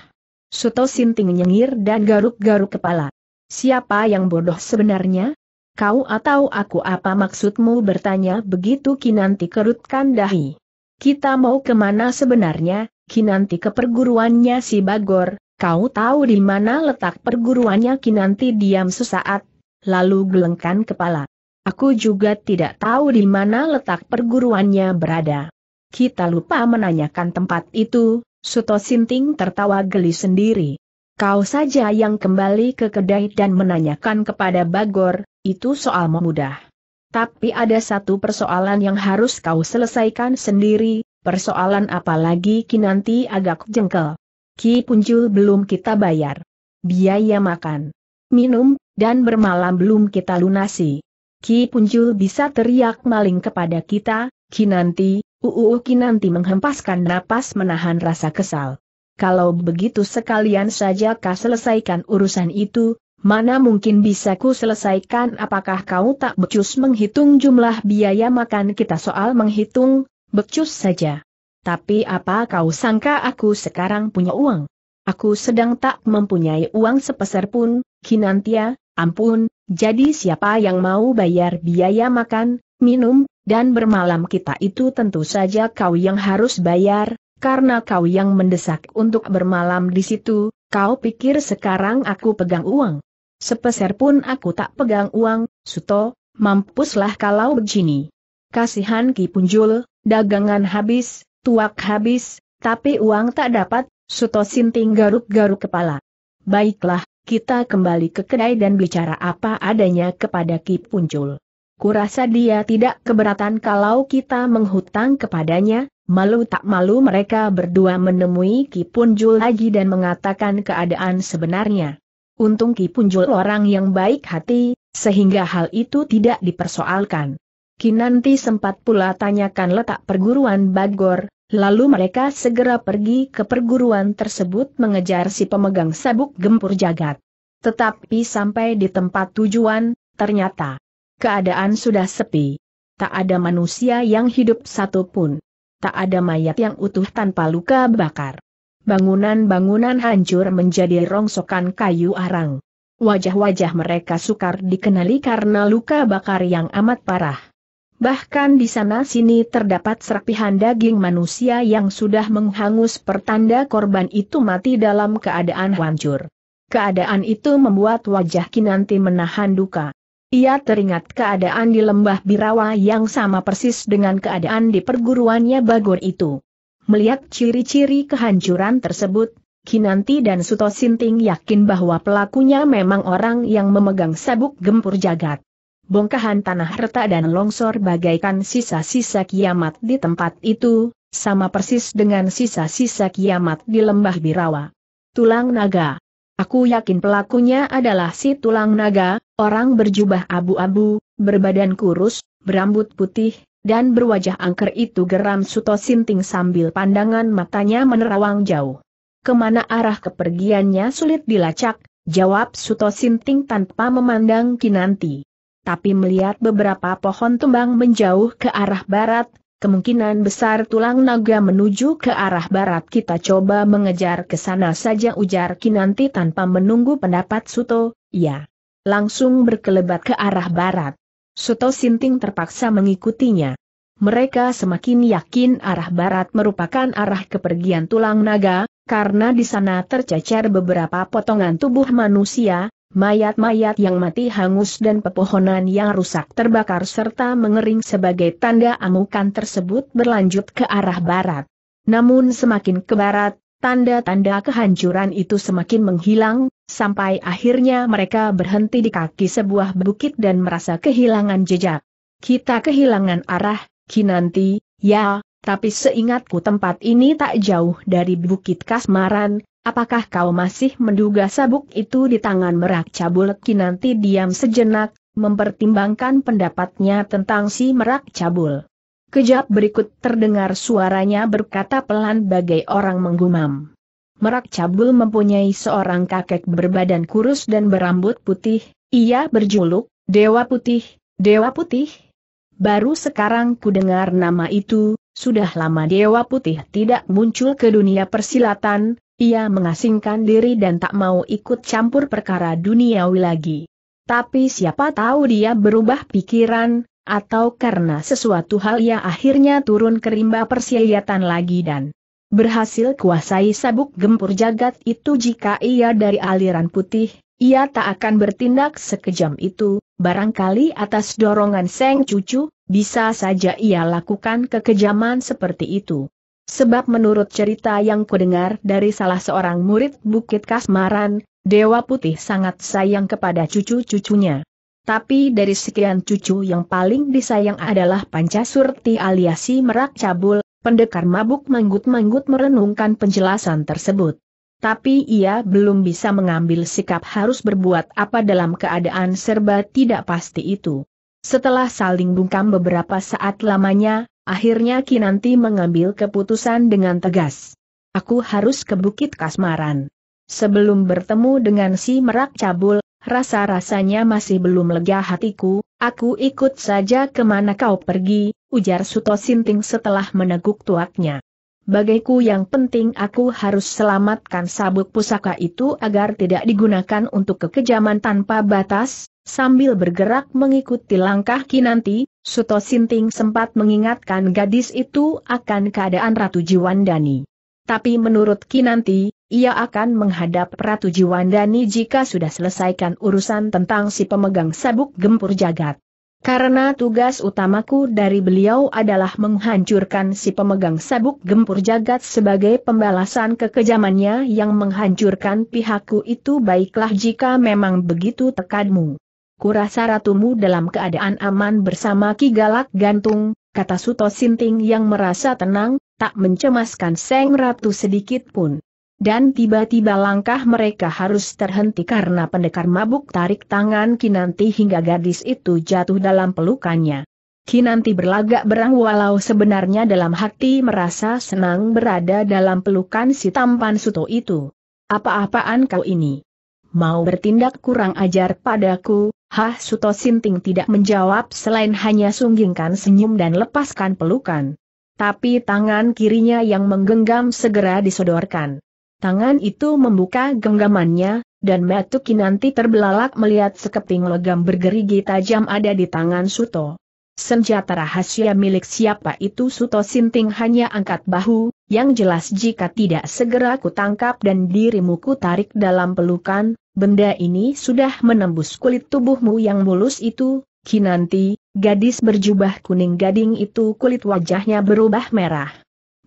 Suto sinting nyengir dan garuk-garuk kepala. Siapa yang bodoh sebenarnya? Kau atau aku apa maksudmu bertanya begitu Kinanti kerutkan dahi. Kita mau kemana sebenarnya, Kinanti ke perguruannya si Bagor, kau tahu di mana letak perguruannya Kinanti diam sesaat, lalu gelengkan kepala. Aku juga tidak tahu di mana letak perguruannya berada. Kita lupa menanyakan tempat itu, Suto Sinting tertawa geli sendiri. Kau saja yang kembali ke kedai dan menanyakan kepada Bagor, itu soal memudah. Tapi ada satu persoalan yang harus kau selesaikan sendiri, persoalan apalagi kinanti agak jengkel. Ki Punjul belum kita bayar. Biaya makan. Minum, dan bermalam belum kita lunasi. Ki punjul bisa teriak maling kepada kita, Ki Kinanti, UUU nanti menghempaskan napas menahan rasa kesal. Kalau begitu sekalian saja kau selesaikan urusan itu, mana mungkin bisa ku selesaikan apakah kau tak becus menghitung jumlah biaya makan kita soal menghitung, becus saja. Tapi apa kau sangka aku sekarang punya uang? Aku sedang tak mempunyai uang sepeser pun, Kinantia, Ampun, jadi siapa yang mau bayar biaya makan, minum, dan bermalam kita itu tentu saja kau yang harus bayar, karena kau yang mendesak untuk bermalam di situ, kau pikir sekarang aku pegang uang. Sepeser pun aku tak pegang uang, Suto, mampuslah kalau begini. Kasihan Ki Punjul, dagangan habis, tuak habis, tapi uang tak dapat, Suto Sinting garuk-garuk kepala. Baiklah, kita kembali ke kedai dan bicara apa adanya kepada Ki Puncul. Kurasa dia tidak keberatan kalau kita menghutang kepadanya, malu tak malu mereka berdua menemui Ki Punjul lagi dan mengatakan keadaan sebenarnya. Untung Ki Punjul orang yang baik hati, sehingga hal itu tidak dipersoalkan. Kinanti sempat pula tanyakan letak perguruan Bagor, Lalu mereka segera pergi ke perguruan tersebut mengejar si pemegang sabuk gempur jagat. Tetapi sampai di tempat tujuan, ternyata keadaan sudah sepi. Tak ada manusia yang hidup satupun. Tak ada mayat yang utuh tanpa luka bakar. Bangunan-bangunan hancur menjadi rongsokan kayu arang. Wajah-wajah mereka sukar dikenali karena luka bakar yang amat parah. Bahkan di sana-sini terdapat serpihan daging manusia yang sudah menghangus pertanda korban itu mati dalam keadaan hancur. Keadaan itu membuat wajah Kinanti menahan duka. Ia teringat keadaan di lembah Birawa yang sama persis dengan keadaan di perguruannya Bagor itu. Melihat ciri-ciri kehancuran tersebut, Kinanti dan Suto Sinting yakin bahwa pelakunya memang orang yang memegang sabuk gempur jagat bongkahan tanah retak dan longsor bagaikan sisa-sisa kiamat di tempat itu, sama persis dengan sisa-sisa kiamat di lembah Birawa. Tulang naga. Aku yakin pelakunya adalah si tulang naga, orang berjubah abu-abu, berbadan kurus, berambut putih, dan berwajah angker itu geram Suto Sinting sambil pandangan matanya menerawang jauh. Kemana arah kepergiannya sulit dilacak, jawab Suto Sinting tanpa memandang Kinanti tapi melihat beberapa pohon tumbang menjauh ke arah barat, kemungkinan besar tulang naga menuju ke arah barat kita coba mengejar ke sana saja ujar Kinanti tanpa menunggu pendapat Suto, ya. Langsung berkelebat ke arah barat. Suto Sinting terpaksa mengikutinya. Mereka semakin yakin arah barat merupakan arah kepergian tulang naga, karena di sana tercecer beberapa potongan tubuh manusia, Mayat-mayat yang mati hangus dan pepohonan yang rusak terbakar serta mengering sebagai tanda amukan tersebut berlanjut ke arah barat. Namun semakin ke barat, tanda-tanda kehancuran itu semakin menghilang, sampai akhirnya mereka berhenti di kaki sebuah bukit dan merasa kehilangan jejak. Kita kehilangan arah, Kinanti, ya, tapi seingatku tempat ini tak jauh dari Bukit Kasmaran, apakah kau masih menduga sabuk itu di tangan Merak Cabul nanti diam sejenak, mempertimbangkan pendapatnya tentang si Merak Cabul. Kejap berikut terdengar suaranya berkata pelan bagai orang menggumam. Merak Cabul mempunyai seorang kakek berbadan kurus dan berambut putih, ia berjuluk, Dewa Putih, Dewa Putih. Baru sekarang ku dengar nama itu, sudah lama Dewa Putih tidak muncul ke dunia persilatan, ia mengasingkan diri dan tak mau ikut campur perkara duniawi lagi. Tapi siapa tahu dia berubah pikiran, atau karena sesuatu hal ia akhirnya turun ke rimba persilatan lagi dan berhasil kuasai sabuk gempur jagat itu jika ia dari aliran putih, ia tak akan bertindak sekejam itu, barangkali atas dorongan Seng Cucu, bisa saja ia lakukan kekejaman seperti itu. Sebab menurut cerita yang kudengar dari salah seorang murid Bukit Kasmaran, Dewa Putih sangat sayang kepada cucu-cucunya. Tapi dari sekian cucu yang paling disayang adalah Pancasurti aliasi Merak Cabul, pendekar mabuk manggut-manggut merenungkan penjelasan tersebut. Tapi ia belum bisa mengambil sikap harus berbuat apa dalam keadaan serba tidak pasti itu. Setelah saling bungkam beberapa saat lamanya, akhirnya Kinanti mengambil keputusan dengan tegas. Aku harus ke Bukit Kasmaran. Sebelum bertemu dengan si Merak Cabul, rasa-rasanya masih belum lega hatiku, aku ikut saja kemana kau pergi, ujar Suto Sinting setelah meneguk tuaknya. Bagiku yang penting aku harus selamatkan sabuk pusaka itu agar tidak digunakan untuk kekejaman tanpa batas, Sambil bergerak mengikuti langkah Kinanti, Suto Sinting sempat mengingatkan gadis itu akan keadaan Ratu Jiwandani. Tapi menurut Kinanti, ia akan menghadap Ratu Jiwandani jika sudah selesaikan urusan tentang si pemegang sabuk gempur jagat. Karena tugas utamaku dari beliau adalah menghancurkan si pemegang sabuk gempur jagat sebagai pembalasan kekejamannya yang menghancurkan pihakku itu baiklah jika memang begitu tekadmu kurasa ratumu dalam keadaan aman bersama Ki Galak Gantung, kata Suto Sinting yang merasa tenang, tak mencemaskan Seng Ratu sedikit pun. Dan tiba-tiba langkah mereka harus terhenti karena pendekar mabuk tarik tangan Kinanti hingga gadis itu jatuh dalam pelukannya. Kinanti berlagak berang walau sebenarnya dalam hati merasa senang berada dalam pelukan si tampan Suto itu. Apa-apaan kau ini? mau bertindak kurang ajar padaku, Hah Suto Sinting tidak menjawab selain hanya sunggingkan senyum dan lepaskan pelukan. Tapi tangan kirinya yang menggenggam segera disodorkan. Tangan itu membuka genggamannya, dan Metu Kinanti terbelalak melihat sekeping logam bergerigi tajam ada di tangan Suto. Senjata rahasia milik siapa itu Suto Sinting hanya angkat bahu, yang jelas jika tidak segera kutangkap dan dirimu ku tarik dalam pelukan, benda ini sudah menembus kulit tubuhmu yang mulus itu, kinanti, gadis berjubah kuning gading itu kulit wajahnya berubah merah.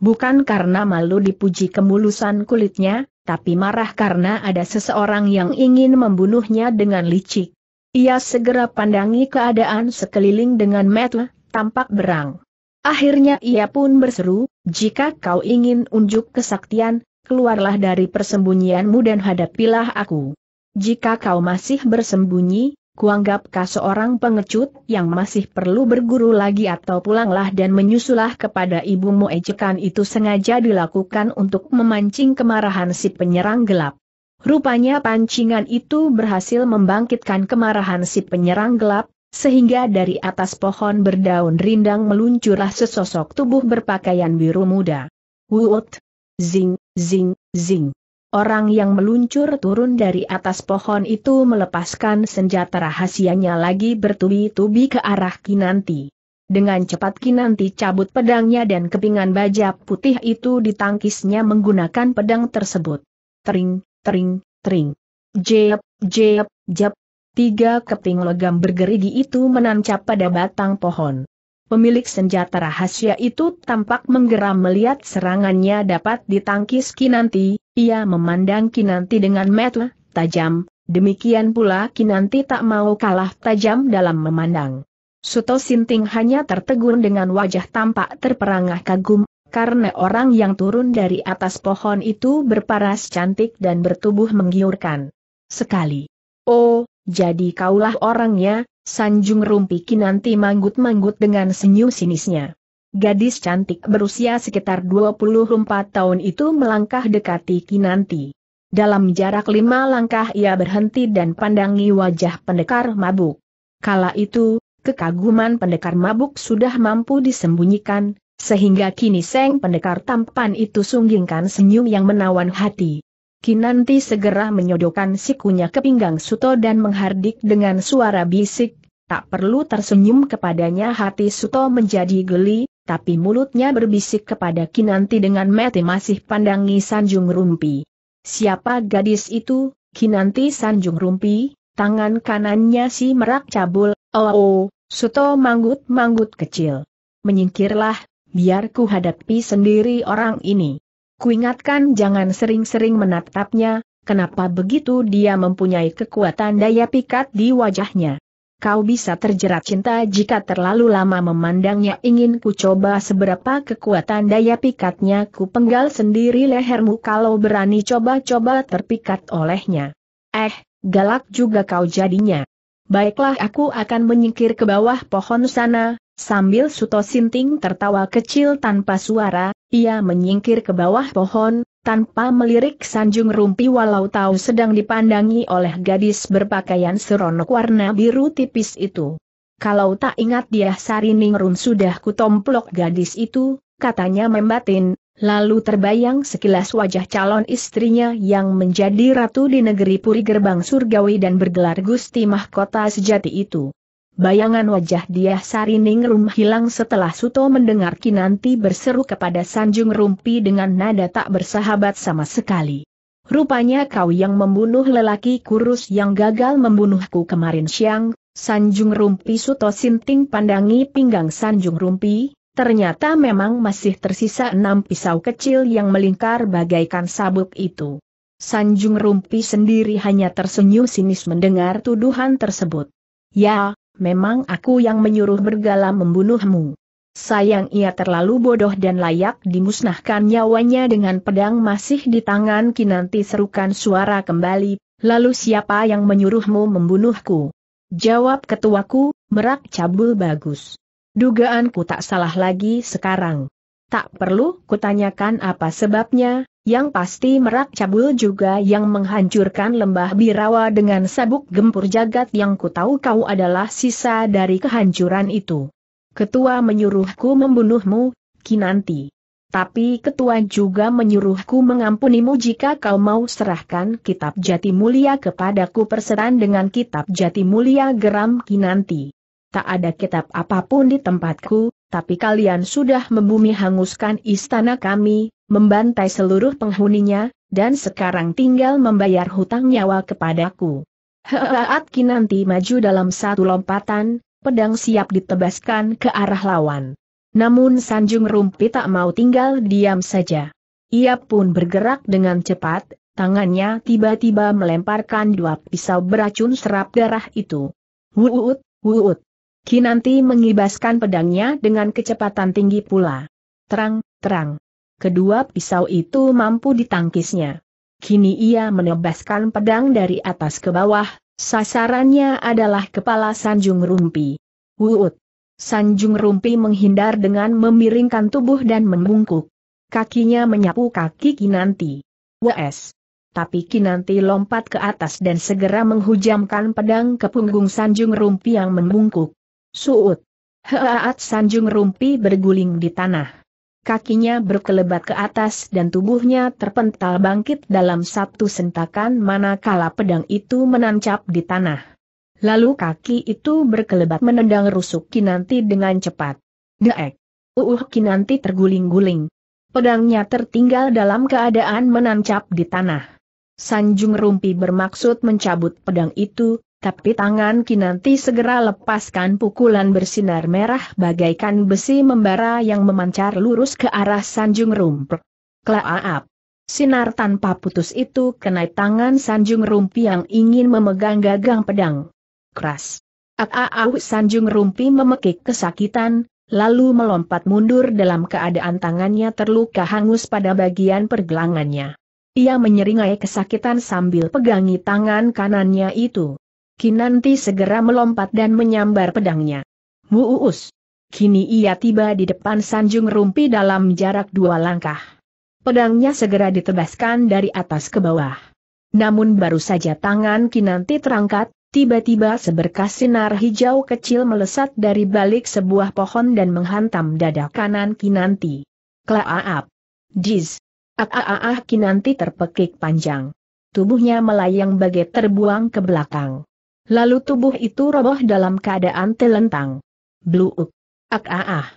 Bukan karena malu dipuji kemulusan kulitnya, tapi marah karena ada seseorang yang ingin membunuhnya dengan licik. Ia segera pandangi keadaan sekeliling dengan mata, tampak berang. Akhirnya ia pun berseru, jika kau ingin unjuk kesaktian, keluarlah dari persembunyianmu dan hadapilah aku. Jika kau masih bersembunyi, kuanggap kau seorang pengecut yang masih perlu berguru lagi atau pulanglah dan menyusulah kepada ibumu ejekan itu sengaja dilakukan untuk memancing kemarahan si penyerang gelap. Rupanya pancingan itu berhasil membangkitkan kemarahan si penyerang gelap, sehingga dari atas pohon berdaun rindang meluncurlah sesosok tubuh berpakaian biru muda. Wut! Zing, zing, zing. Orang yang meluncur turun dari atas pohon itu melepaskan senjata rahasianya lagi bertubi-tubi ke arah Kinanti. Dengan cepat Kinanti cabut pedangnya dan kepingan baja putih itu ditangkisnya menggunakan pedang tersebut. Tering, tering, tering. Jep, jep, jep, Tiga keping logam bergerigi itu menancap pada batang pohon. Pemilik senjata rahasia itu tampak menggeram melihat serangannya dapat ditangkis Kinanti, ia memandang Kinanti dengan mata tajam, demikian pula Kinanti tak mau kalah tajam dalam memandang. Suto Sinting hanya tertegun dengan wajah tampak terperangah kagum, karena orang yang turun dari atas pohon itu berparas cantik dan bertubuh menggiurkan. Sekali. Oh, jadi kaulah orangnya, Sanjung Rumpi Kinanti manggut-manggut dengan senyum sinisnya. Gadis cantik berusia sekitar 24 tahun itu melangkah dekati Kinanti. Dalam jarak lima langkah ia berhenti dan pandangi wajah pendekar mabuk. Kala itu, kekaguman pendekar mabuk sudah mampu disembunyikan, sehingga kini seng pendekar tampan itu sunggingkan senyum yang menawan hati. Kinanti segera menyodokkan sikunya ke pinggang Suto dan menghardik dengan suara bisik, tak perlu tersenyum kepadanya hati Suto menjadi geli, tapi mulutnya berbisik kepada Kinanti dengan mati masih pandangi Sanjung Rumpi. Siapa gadis itu, Kinanti Sanjung Rumpi? Tangan kanannya si merak cabul, oh, oh Suto manggut-manggut kecil. Menyingkirlah, biar ku hadapi sendiri orang ini. Kuingatkan jangan sering-sering menatapnya, kenapa begitu dia mempunyai kekuatan daya pikat di wajahnya. Kau bisa terjerat cinta jika terlalu lama memandangnya ingin ku coba seberapa kekuatan daya pikatnya ku penggal sendiri lehermu kalau berani coba-coba terpikat olehnya. Eh, galak juga kau jadinya. Baiklah aku akan menyingkir ke bawah pohon sana, sambil Suto Sinting tertawa kecil tanpa suara, ia menyingkir ke bawah pohon, tanpa melirik sanjung rumpi walau tahu sedang dipandangi oleh gadis berpakaian seronok warna biru tipis itu. Kalau tak ingat dia Sariningrum sudah kutomplok gadis itu, katanya membatin, lalu terbayang sekilas wajah calon istrinya yang menjadi ratu di negeri Puri Gerbang Surgawi dan bergelar Gusti Mahkota sejati itu. Bayangan wajah dia Sarining Rum hilang setelah Suto mendengar Kinanti berseru kepada Sanjung Rumpi dengan nada tak bersahabat sama sekali. Rupanya kau yang membunuh lelaki kurus yang gagal membunuhku kemarin siang, Sanjung Rumpi Suto Sinting pandangi pinggang Sanjung Rumpi, ternyata memang masih tersisa enam pisau kecil yang melingkar bagaikan sabuk itu. Sanjung Rumpi sendiri hanya tersenyum sinis mendengar tuduhan tersebut. Ya, memang aku yang menyuruh bergala membunuhmu. Sayang ia terlalu bodoh dan layak dimusnahkan nyawanya dengan pedang masih di tangan Kinanti serukan suara kembali, lalu siapa yang menyuruhmu membunuhku? Jawab ketuaku, merak cabul bagus. Dugaanku tak salah lagi sekarang. Tak perlu kutanyakan apa sebabnya, yang pasti merak cabul juga yang menghancurkan lembah Birawa dengan sabuk gempur jagat yang ku tahu kau adalah sisa dari kehancuran itu. Ketua menyuruhku membunuhmu, Kinanti. Tapi ketua juga menyuruhku mengampunimu jika kau mau serahkan kitab jati mulia kepadaku perseran dengan kitab jati mulia geram kinanti. Tak ada kitab apapun di tempatku, tapi kalian sudah membumi hanguskan istana kami, membantai seluruh penghuninya, dan sekarang tinggal membayar hutang nyawa kepadaku. Heaat Kinanti maju dalam satu lompatan, pedang siap ditebaskan ke arah lawan. Namun Sanjung Rumpi tak mau tinggal diam saja. Ia pun bergerak dengan cepat, tangannya tiba-tiba melemparkan dua pisau beracun serap darah itu. Wuut, wuut. Kinanti mengibaskan pedangnya dengan kecepatan tinggi pula. Terang, terang kedua pisau itu mampu ditangkisnya. Kini ia menebaskan pedang dari atas ke bawah, sasarannya adalah kepala Sanjung Rumpi. Wuut! Sanjung Rumpi menghindar dengan memiringkan tubuh dan membungkuk. Kakinya menyapu kaki Kinanti. Wes! Tapi Kinanti lompat ke atas dan segera menghujamkan pedang ke punggung Sanjung Rumpi yang membungkuk. Suut. Heaat Sanjung Rumpi berguling di tanah kakinya berkelebat ke atas dan tubuhnya terpental bangkit dalam satu sentakan manakala pedang itu menancap di tanah. Lalu kaki itu berkelebat menendang rusuk Kinanti dengan cepat. Deek! Uuh Kinanti terguling-guling. Pedangnya tertinggal dalam keadaan menancap di tanah. Sanjung Rumpi bermaksud mencabut pedang itu, tapi tangan Kinanti segera lepaskan pukulan bersinar merah bagaikan besi membara yang memancar lurus ke arah Sanjung Rump. Klaap. Sinar tanpa putus itu kena tangan Sanjung Rumpi yang ingin memegang gagang pedang. Keras. Aau Sanjung Rumpi memekik kesakitan, lalu melompat mundur dalam keadaan tangannya terluka hangus pada bagian pergelangannya. Ia menyeringai kesakitan sambil pegangi tangan kanannya itu. Kinanti segera melompat dan menyambar pedangnya. Muus. Kini ia tiba di depan sanjung rumpi dalam jarak dua langkah. Pedangnya segera ditebaskan dari atas ke bawah. Namun baru saja tangan Kinanti terangkat, tiba-tiba seberkas sinar hijau kecil melesat dari balik sebuah pohon dan menghantam dada kanan Kinanti. Klaaap. Jiz. Aaah Kinanti terpekik panjang. Tubuhnya melayang bagai terbuang ke belakang. Lalu tubuh itu roboh dalam keadaan telentang. Bluuk. Ak ah ah.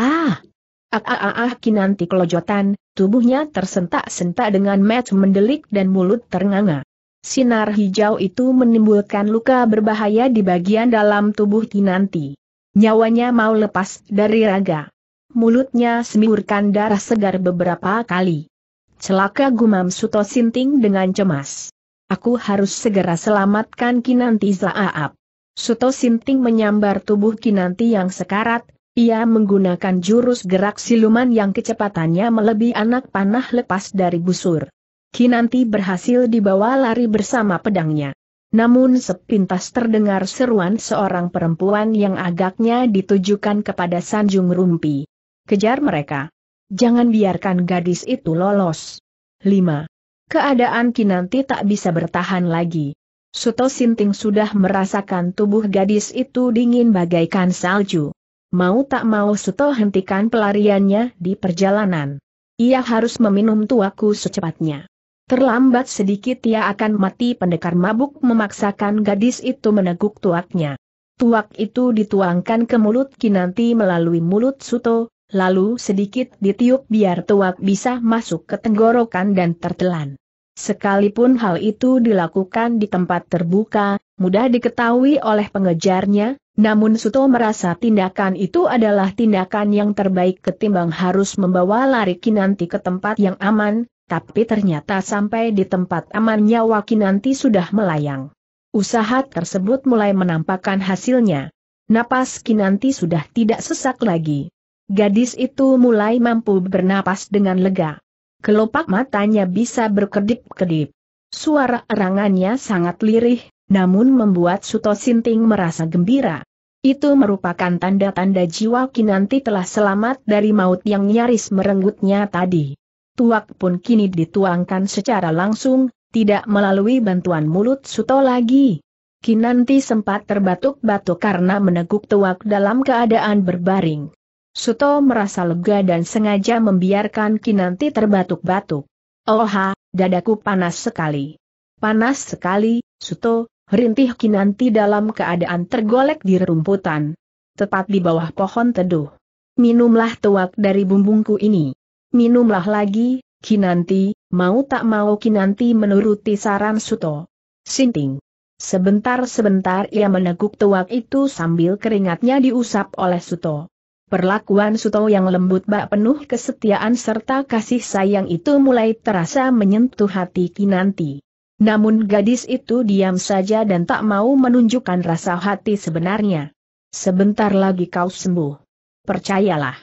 Ah. Ak ah ah ah kinanti kelojotan, tubuhnya tersentak-sentak dengan match mendelik dan mulut ternganga. Sinar hijau itu menimbulkan luka berbahaya di bagian dalam tubuh Kinanti. Nyawanya mau lepas dari raga. Mulutnya semiurkan darah segar beberapa kali. Celaka gumam Suto Sinting dengan cemas. Aku harus segera selamatkan Kinanti Zaap. Suto Sinting menyambar tubuh Kinanti yang sekarat, ia menggunakan jurus gerak siluman yang kecepatannya melebihi anak panah lepas dari busur. Kinanti berhasil dibawa lari bersama pedangnya. Namun sepintas terdengar seruan seorang perempuan yang agaknya ditujukan kepada Sanjung Rumpi. Kejar mereka. Jangan biarkan gadis itu lolos. 5. Keadaan Kinanti tak bisa bertahan lagi. Suto Sinting sudah merasakan tubuh gadis itu dingin bagaikan salju. Mau tak mau Suto hentikan pelariannya di perjalanan. Ia harus meminum tuaku secepatnya. Terlambat sedikit ia akan mati pendekar mabuk memaksakan gadis itu meneguk tuaknya. Tuak itu dituangkan ke mulut Kinanti melalui mulut Suto, lalu sedikit ditiup biar tuak bisa masuk ke tenggorokan dan tertelan. Sekalipun hal itu dilakukan di tempat terbuka, mudah diketahui oleh pengejarnya, namun Suto merasa tindakan itu adalah tindakan yang terbaik ketimbang harus membawa lari Kinanti ke tempat yang aman, tapi ternyata sampai di tempat amannya, nyawa Kinanti sudah melayang. Usaha tersebut mulai menampakkan hasilnya. Napas Kinanti sudah tidak sesak lagi. Gadis itu mulai mampu bernapas dengan lega. Kelopak matanya bisa berkedip-kedip. Suara erangannya sangat lirih, namun membuat Suto Sinting merasa gembira. Itu merupakan tanda-tanda jiwa Kinanti telah selamat dari maut yang nyaris merenggutnya tadi. Tuak pun kini dituangkan secara langsung, tidak melalui bantuan mulut Suto lagi. Kinanti sempat terbatuk-batuk karena meneguk tuak dalam keadaan berbaring. Suto merasa lega dan sengaja membiarkan Kinanti terbatuk-batuk. Oha, dadaku panas sekali. Panas sekali, Suto, rintih Kinanti dalam keadaan tergolek di rumputan. Tepat di bawah pohon teduh. Minumlah tuak dari bumbungku ini. Minumlah lagi, Kinanti, mau tak mau Kinanti menuruti saran Suto. Sinting. Sebentar-sebentar ia meneguk tuak itu sambil keringatnya diusap oleh Suto. Perlakuan Suto yang lembut bak penuh kesetiaan serta kasih sayang itu mulai terasa menyentuh hati Kinanti. Namun gadis itu diam saja dan tak mau menunjukkan rasa hati sebenarnya. Sebentar lagi kau sembuh. Percayalah.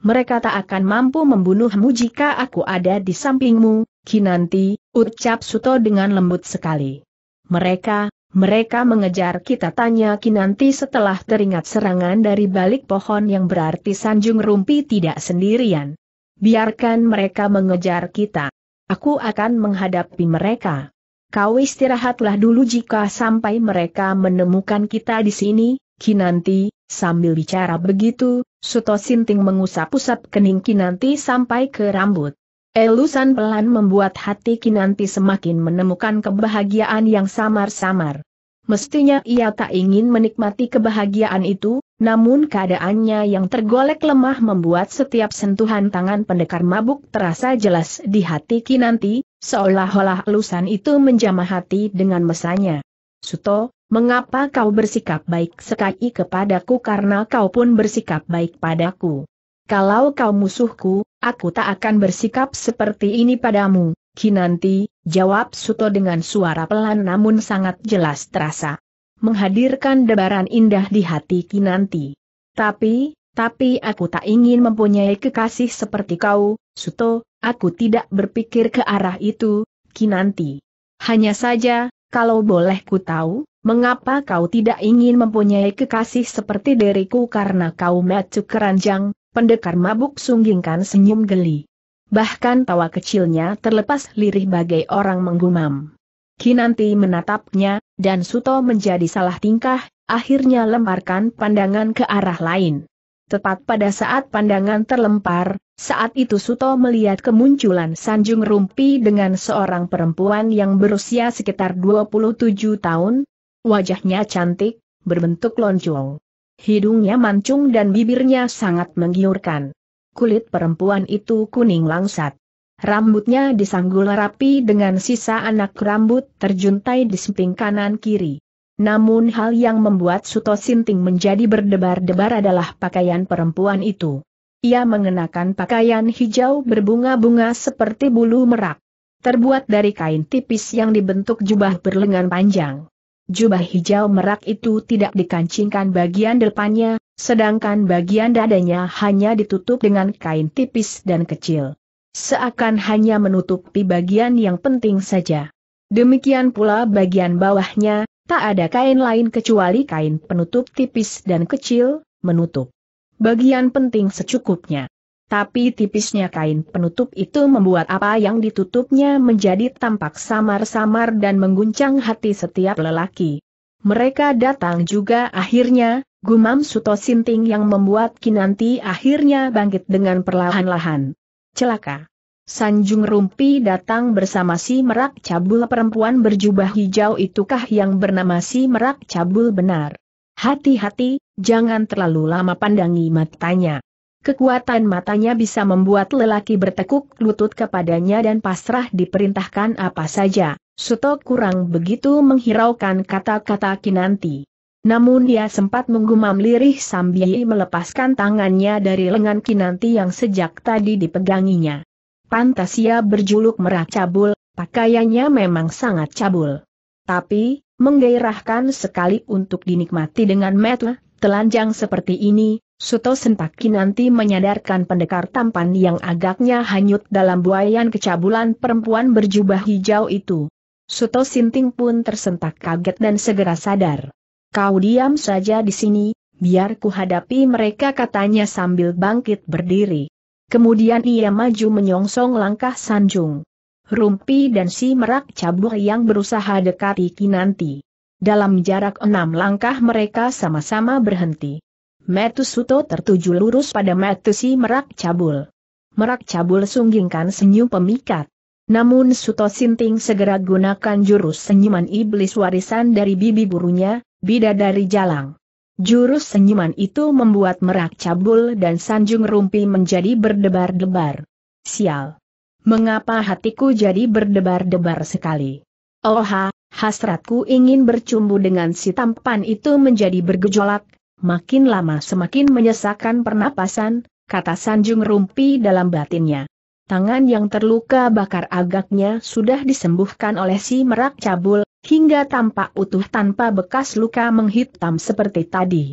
Mereka tak akan mampu membunuhmu jika aku ada di sampingmu, Kinanti, ucap Suto dengan lembut sekali. Mereka, mereka mengejar kita tanya Kinanti setelah teringat serangan dari balik pohon yang berarti Sanjung Rumpi tidak sendirian. Biarkan mereka mengejar kita. Aku akan menghadapi mereka. Kau istirahatlah dulu jika sampai mereka menemukan kita di sini, Kinanti, sambil bicara begitu, Suto Sinting mengusap-usap kening Kinanti sampai ke rambut. Elusan pelan membuat hati Kinanti semakin menemukan kebahagiaan yang samar-samar. Mestinya ia tak ingin menikmati kebahagiaan itu, namun keadaannya yang tergolek lemah membuat setiap sentuhan tangan pendekar mabuk terasa jelas di hati Kinanti, seolah-olah elusan itu menjamah hati dengan mesanya. Suto, mengapa kau bersikap baik sekali kepadaku karena kau pun bersikap baik padaku. Kalau kau musuhku, aku tak akan bersikap seperti ini padamu, Kinanti, jawab Suto dengan suara pelan namun sangat jelas terasa. Menghadirkan debaran indah di hati Kinanti. Tapi, tapi aku tak ingin mempunyai kekasih seperti kau, Suto, aku tidak berpikir ke arah itu, Kinanti. Hanya saja, kalau boleh ku tahu, mengapa kau tidak ingin mempunyai kekasih seperti diriku karena kau macu keranjang, pendekar mabuk sunggingkan senyum geli. Bahkan tawa kecilnya terlepas lirih bagai orang menggumam. Kinanti menatapnya, dan Suto menjadi salah tingkah, akhirnya lemparkan pandangan ke arah lain. Tepat pada saat pandangan terlempar, saat itu Suto melihat kemunculan Sanjung Rumpi dengan seorang perempuan yang berusia sekitar 27 tahun. Wajahnya cantik, berbentuk lonjong. Hidungnya mancung dan bibirnya sangat menggiurkan kulit perempuan itu kuning langsat. Rambutnya disanggul rapi dengan sisa anak rambut terjuntai di samping kanan kiri. Namun hal yang membuat Suto Sinting menjadi berdebar-debar adalah pakaian perempuan itu. Ia mengenakan pakaian hijau berbunga-bunga seperti bulu merak. Terbuat dari kain tipis yang dibentuk jubah berlengan panjang. Jubah hijau merak itu tidak dikancingkan bagian depannya, Sedangkan bagian dadanya hanya ditutup dengan kain tipis dan kecil. Seakan hanya menutupi bagian yang penting saja. Demikian pula bagian bawahnya, tak ada kain lain kecuali kain penutup tipis dan kecil, menutup. Bagian penting secukupnya. Tapi tipisnya kain penutup itu membuat apa yang ditutupnya menjadi tampak samar-samar dan mengguncang hati setiap lelaki. Mereka datang juga akhirnya, Gumam Suto Sinting yang membuat Kinanti akhirnya bangkit dengan perlahan-lahan. Celaka. Sanjung Rumpi datang bersama si Merak Cabul perempuan berjubah hijau itukah yang bernama si Merak Cabul benar. Hati-hati, jangan terlalu lama pandangi matanya. Kekuatan matanya bisa membuat lelaki bertekuk lutut kepadanya dan pasrah diperintahkan apa saja. Suto kurang begitu menghiraukan kata-kata Kinanti. Namun dia sempat menggumam lirih sambil melepaskan tangannya dari lengan Kinanti yang sejak tadi dipeganginya. Pantas ia berjuluk merah cabul, pakaiannya memang sangat cabul. Tapi, menggairahkan sekali untuk dinikmati dengan metel, telanjang seperti ini, Suto Sentak Kinanti menyadarkan pendekar tampan yang agaknya hanyut dalam buayan kecabulan perempuan berjubah hijau itu. Suto Sinting pun tersentak kaget dan segera sadar. Kau diam saja di sini, biar ku hadapi mereka katanya sambil bangkit berdiri. Kemudian ia maju menyongsong langkah Sanjung. Rumpi dan si merak cabur yang berusaha dekati Kinanti. Dalam jarak enam langkah mereka sama-sama berhenti. Metusuto Suto tertuju lurus pada Metus si merak cabul. Merak cabul sunggingkan senyum pemikat. Namun Suto Sinting segera gunakan jurus senyuman iblis warisan dari bibi burunya, dari jalang. Jurus senyuman itu membuat merak cabul dan sanjung rumpi menjadi berdebar-debar. Sial! Mengapa hatiku jadi berdebar-debar sekali? Oha, hasratku ingin bercumbu dengan si tampan itu menjadi bergejolak, makin lama semakin menyesakan pernapasan, kata sanjung rumpi dalam batinnya. Tangan yang terluka bakar agaknya sudah disembuhkan oleh si merak cabul, hingga tampak utuh tanpa bekas luka menghitam seperti tadi.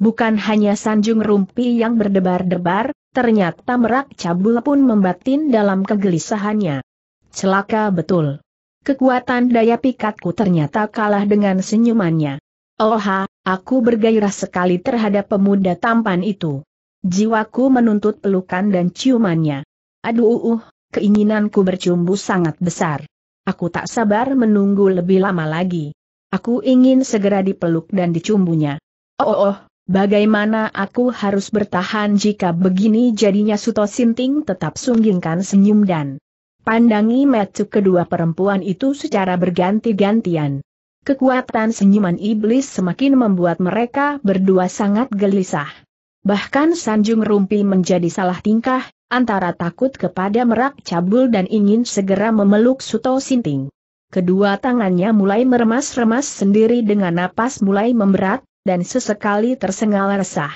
Bukan hanya Sanjung Rumpi yang berdebar-debar, ternyata merak cabul pun membatin dalam kegelisahannya. Celaka betul. Kekuatan daya pikatku ternyata kalah dengan senyumannya. Oha, aku bergairah sekali terhadap pemuda tampan itu. Jiwaku menuntut pelukan dan ciumannya. Aduh, uh, keinginanku bercumbu sangat besar. Aku tak sabar menunggu lebih lama lagi. Aku ingin segera dipeluk dan dicumbunya. Oh, oh, oh bagaimana aku harus bertahan jika begini jadinya Suto Sinting tetap sunggingkan senyum dan pandangi metu kedua perempuan itu secara berganti-gantian. Kekuatan senyuman iblis semakin membuat mereka berdua sangat gelisah. Bahkan Sanjung Rumpi menjadi salah tingkah, antara takut kepada merak cabul dan ingin segera memeluk Suto Sinting. Kedua tangannya mulai meremas-remas sendiri dengan napas mulai memberat, dan sesekali tersengal resah.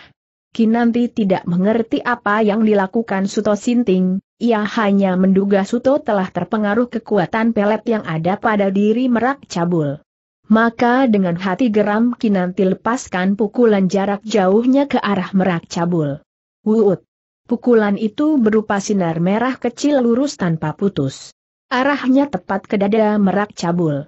Kinanti tidak mengerti apa yang dilakukan Suto Sinting, ia hanya menduga Suto telah terpengaruh kekuatan pelet yang ada pada diri merak cabul. Maka dengan hati geram Kinanti lepaskan pukulan jarak jauhnya ke arah merak cabul. Wuut! Pukulan itu berupa sinar merah kecil lurus tanpa putus. Arahnya tepat ke dada merak cabul.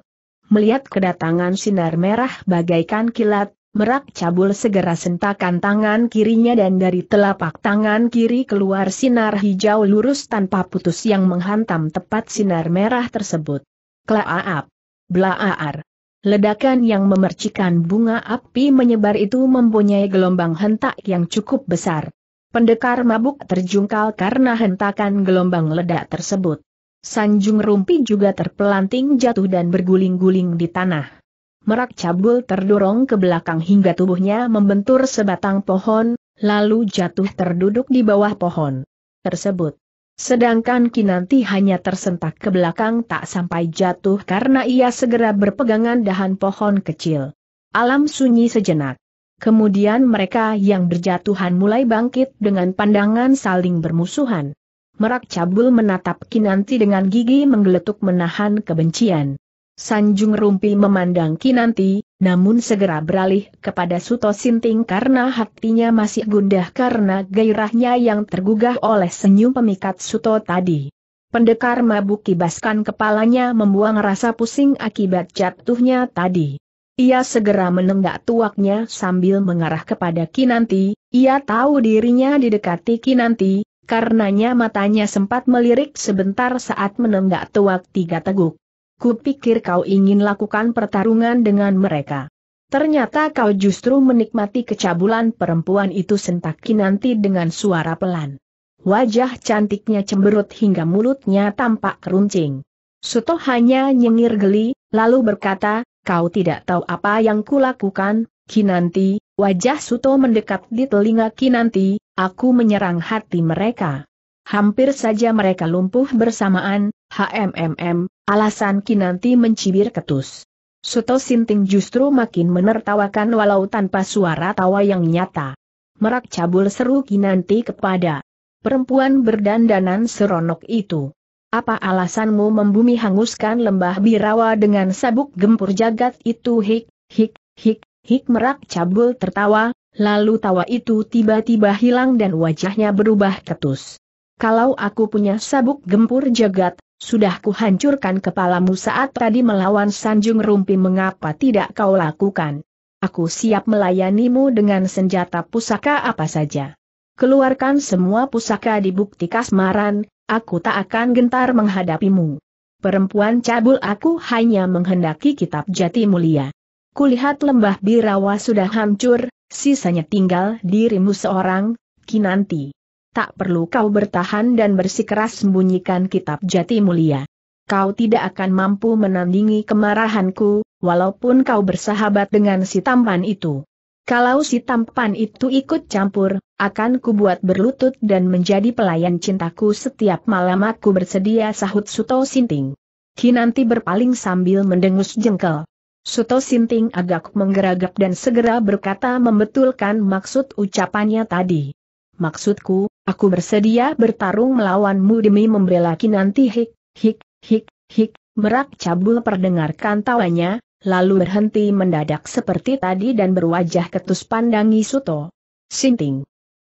Melihat kedatangan sinar merah bagaikan kilat, Merak cabul segera sentakan tangan kirinya dan dari telapak tangan kiri keluar sinar hijau lurus tanpa putus yang menghantam tepat sinar merah tersebut. Klaaap. Blaaar. Ledakan yang memercikan bunga api menyebar itu mempunyai gelombang hentak yang cukup besar. Pendekar mabuk terjungkal karena hentakan gelombang ledak tersebut. Sanjung Rumpi juga terpelanting jatuh dan berguling-guling di tanah. Merak cabul terdorong ke belakang hingga tubuhnya membentur sebatang pohon, lalu jatuh terduduk di bawah pohon tersebut. Sedangkan Kinanti hanya tersentak ke belakang tak sampai jatuh karena ia segera berpegangan dahan pohon kecil. Alam sunyi sejenak. Kemudian mereka yang berjatuhan mulai bangkit dengan pandangan saling bermusuhan. Merak Cabul menatap Kinanti dengan gigi menggeletuk menahan kebencian. Sanjung Rumpi memandang Kinanti, namun segera beralih kepada Suto Sinting karena hatinya masih gundah karena gairahnya yang tergugah oleh senyum pemikat Suto tadi. Pendekar mabuk kibaskan kepalanya membuang rasa pusing akibat jatuhnya tadi. Ia segera menenggak tuaknya sambil mengarah kepada Kinanti, ia tahu dirinya didekati Kinanti, karenanya matanya sempat melirik sebentar saat menenggak tuak tiga teguk. Kupikir kau ingin lakukan pertarungan dengan mereka. Ternyata kau justru menikmati kecabulan perempuan itu sentak Kinanti dengan suara pelan. Wajah cantiknya cemberut hingga mulutnya tampak keruncing. Suto hanya nyengir geli, lalu berkata, kau tidak tahu apa yang kulakukan, Kinanti, wajah Suto mendekat di telinga Kinanti, aku menyerang hati mereka. Hampir saja mereka lumpuh bersamaan, HMMM, alasan Kinanti mencibir ketus. Suto Sinting justru makin menertawakan walau tanpa suara tawa yang nyata. Merak cabul seru Kinanti kepada perempuan berdandanan seronok itu. Apa alasanmu membumi hanguskan lembah birawa dengan sabuk gempur jagat itu hik, hik, hik, hik merak cabul tertawa, lalu tawa itu tiba-tiba hilang dan wajahnya berubah ketus. Kalau aku punya sabuk gempur jagat, sudah kuhancurkan kepalamu saat tadi melawan Sanjung Rumpi mengapa tidak kau lakukan. Aku siap melayanimu dengan senjata pusaka apa saja. Keluarkan semua pusaka di bukti kasmaran, aku tak akan gentar menghadapimu. Perempuan cabul aku hanya menghendaki kitab jati mulia. Kulihat lembah birawa sudah hancur, sisanya tinggal dirimu seorang, kinanti. Tak perlu kau bertahan dan bersikeras sembunyikan kitab jati mulia. Kau tidak akan mampu menandingi kemarahanku, walaupun kau bersahabat dengan si tampan itu. Kalau si tampan itu ikut campur, akan kubuat berlutut dan menjadi pelayan cintaku setiap malam aku bersedia sahut Suto Sinting. Kinanti berpaling sambil mendengus jengkel. Suto Sinting agak menggeragap dan segera berkata membetulkan maksud ucapannya tadi. Maksudku, aku bersedia bertarung melawanmu demi membela Kinanti hik, hik, hik, hik, merak cabul perdengarkan tawanya, lalu berhenti mendadak seperti tadi dan berwajah ketus pandangi Suto. Sinting.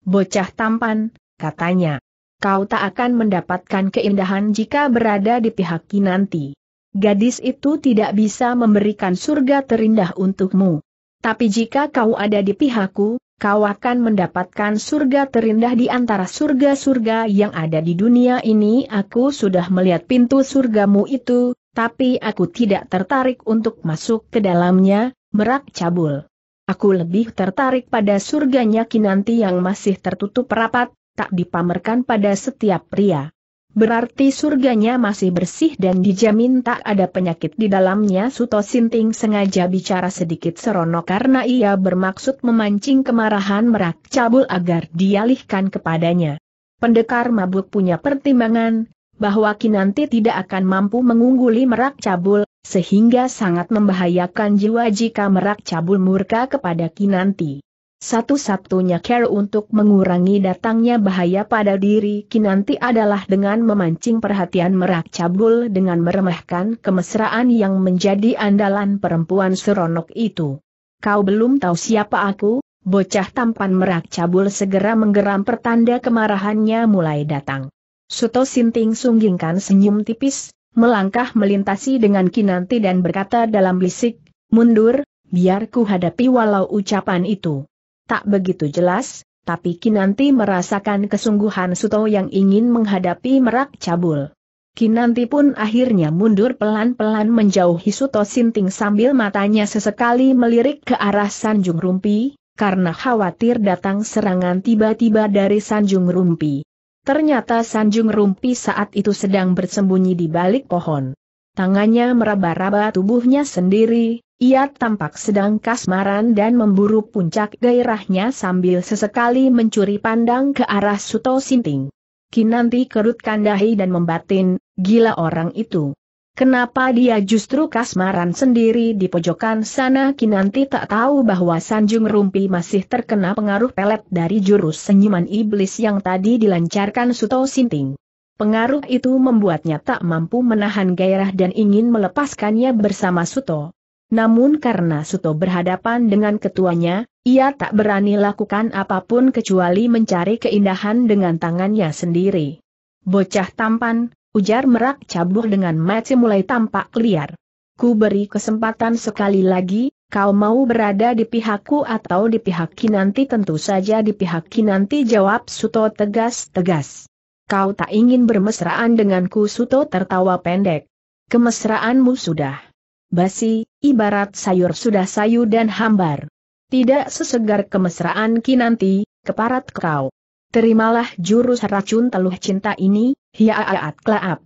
Bocah tampan, katanya. Kau tak akan mendapatkan keindahan jika berada di pihak nanti. Gadis itu tidak bisa memberikan surga terindah untukmu. Tapi jika kau ada di pihakku, kau akan mendapatkan surga terindah di antara surga-surga yang ada di dunia ini. Aku sudah melihat pintu surgamu itu, tapi aku tidak tertarik untuk masuk ke dalamnya, merak cabul. Aku lebih tertarik pada surganya Kinanti yang masih tertutup rapat, tak dipamerkan pada setiap pria. Berarti surganya masih bersih dan dijamin tak ada penyakit di dalamnya Suto Sinting sengaja bicara sedikit serono karena ia bermaksud memancing kemarahan merak cabul agar dialihkan kepadanya. Pendekar mabuk punya pertimbangan, bahwa Kinanti tidak akan mampu mengungguli Merak Cabul, sehingga sangat membahayakan jiwa jika Merak Cabul murka kepada Kinanti. Satu-satunya cara untuk mengurangi datangnya bahaya pada diri Kinanti adalah dengan memancing perhatian Merak Cabul dengan meremehkan kemesraan yang menjadi andalan perempuan seronok itu. Kau belum tahu siapa aku, Bocah tampan merak cabul segera menggeram pertanda kemarahannya mulai datang. Suto Sinting sunggingkan senyum tipis, melangkah melintasi dengan kinanti dan berkata dalam bisik, mundur, biar ku hadapi walau ucapan itu. Tak begitu jelas, tapi Kinanti merasakan kesungguhan Suto yang ingin menghadapi merak cabul. Kinanti pun akhirnya mundur pelan-pelan menjauhi Suto Sinting sambil matanya sesekali melirik ke arah Sanjung Rumpi, karena khawatir datang serangan tiba-tiba dari Sanjung Rumpi. Ternyata Sanjung Rumpi saat itu sedang bersembunyi di balik pohon. Tangannya meraba-raba tubuhnya sendiri, ia tampak sedang kasmaran dan memburu puncak gairahnya sambil sesekali mencuri pandang ke arah Suto Sinting. Kinanti kerutkan dahi dan membatin, gila orang itu. Kenapa dia justru kasmaran sendiri di pojokan sana kinanti tak tahu bahwa Sanjung Rumpi masih terkena pengaruh pelet dari jurus senyuman iblis yang tadi dilancarkan Suto Sinting. Pengaruh itu membuatnya tak mampu menahan gairah dan ingin melepaskannya bersama Suto. Namun karena Suto berhadapan dengan ketuanya, ia tak berani lakukan apapun kecuali mencari keindahan dengan tangannya sendiri. Bocah tampan, ujar merak cabur dengan mata mulai tampak liar. Ku beri kesempatan sekali lagi, kau mau berada di pihakku atau di pihak Kinanti tentu saja di pihak Kinanti jawab Suto tegas-tegas. Kau tak ingin bermesraan denganku Suto tertawa pendek. Kemesraanmu sudah basi, ibarat sayur sudah sayu dan hambar. Tidak sesegar kemesraan Kinanti, keparat kau. Terimalah jurus racun teluh cinta ini, Hiaaat ya, klaap.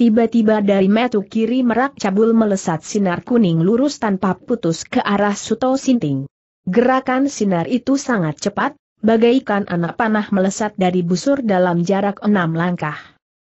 Tiba-tiba dari metu kiri merak cabul melesat sinar kuning lurus tanpa putus ke arah Suto Sinting. Gerakan sinar itu sangat cepat, bagaikan anak panah melesat dari busur dalam jarak enam langkah.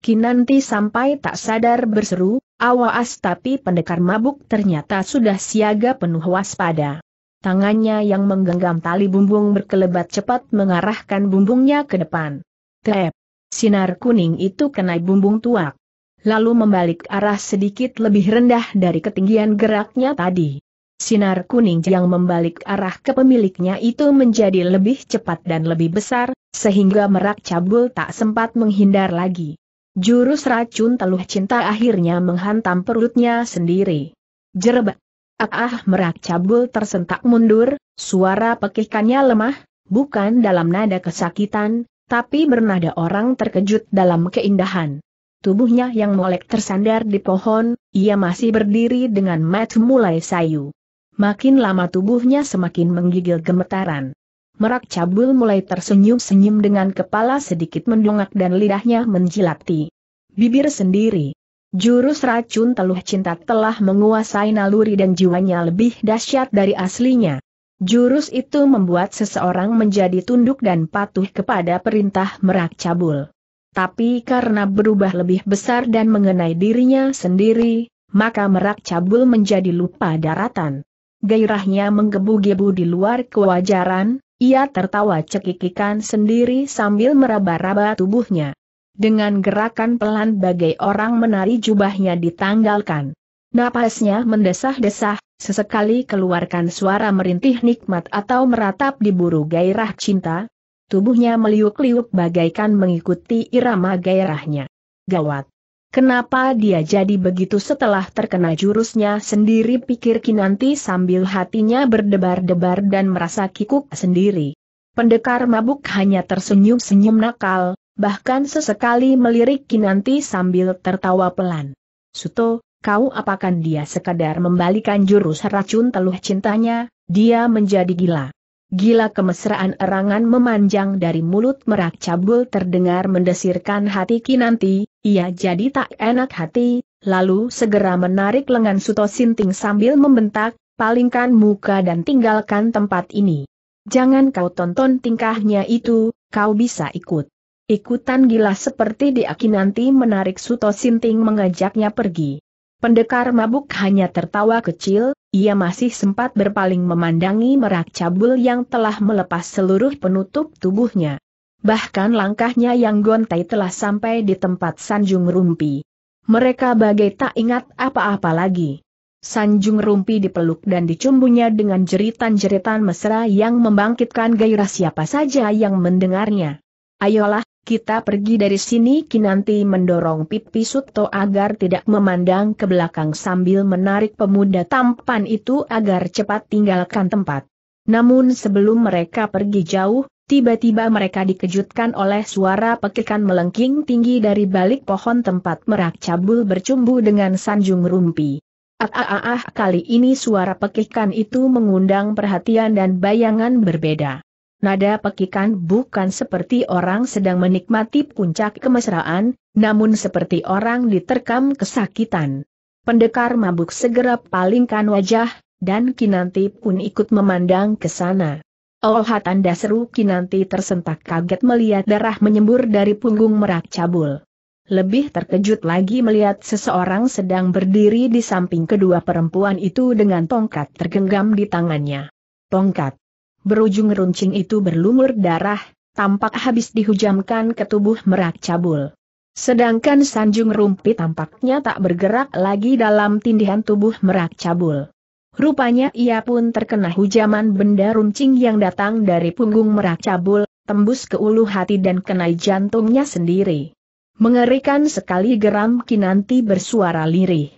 Kinanti sampai tak sadar berseru, awas tapi pendekar mabuk ternyata sudah siaga penuh waspada. Tangannya yang menggenggam tali bumbung berkelebat cepat mengarahkan bumbungnya ke depan. Tep! Sinar kuning itu kena bumbung tuak. Lalu membalik arah sedikit lebih rendah dari ketinggian geraknya tadi. Sinar kuning yang membalik arah ke pemiliknya itu menjadi lebih cepat dan lebih besar, sehingga merak cabul tak sempat menghindar lagi. Jurus racun teluh cinta akhirnya menghantam perutnya sendiri. Jerebak. Ah, ah merak cabul tersentak mundur, suara pekikannya lemah, bukan dalam nada kesakitan, tapi bernada orang terkejut dalam keindahan. Tubuhnya yang molek tersandar di pohon, ia masih berdiri dengan mat mulai sayu. Makin lama tubuhnya semakin menggigil gemetaran. Merak cabul mulai tersenyum-senyum dengan kepala sedikit mendongak dan lidahnya menjilati. Bibir sendiri. Jurus racun teluh cinta telah menguasai naluri dan jiwanya lebih dahsyat dari aslinya. Jurus itu membuat seseorang menjadi tunduk dan patuh kepada perintah merak cabul. Tapi karena berubah lebih besar dan mengenai dirinya sendiri, maka merak cabul menjadi lupa daratan. Gairahnya menggebu-gebu di luar kewajaran, ia tertawa cekikikan sendiri sambil meraba-raba tubuhnya. Dengan gerakan pelan bagai orang menari jubahnya ditanggalkan. Napasnya mendesah-desah, sesekali keluarkan suara merintih nikmat atau meratap di buru gairah cinta. Tubuhnya meliuk-liuk bagaikan mengikuti irama gairahnya. Gawat! Kenapa dia jadi begitu setelah terkena jurusnya sendiri pikir Kinanti sambil hatinya berdebar-debar dan merasa kikuk sendiri. Pendekar mabuk hanya tersenyum-senyum nakal, bahkan sesekali melirik Kinanti sambil tertawa pelan. Suto, Kau apakan dia sekadar membalikan jurus racun teluh cintanya, dia menjadi gila. Gila kemesraan erangan memanjang dari mulut merak cabul terdengar mendesirkan hati Kinanti, ia jadi tak enak hati, lalu segera menarik lengan Suto Sinting sambil membentak, palingkan muka dan tinggalkan tempat ini. Jangan kau tonton tingkahnya itu, kau bisa ikut. Ikutan gila seperti diakini Nanti menarik Suto Sinting mengajaknya pergi. Pendekar mabuk hanya tertawa kecil, ia masih sempat berpaling memandangi merak cabul yang telah melepas seluruh penutup tubuhnya. Bahkan langkahnya yang gontai telah sampai di tempat Sanjung Rumpi. Mereka bagai tak ingat apa-apa lagi. Sanjung Rumpi dipeluk dan dicumbunya dengan jeritan-jeritan mesra yang membangkitkan gairah siapa saja yang mendengarnya. Ayolah, kita pergi dari sini Kinanti mendorong Pipi Suto agar tidak memandang ke belakang sambil menarik pemuda tampan itu agar cepat tinggalkan tempat. Namun sebelum mereka pergi jauh, tiba-tiba mereka dikejutkan oleh suara pekikan melengking tinggi dari balik pohon tempat merak cabul bercumbu dengan sanjung rumpi. Ah, ah, ah, ah kali ini suara pekikan itu mengundang perhatian dan bayangan berbeda. Nada pekikan bukan seperti orang sedang menikmati puncak kemesraan, namun seperti orang diterkam kesakitan. Pendekar mabuk segera palingkan wajah, dan Kinanti pun ikut memandang ke sana. Oh tanda seru Kinanti tersentak kaget melihat darah menyembur dari punggung merak cabul. Lebih terkejut lagi melihat seseorang sedang berdiri di samping kedua perempuan itu dengan tongkat tergenggam di tangannya. Tongkat berujung runcing itu berlumur darah, tampak habis dihujamkan ke tubuh merak cabul. Sedangkan Sanjung Rumpi tampaknya tak bergerak lagi dalam tindihan tubuh merak cabul. Rupanya ia pun terkena hujaman benda runcing yang datang dari punggung merak cabul, tembus ke ulu hati dan kenai jantungnya sendiri. Mengerikan sekali geram Kinanti bersuara lirih.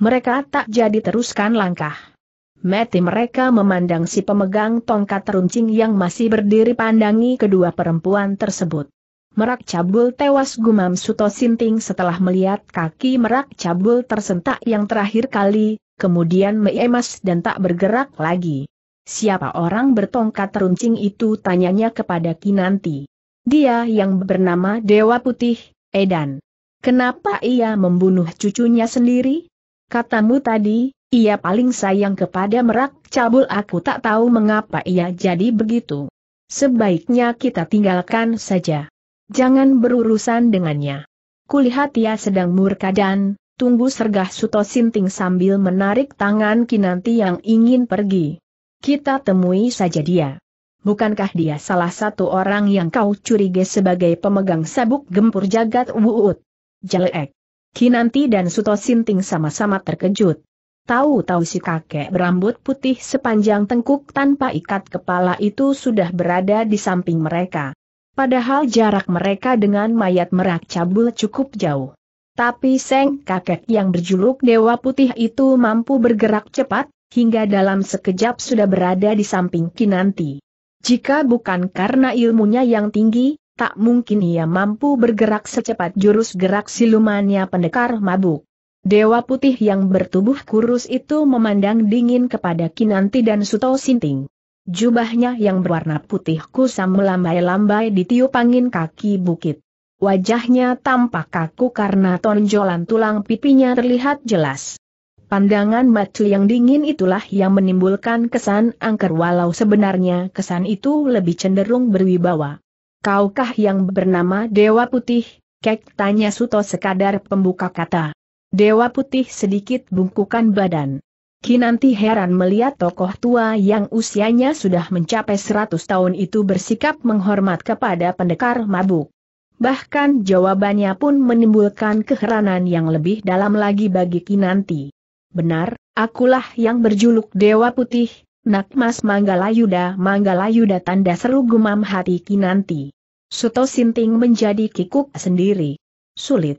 Mereka tak jadi teruskan langkah. Mati mereka memandang si pemegang tongkat runcing yang masih berdiri pandangi kedua perempuan tersebut. Merak cabul tewas gumam Suto Sinting setelah melihat kaki merak cabul tersentak yang terakhir kali, kemudian meemas dan tak bergerak lagi. Siapa orang bertongkat runcing itu tanyanya kepada Kinanti. Dia yang bernama Dewa Putih, Edan. Kenapa ia membunuh cucunya sendiri? Katamu tadi, ia paling sayang kepada merak cabul aku tak tahu mengapa ia jadi begitu. Sebaiknya kita tinggalkan saja. Jangan berurusan dengannya. Kulihat ia sedang murka dan, tunggu sergah Suto Sinting sambil menarik tangan Kinanti yang ingin pergi. Kita temui saja dia. Bukankah dia salah satu orang yang kau curiga sebagai pemegang sabuk gempur jagat wuut? Jelek. Kinanti dan Suto Sinting sama-sama terkejut. Tahu-tahu si kakek berambut putih sepanjang tengkuk tanpa ikat kepala itu sudah berada di samping mereka. Padahal jarak mereka dengan mayat merak cabul cukup jauh. Tapi Seng kakek yang berjuluk Dewa Putih itu mampu bergerak cepat, hingga dalam sekejap sudah berada di samping Kinanti. Jika bukan karena ilmunya yang tinggi, tak mungkin ia mampu bergerak secepat jurus gerak silumannya pendekar mabuk. Dewa putih yang bertubuh kurus itu memandang dingin kepada Kinanti dan Suto Sinting. Jubahnya yang berwarna putih kusam melambai-lambai tiup angin kaki bukit. Wajahnya tampak kaku karena tonjolan tulang pipinya terlihat jelas. Pandangan matu yang dingin itulah yang menimbulkan kesan angker walau sebenarnya kesan itu lebih cenderung berwibawa. Kaukah yang bernama Dewa Putih? Kek tanya Suto sekadar pembuka kata. Dewa Putih sedikit bungkukan badan. Kinanti heran melihat tokoh tua yang usianya sudah mencapai 100 tahun itu bersikap menghormat kepada pendekar mabuk. Bahkan jawabannya pun menimbulkan keheranan yang lebih dalam lagi bagi Kinanti. Benar, akulah yang berjuluk Dewa Putih, Nakmas Manggalayuda Manggalayuda tanda seru gumam hati Kinanti. Suto Sinting menjadi kikuk sendiri. Sulit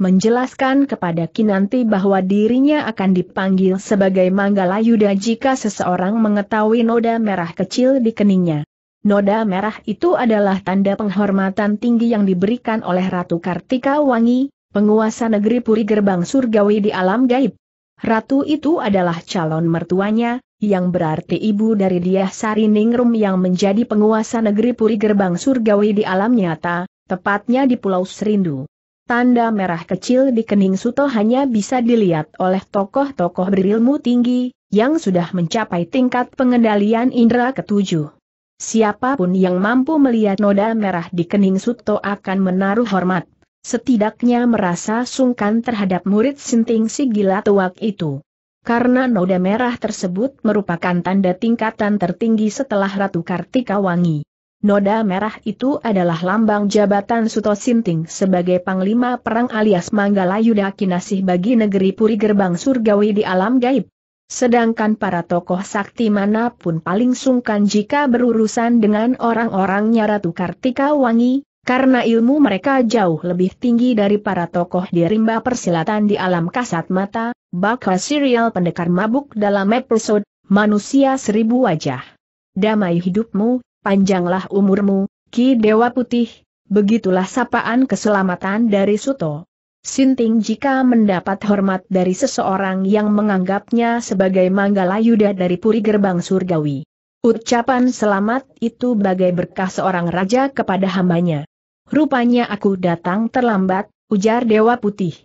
menjelaskan kepada Kinanti bahwa dirinya akan dipanggil sebagai Manggala Yuda jika seseorang mengetahui noda merah kecil di keningnya. Noda merah itu adalah tanda penghormatan tinggi yang diberikan oleh Ratu Kartika Wangi, penguasa negeri Puri Gerbang Surgawi di alam gaib. Ratu itu adalah calon mertuanya, yang berarti ibu dari Dia Sari Ningrum yang menjadi penguasa negeri Puri Gerbang Surgawi di alam nyata, tepatnya di Pulau Serindu. Tanda merah kecil di kening Suto hanya bisa dilihat oleh tokoh-tokoh berilmu tinggi, yang sudah mencapai tingkat pengendalian indera ketujuh. Siapapun yang mampu melihat noda merah di kening Suto akan menaruh hormat, setidaknya merasa sungkan terhadap murid sinting si gila tuak itu. Karena noda merah tersebut merupakan tanda tingkatan tertinggi setelah Ratu Kartika Wangi. Noda merah itu adalah lambang jabatan Suto Sinting sebagai Panglima Perang alias Yuda Kinasih bagi negeri Puri Gerbang Surgawi di alam gaib. Sedangkan para tokoh sakti manapun paling sungkan jika berurusan dengan orang-orangnya Ratu Kartika Wangi, karena ilmu mereka jauh lebih tinggi dari para tokoh di rimba persilatan di alam kasat mata, bakal serial pendekar mabuk dalam episode Manusia Seribu Wajah. Damai hidupmu, panjanglah umurmu, Ki Dewa Putih, begitulah sapaan keselamatan dari Suto. Sinting jika mendapat hormat dari seseorang yang menganggapnya sebagai Yuda dari Puri Gerbang Surgawi. Ucapan selamat itu bagai berkah seorang raja kepada hambanya. Rupanya aku datang terlambat, ujar Dewa Putih.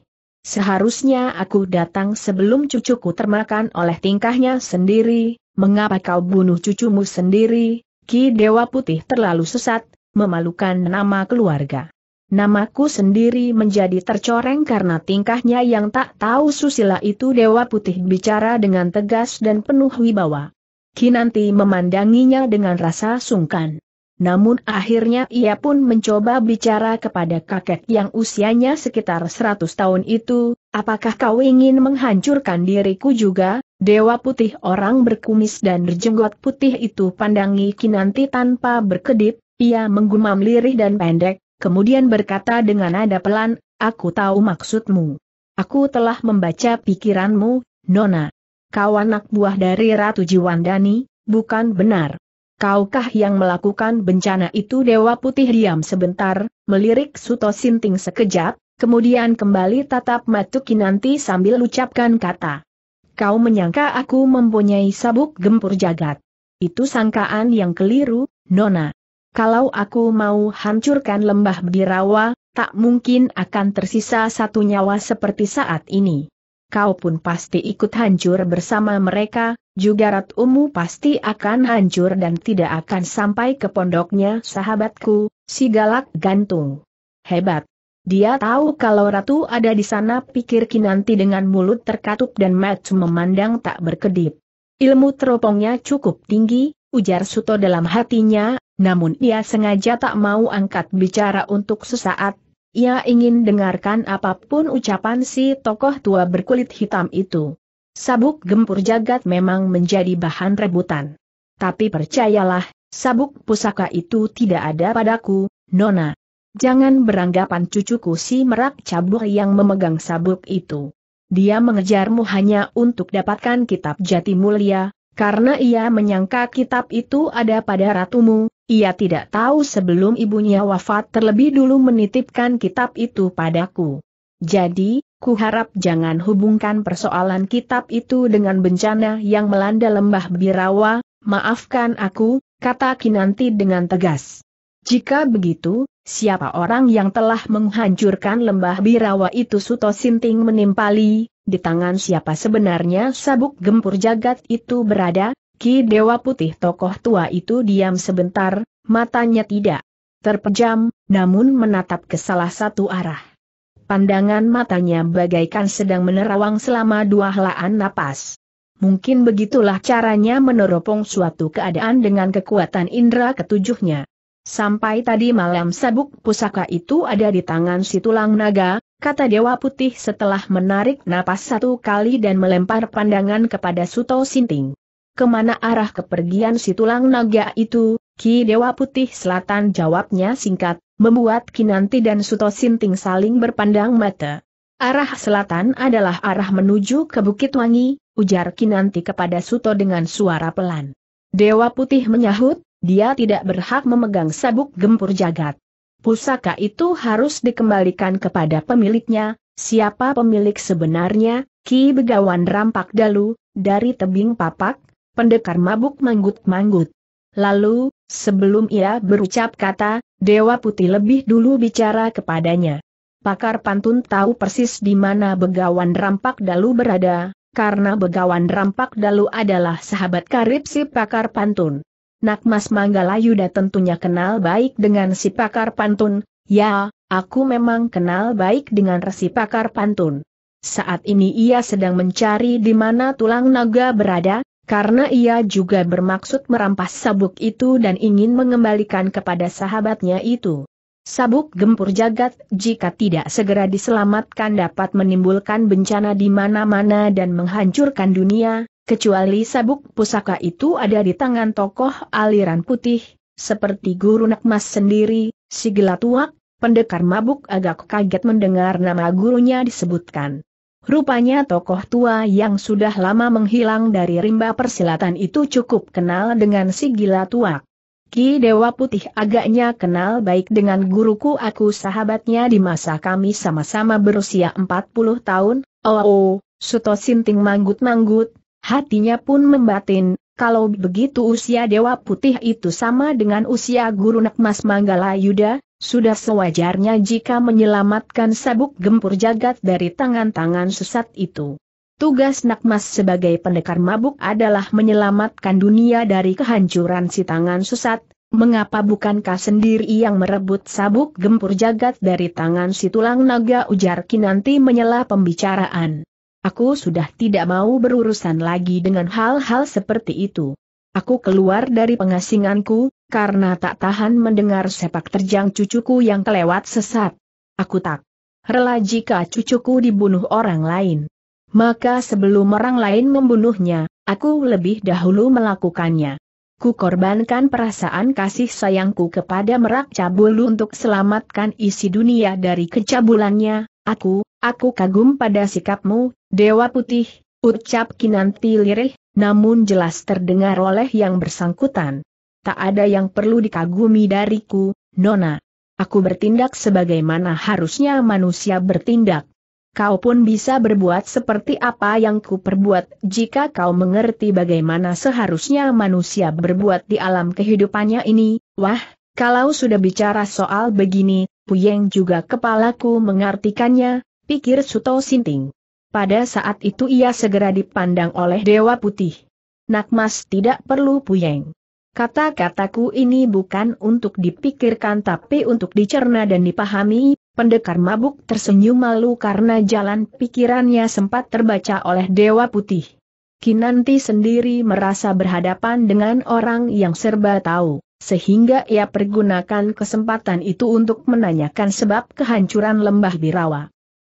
Seharusnya aku datang sebelum cucuku termakan oleh tingkahnya sendiri, mengapa kau bunuh cucumu sendiri, Ki Dewa Putih terlalu sesat, memalukan nama keluarga. Namaku sendiri menjadi tercoreng karena tingkahnya yang tak tahu susila itu Dewa Putih bicara dengan tegas dan penuh wibawa. Ki Nanti memandanginya dengan rasa sungkan. Namun akhirnya ia pun mencoba bicara kepada kakek yang usianya sekitar 100 tahun itu, apakah kau ingin menghancurkan diriku juga, Dewa putih orang berkumis dan berjenggot putih itu pandangi Kinanti tanpa berkedip, ia menggumam lirih dan pendek, kemudian berkata dengan nada pelan, aku tahu maksudmu. Aku telah membaca pikiranmu, Nona. Kau anak buah dari Ratu Jiwandani, bukan benar. Kaukah yang melakukan bencana itu Dewa Putih diam sebentar, melirik Suto Sinting sekejap, kemudian kembali tatap Matu Kinanti sambil ucapkan kata kau menyangka aku mempunyai sabuk gempur jagat. Itu sangkaan yang keliru, Nona. Kalau aku mau hancurkan lembah birawa, tak mungkin akan tersisa satu nyawa seperti saat ini. Kau pun pasti ikut hancur bersama mereka, juga ratumu pasti akan hancur dan tidak akan sampai ke pondoknya sahabatku, si galak gantung. Hebat, dia tahu kalau ratu ada di sana pikir Kinanti dengan mulut terkatup dan match memandang tak berkedip. Ilmu teropongnya cukup tinggi, ujar Suto dalam hatinya, namun ia sengaja tak mau angkat bicara untuk sesaat. Ia ingin dengarkan apapun ucapan si tokoh tua berkulit hitam itu. Sabuk gempur jagat memang menjadi bahan rebutan. Tapi percayalah, sabuk pusaka itu tidak ada padaku, Nona. Jangan beranggapan cucuku si merak cabur yang memegang sabuk itu. Dia mengejarmu hanya untuk dapatkan kitab jati mulia, karena ia menyangka kitab itu ada pada ratumu, ia tidak tahu sebelum ibunya wafat terlebih dulu menitipkan kitab itu padaku. Jadi, kuharap jangan hubungkan persoalan kitab itu dengan bencana yang melanda lembah Birawa, maafkan aku, kata Kinanti dengan tegas. Jika begitu, siapa orang yang telah menghancurkan lembah Birawa itu Suto Sinting menimpali, di tangan siapa sebenarnya sabuk gempur jagat itu berada, Ki Dewa Putih tokoh tua itu diam sebentar, matanya tidak terpejam, namun menatap ke salah satu arah. Pandangan matanya bagaikan sedang menerawang selama dua helaan napas. Mungkin begitulah caranya meneropong suatu keadaan dengan kekuatan indera ketujuhnya. Sampai tadi malam sabuk pusaka itu ada di tangan si tulang naga, kata Dewa Putih setelah menarik napas satu kali dan melempar pandangan kepada Suto Sinting. Kemana arah kepergian si tulang naga itu, Ki Dewa Putih Selatan jawabnya singkat, membuat Kinanti dan Suto Sinting saling berpandang mata. Arah selatan adalah arah menuju ke Bukit Wangi, ujar Kinanti kepada Suto dengan suara pelan. Dewa Putih menyahut, dia tidak berhak memegang sabuk gempur jagat. Pusaka itu harus dikembalikan kepada pemiliknya, siapa pemilik sebenarnya, Ki Begawan rampak dalu, dari tebing papak, pendekar mabuk manggut-manggut. Lalu, sebelum ia berucap kata, Dewa Putih lebih dulu bicara kepadanya. Pakar pantun tahu persis di mana Begawan Rampak Dalu berada, karena Begawan Rampak Dalu adalah sahabat karib si pakar pantun. Nak Nakmas Manggalayuda tentunya kenal baik dengan si pakar pantun, ya, aku memang kenal baik dengan resi pakar pantun. Saat ini ia sedang mencari di mana tulang naga berada, karena ia juga bermaksud merampas sabuk itu dan ingin mengembalikan kepada sahabatnya itu. Sabuk gempur jagat jika tidak segera diselamatkan dapat menimbulkan bencana di mana-mana dan menghancurkan dunia, kecuali sabuk pusaka itu ada di tangan tokoh aliran putih, seperti guru Nakmas sendiri, si gelatuak, pendekar mabuk agak kaget mendengar nama gurunya disebutkan. Rupanya tokoh tua yang sudah lama menghilang dari rimba persilatan itu cukup kenal dengan si gelatuak. Ki Dewa Putih agaknya kenal baik dengan guruku aku sahabatnya di masa kami sama-sama berusia 40 tahun, oh, oh Suto Sinting manggut-manggut, Hatinya pun membatin, kalau begitu usia Dewa Putih itu sama dengan usia Guru Nakmas Manggala Yuda, sudah sewajarnya jika menyelamatkan sabuk gempur jagat dari tangan-tangan sesat itu. Tugas Nakmas sebagai pendekar mabuk adalah menyelamatkan dunia dari kehancuran si tangan sesat, mengapa bukankah sendiri yang merebut sabuk gempur jagat dari tangan si tulang naga ujar Kinanti menyela pembicaraan. Aku sudah tidak mau berurusan lagi dengan hal-hal seperti itu. Aku keluar dari pengasinganku, karena tak tahan mendengar sepak terjang cucuku yang kelewat sesat. Aku tak rela jika cucuku dibunuh orang lain. Maka sebelum orang lain membunuhnya, aku lebih dahulu melakukannya. Ku korbankan perasaan kasih sayangku kepada merak cabul untuk selamatkan isi dunia dari kecabulannya, aku, Aku kagum pada sikapmu, Dewa Putih, ucap Kinanti lirih, namun jelas terdengar oleh yang bersangkutan. Tak ada yang perlu dikagumi dariku, Nona. Aku bertindak sebagaimana harusnya manusia bertindak. Kau pun bisa berbuat seperti apa yang kuperbuat jika kau mengerti bagaimana seharusnya manusia berbuat di alam kehidupannya ini. Wah, kalau sudah bicara soal begini, Puyeng juga kepalaku mengartikannya, pikir Suto Sinting. Pada saat itu ia segera dipandang oleh Dewa Putih. Nakmas tidak perlu puyeng. Kata-kataku ini bukan untuk dipikirkan tapi untuk dicerna dan dipahami, pendekar mabuk tersenyum malu karena jalan pikirannya sempat terbaca oleh Dewa Putih. Kinanti sendiri merasa berhadapan dengan orang yang serba tahu, sehingga ia pergunakan kesempatan itu untuk menanyakan sebab kehancuran lembah Birawa.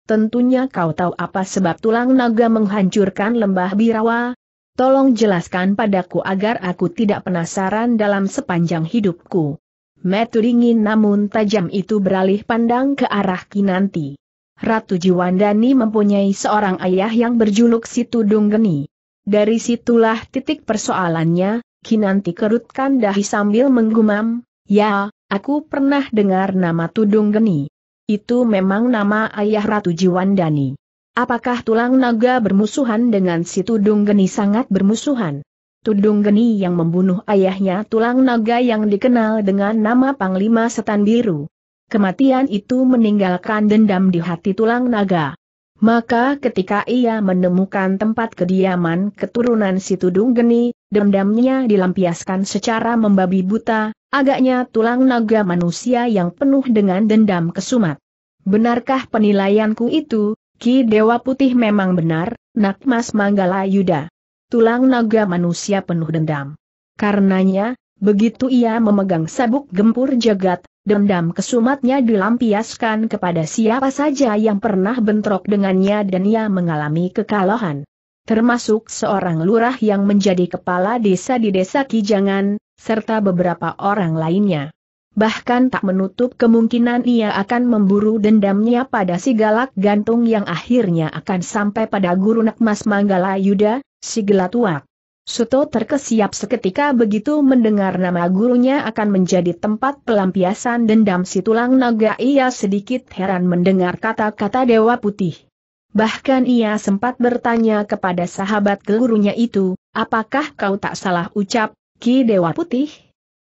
Tentunya kau tahu apa sebab tulang naga menghancurkan lembah Birawa? Tolong jelaskan padaku agar aku tidak penasaran dalam sepanjang hidupku. Metu dingin namun tajam itu beralih pandang ke arah Kinanti. Ratu Jiwandani mempunyai seorang ayah yang berjuluk Situ Dunggeni. Dari situlah titik persoalannya, Kinanti kerutkan dahi sambil menggumam, Ya, aku pernah dengar nama Tudung Geni. Itu memang nama ayah Ratu Jiwandani. Apakah tulang naga bermusuhan dengan si Tudung Geni sangat bermusuhan? Tudung Geni yang membunuh ayahnya tulang naga yang dikenal dengan nama Panglima Setan Biru. Kematian itu meninggalkan dendam di hati tulang naga. Maka ketika ia menemukan tempat kediaman keturunan si Tudung Geni, Dendamnya dilampiaskan secara membabi buta, agaknya tulang naga manusia yang penuh dengan dendam kesumat. Benarkah penilaianku itu, Ki Dewa Putih memang benar, Nakmas Manggala Yuda. Tulang naga manusia penuh dendam. Karenanya, begitu ia memegang sabuk gempur jagat, dendam kesumatnya dilampiaskan kepada siapa saja yang pernah bentrok dengannya dan ia mengalami kekalahan termasuk seorang lurah yang menjadi kepala desa di desa Kijangan, serta beberapa orang lainnya. Bahkan tak menutup kemungkinan ia akan memburu dendamnya pada si galak gantung yang akhirnya akan sampai pada guru Nakmas Manggala Yuda, si gelatuak. Suto terkesiap seketika begitu mendengar nama gurunya akan menjadi tempat pelampiasan dendam si tulang naga ia sedikit heran mendengar kata-kata Dewa Putih. Bahkan ia sempat bertanya kepada sahabat gurunya itu, apakah kau tak salah ucap, Ki Dewa Putih?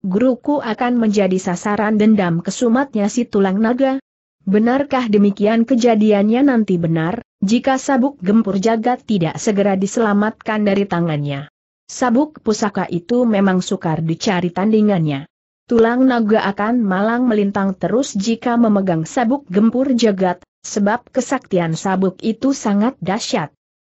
Guruku akan menjadi sasaran dendam kesumatnya si tulang naga. Benarkah demikian kejadiannya nanti benar, jika sabuk gempur jagat tidak segera diselamatkan dari tangannya? Sabuk pusaka itu memang sukar dicari tandingannya. Tulang naga akan malang melintang terus jika memegang sabuk gempur jagat, Sebab kesaktian sabuk itu sangat dahsyat.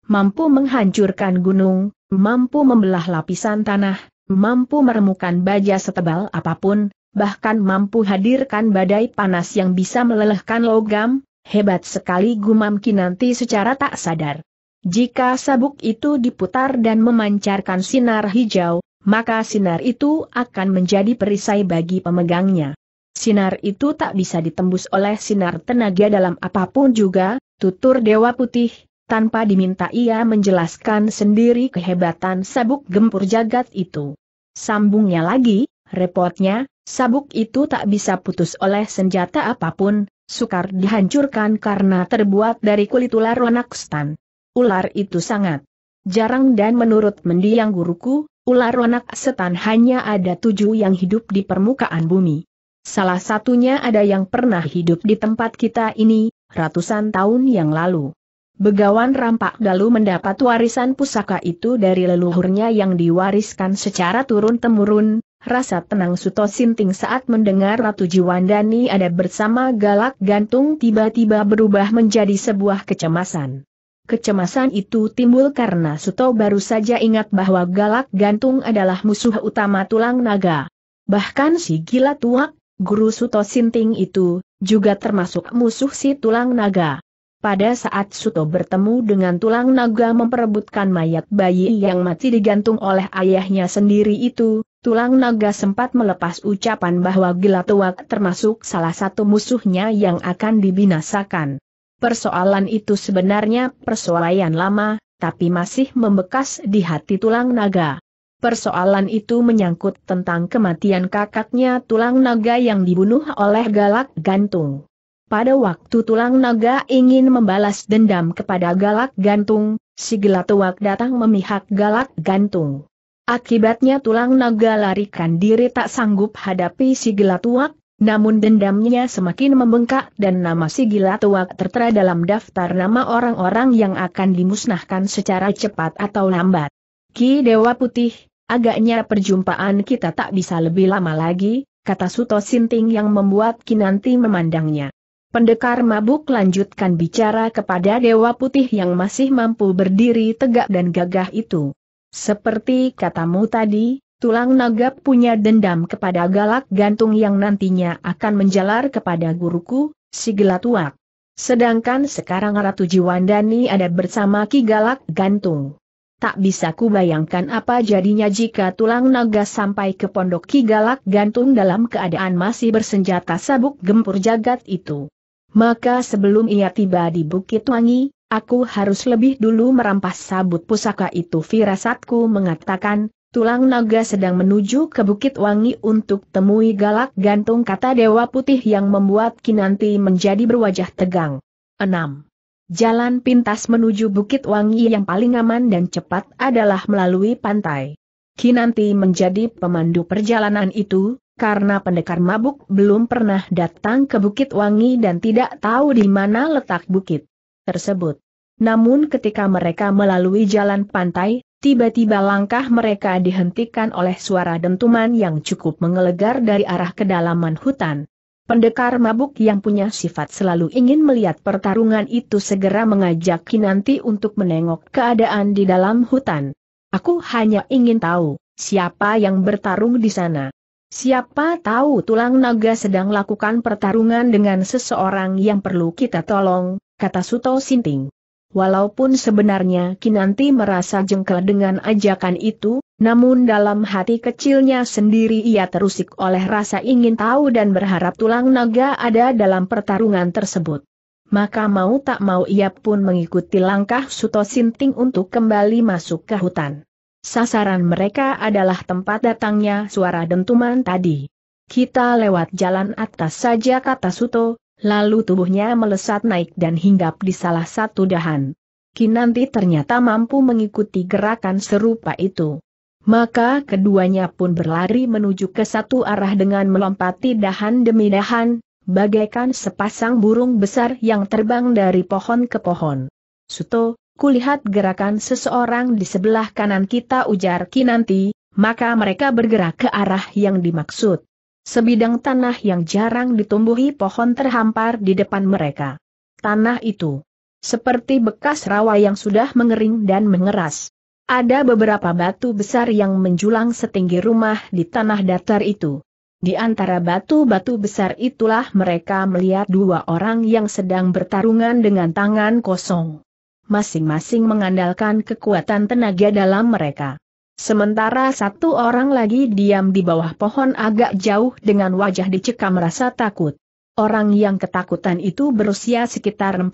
Mampu menghancurkan gunung, mampu membelah lapisan tanah, mampu meremukan baja setebal apapun, bahkan mampu hadirkan badai panas yang bisa melelehkan logam, hebat sekali gumam Kinanti secara tak sadar. Jika sabuk itu diputar dan memancarkan sinar hijau, maka sinar itu akan menjadi perisai bagi pemegangnya. Sinar itu tak bisa ditembus oleh sinar tenaga dalam apapun juga, tutur Dewa Putih, tanpa diminta ia menjelaskan sendiri kehebatan sabuk gempur jagat itu. Sambungnya lagi, repotnya, sabuk itu tak bisa putus oleh senjata apapun, sukar dihancurkan karena terbuat dari kulit ular Wanakstan. Ular itu sangat jarang dan menurut mendiang guruku, ular wanak setan hanya ada tujuh yang hidup di permukaan bumi. Salah satunya ada yang pernah hidup di tempat kita ini, ratusan tahun yang lalu. Begawan Rampak Dalu mendapat warisan pusaka itu dari leluhurnya yang diwariskan secara turun-temurun, rasa tenang Suto Sinting saat mendengar Ratu Jiwandani ada bersama Galak Gantung tiba-tiba berubah menjadi sebuah kecemasan. Kecemasan itu timbul karena Suto baru saja ingat bahwa Galak Gantung adalah musuh utama tulang naga. Bahkan si gila tuak guru Suto Sinting itu, juga termasuk musuh si tulang naga. Pada saat Suto bertemu dengan tulang naga memperebutkan mayat bayi yang mati digantung oleh ayahnya sendiri itu, tulang naga sempat melepas ucapan bahwa Gelatuak termasuk salah satu musuhnya yang akan dibinasakan. Persoalan itu sebenarnya persoalan lama, tapi masih membekas di hati tulang naga. Persoalan itu menyangkut tentang kematian kakaknya tulang naga yang dibunuh oleh Galak Gantung. Pada waktu tulang naga ingin membalas dendam kepada Galak Gantung, si Gelatuak datang memihak Galak Gantung. Akibatnya tulang naga larikan diri tak sanggup hadapi si Gelatuak, namun dendamnya semakin membengkak dan nama si Gelatuak tertera dalam daftar nama orang-orang yang akan dimusnahkan secara cepat atau lambat. Ki Dewa Putih, Agaknya perjumpaan kita tak bisa lebih lama lagi, kata Suto Sinting yang membuat Kinanti memandangnya. Pendekar mabuk lanjutkan bicara kepada Dewa Putih yang masih mampu berdiri tegak dan gagah itu. Seperti katamu tadi, tulang naga punya dendam kepada galak gantung yang nantinya akan menjalar kepada guruku, si gelatuak. Sedangkan sekarang Ratu Jiwandani ada bersama Ki Galak Gantung. Tak bisa kubayangkan apa jadinya jika tulang naga sampai ke pondok Ki Galak gantung dalam keadaan masih bersenjata sabuk gempur jagat itu. Maka sebelum ia tiba di Bukit Wangi, aku harus lebih dulu merampas sabut pusaka itu firasatku mengatakan, tulang naga sedang menuju ke Bukit Wangi untuk temui Galak gantung kata Dewa Putih yang membuat Kinanti menjadi berwajah tegang. 6. Jalan pintas menuju Bukit Wangi yang paling aman dan cepat adalah melalui pantai. Kinanti menjadi pemandu perjalanan itu, karena pendekar mabuk belum pernah datang ke Bukit Wangi dan tidak tahu di mana letak bukit tersebut. Namun ketika mereka melalui jalan pantai, tiba-tiba langkah mereka dihentikan oleh suara dentuman yang cukup mengelegar dari arah kedalaman hutan. Pendekar mabuk yang punya sifat selalu ingin melihat pertarungan itu segera mengajak Kinanti untuk menengok keadaan di dalam hutan. Aku hanya ingin tahu, siapa yang bertarung di sana. Siapa tahu tulang naga sedang lakukan pertarungan dengan seseorang yang perlu kita tolong, kata Suto Sinting. Walaupun sebenarnya Kinanti merasa jengkel dengan ajakan itu, namun dalam hati kecilnya sendiri ia terusik oleh rasa ingin tahu dan berharap tulang naga ada dalam pertarungan tersebut. Maka mau tak mau ia pun mengikuti langkah Suto Sinting untuk kembali masuk ke hutan. Sasaran mereka adalah tempat datangnya suara dentuman tadi. Kita lewat jalan atas saja kata Suto, Lalu tubuhnya melesat naik dan hinggap di salah satu dahan. Kinanti ternyata mampu mengikuti gerakan serupa itu. Maka keduanya pun berlari menuju ke satu arah dengan melompati dahan demi dahan, bagaikan sepasang burung besar yang terbang dari pohon ke pohon. Suto, kulihat gerakan seseorang di sebelah kanan kita ujar Kinanti, maka mereka bergerak ke arah yang dimaksud. Sebidang tanah yang jarang ditumbuhi pohon terhampar di depan mereka. Tanah itu seperti bekas rawa yang sudah mengering dan mengeras. Ada beberapa batu besar yang menjulang setinggi rumah di tanah datar itu. Di antara batu-batu besar itulah mereka melihat dua orang yang sedang bertarungan dengan tangan kosong. Masing-masing mengandalkan kekuatan tenaga dalam mereka. Sementara satu orang lagi diam di bawah pohon agak jauh dengan wajah dicekam rasa takut. Orang yang ketakutan itu berusia sekitar 40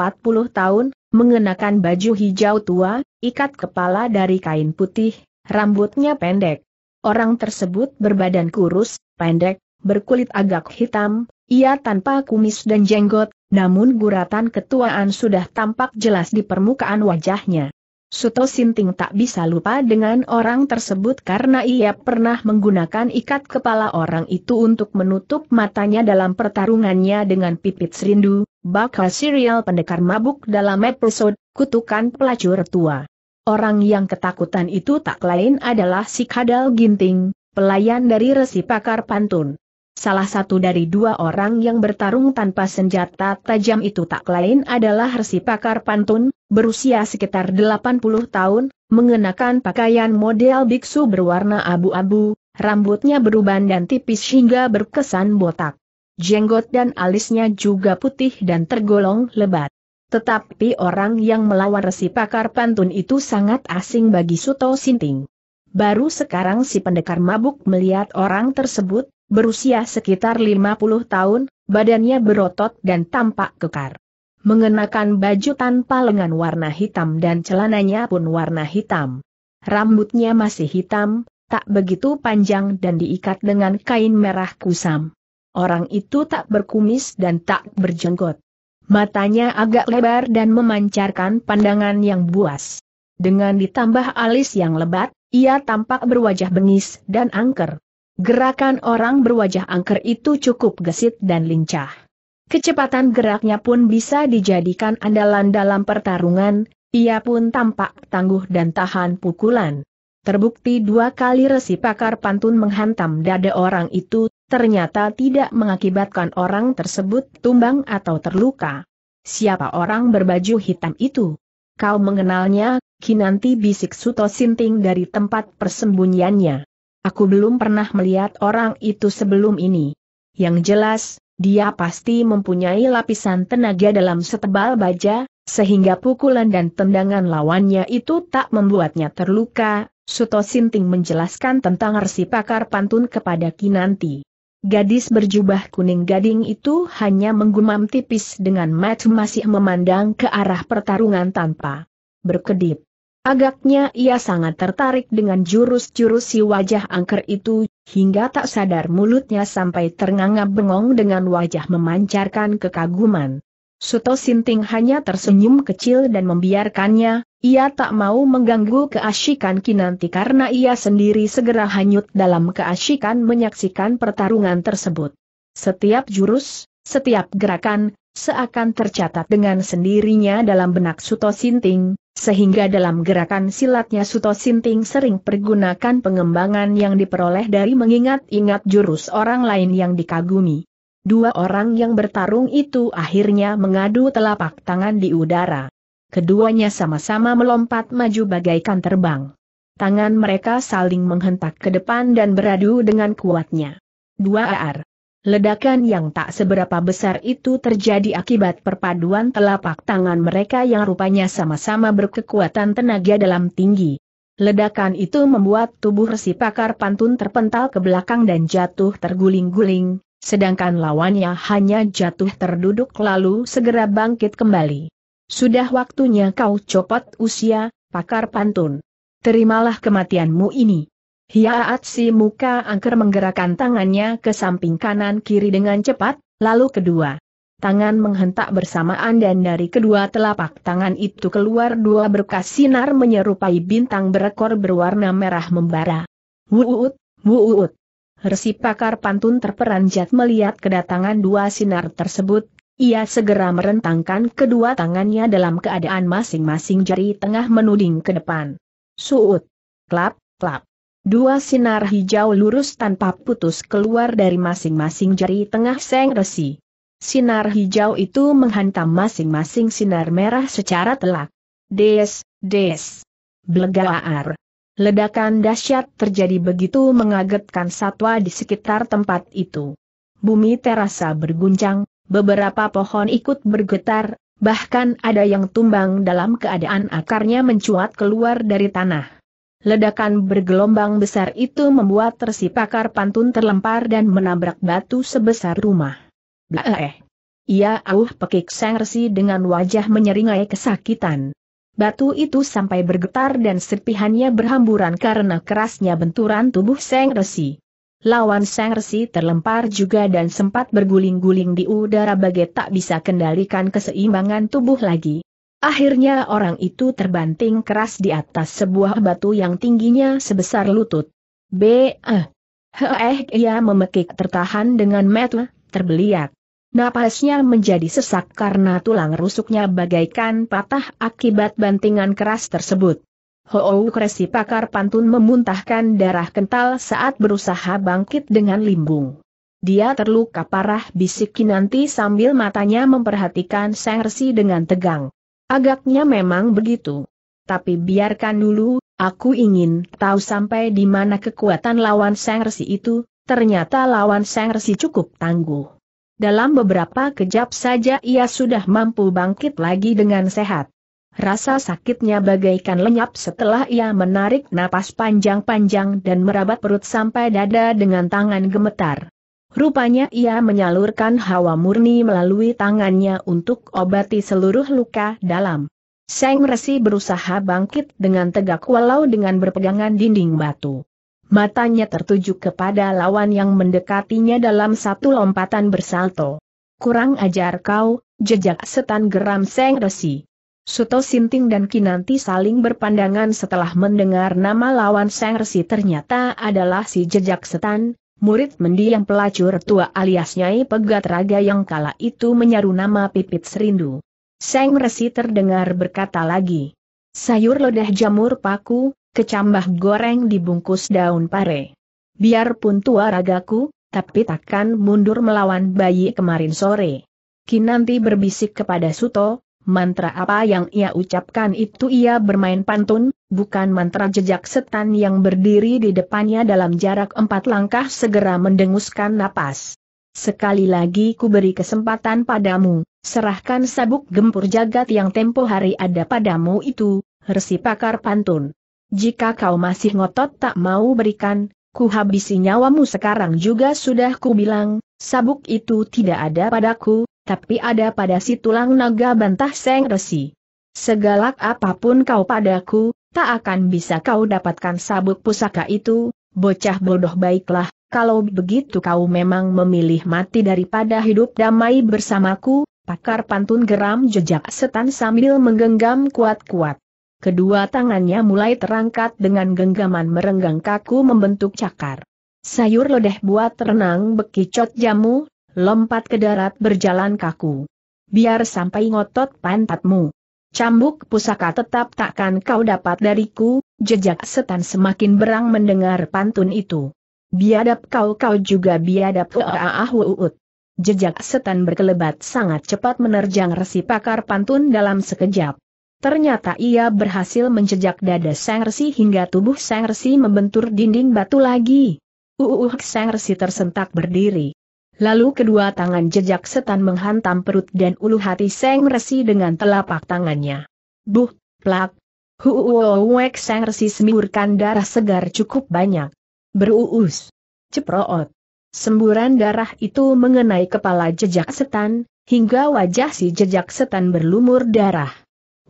tahun, mengenakan baju hijau tua, ikat kepala dari kain putih, rambutnya pendek. Orang tersebut berbadan kurus, pendek, berkulit agak hitam, ia tanpa kumis dan jenggot, namun guratan ketuaan sudah tampak jelas di permukaan wajahnya. Suto Sinting tak bisa lupa dengan orang tersebut karena ia pernah menggunakan ikat kepala orang itu untuk menutup matanya dalam pertarungannya dengan pipit serindu, bakal serial pendekar mabuk dalam episode Kutukan Pelacur Tua. Orang yang ketakutan itu tak lain adalah si Kadal Ginting, pelayan dari resi pakar pantun. Salah satu dari dua orang yang bertarung tanpa senjata tajam itu tak lain adalah Resi Pakar Pantun, berusia sekitar 80 tahun, mengenakan pakaian model biksu berwarna abu-abu, rambutnya beruban dan tipis hingga berkesan botak. Jenggot dan alisnya juga putih dan tergolong lebat. Tetapi orang yang melawan resi pakar pantun itu sangat asing bagi Suto Sinting. Baru sekarang si pendekar mabuk melihat orang tersebut, berusia sekitar 50 tahun, badannya berotot dan tampak kekar mengenakan baju tanpa lengan warna hitam dan celananya pun warna hitam. Rambutnya masih hitam, tak begitu panjang dan diikat dengan kain merah kusam. Orang itu tak berkumis dan tak berjenggot. Matanya agak lebar dan memancarkan pandangan yang buas. Dengan ditambah alis yang lebat, ia tampak berwajah bengis dan angker. Gerakan orang berwajah angker itu cukup gesit dan lincah. Kecepatan geraknya pun bisa dijadikan andalan dalam pertarungan, ia pun tampak tangguh dan tahan pukulan. Terbukti dua kali resi pakar pantun menghantam dada orang itu, ternyata tidak mengakibatkan orang tersebut tumbang atau terluka. Siapa orang berbaju hitam itu? Kau mengenalnya, Kinanti bisik Suto Sinting dari tempat persembunyiannya. Aku belum pernah melihat orang itu sebelum ini. Yang jelas, dia pasti mempunyai lapisan tenaga dalam setebal baja, sehingga pukulan dan tendangan lawannya itu tak membuatnya terluka, Suto Sinting menjelaskan tentang resi pakar pantun kepada Kinanti. Gadis berjubah kuning gading itu hanya menggumam tipis dengan mat masih memandang ke arah pertarungan tanpa berkedip. Agaknya ia sangat tertarik dengan jurus-jurus si wajah angker itu, hingga tak sadar mulutnya sampai ternganga bengong dengan wajah memancarkan kekaguman. Suto Sinting hanya tersenyum kecil dan membiarkannya, ia tak mau mengganggu keasyikan Kinanti karena ia sendiri segera hanyut dalam keasyikan menyaksikan pertarungan tersebut. Setiap jurus, setiap gerakan, seakan tercatat dengan sendirinya dalam benak Suto Sinting, sehingga dalam gerakan silatnya Suto Sinting sering pergunakan pengembangan yang diperoleh dari mengingat-ingat jurus orang lain yang dikagumi. Dua orang yang bertarung itu akhirnya mengadu telapak tangan di udara. Keduanya sama-sama melompat maju bagaikan terbang. Tangan mereka saling menghentak ke depan dan beradu dengan kuatnya. Dua AR. Ledakan yang tak seberapa besar itu terjadi akibat perpaduan telapak tangan mereka yang rupanya sama-sama berkekuatan tenaga dalam tinggi. Ledakan itu membuat tubuh resi pakar pantun terpental ke belakang dan jatuh terguling-guling, sedangkan lawannya hanya jatuh terduduk lalu segera bangkit kembali. Sudah waktunya kau copot usia, pakar pantun. Terimalah kematianmu ini. Hiaat si muka angker menggerakkan tangannya ke samping kanan kiri dengan cepat, lalu kedua. Tangan menghentak bersamaan dan dari kedua telapak tangan itu keluar dua berkas sinar menyerupai bintang berekor berwarna merah membara. Wuut, wuut. Resi pakar pantun terperanjat melihat kedatangan dua sinar tersebut, ia segera merentangkan kedua tangannya dalam keadaan masing-masing jari tengah menuding ke depan. Suut. Klap, klap. Dua sinar hijau lurus tanpa putus keluar dari masing-masing jari tengah Seng Resi. Sinar hijau itu menghantam masing-masing sinar merah secara telak. Des, des. Blegaar. Ledakan dahsyat terjadi begitu mengagetkan satwa di sekitar tempat itu. Bumi terasa berguncang, beberapa pohon ikut bergetar, bahkan ada yang tumbang dalam keadaan akarnya mencuat keluar dari tanah. Ledakan bergelombang besar itu membuat tersi pakar pantun terlempar dan menabrak batu sebesar rumah. Blaeh! Ia auh pekik sang resi dengan wajah menyeringai kesakitan. Batu itu sampai bergetar dan serpihannya berhamburan karena kerasnya benturan tubuh sang resi. Lawan sang resi terlempar juga dan sempat berguling-guling di udara bagai tak bisa kendalikan keseimbangan tubuh lagi. Akhirnya orang itu terbanting keras di atas sebuah batu yang tingginya sebesar lutut. B. Eh. Heeh, ia memekik tertahan dengan metu, terbeliak. Napasnya menjadi sesak karena tulang rusuknya bagaikan patah akibat bantingan keras tersebut. Ho oh, Hou Kresi pakar pantun memuntahkan darah kental saat berusaha bangkit dengan limbung. Dia terluka parah bisik Kinanti sambil matanya memperhatikan sang resi dengan tegang. Agaknya memang begitu. Tapi biarkan dulu, aku ingin tahu sampai di mana kekuatan lawan Resi itu, ternyata lawan Resi cukup tangguh. Dalam beberapa kejap saja ia sudah mampu bangkit lagi dengan sehat. Rasa sakitnya bagaikan lenyap setelah ia menarik napas panjang-panjang dan merabat perut sampai dada dengan tangan gemetar. Rupanya ia menyalurkan hawa murni melalui tangannya untuk obati seluruh luka dalam. Seng Resi berusaha bangkit dengan tegak walau dengan berpegangan dinding batu. Matanya tertuju kepada lawan yang mendekatinya dalam satu lompatan bersalto. Kurang ajar kau, jejak setan geram Seng Resi. Suto Sinting dan Kinanti saling berpandangan setelah mendengar nama lawan Seng Resi ternyata adalah si jejak setan, Murid mendiam pelacur tua alias Nyai Pegat Raga yang kala itu menyaru nama Pipit Serindu. Seng Resi terdengar berkata lagi. Sayur lodeh jamur paku, kecambah goreng dibungkus daun pare. Biarpun tua ragaku, tapi takkan mundur melawan bayi kemarin sore. Kinanti berbisik kepada Suto, Mantra apa yang ia ucapkan itu ia bermain pantun, bukan mantra jejak setan yang berdiri di depannya dalam jarak empat langkah segera mendenguskan napas. Sekali lagi ku beri kesempatan padamu, serahkan sabuk gempur jagat yang tempo hari ada padamu itu, resi pakar pantun. Jika kau masih ngotot tak mau berikan, ku habisi nyawamu sekarang juga sudah ku bilang, sabuk itu tidak ada padaku, tapi ada pada si tulang naga bantah Seng Resi. Segalak apapun kau padaku, tak akan bisa kau dapatkan sabuk pusaka itu, bocah bodoh baiklah, kalau begitu kau memang memilih mati daripada hidup damai bersamaku, pakar pantun geram jejak setan sambil menggenggam kuat-kuat. Kedua tangannya mulai terangkat dengan genggaman merenggang kaku membentuk cakar. Sayur lodeh buat renang bekicot jamu, lompat ke darat berjalan kaku. Biar sampai ngotot pantatmu. Cambuk pusaka tetap takkan kau dapat dariku, jejak setan semakin berang mendengar pantun itu. Biadab kau kau juga biadab uut. Uh, uh, uh, jejak setan berkelebat sangat cepat menerjang resi pakar pantun dalam sekejap. Ternyata ia berhasil menjejak dada sang resi hingga tubuh sang resi membentur dinding batu lagi. Uuuh sang resi tersentak berdiri. Lalu kedua tangan jejak setan menghantam perut dan ulu hati Seng Resi dengan telapak tangannya. Buh, plak. Huuuwek Seng Resi semburkan darah segar cukup banyak. Beruus. Ceproot. Semburan darah itu mengenai kepala jejak setan, hingga wajah si jejak setan berlumur darah.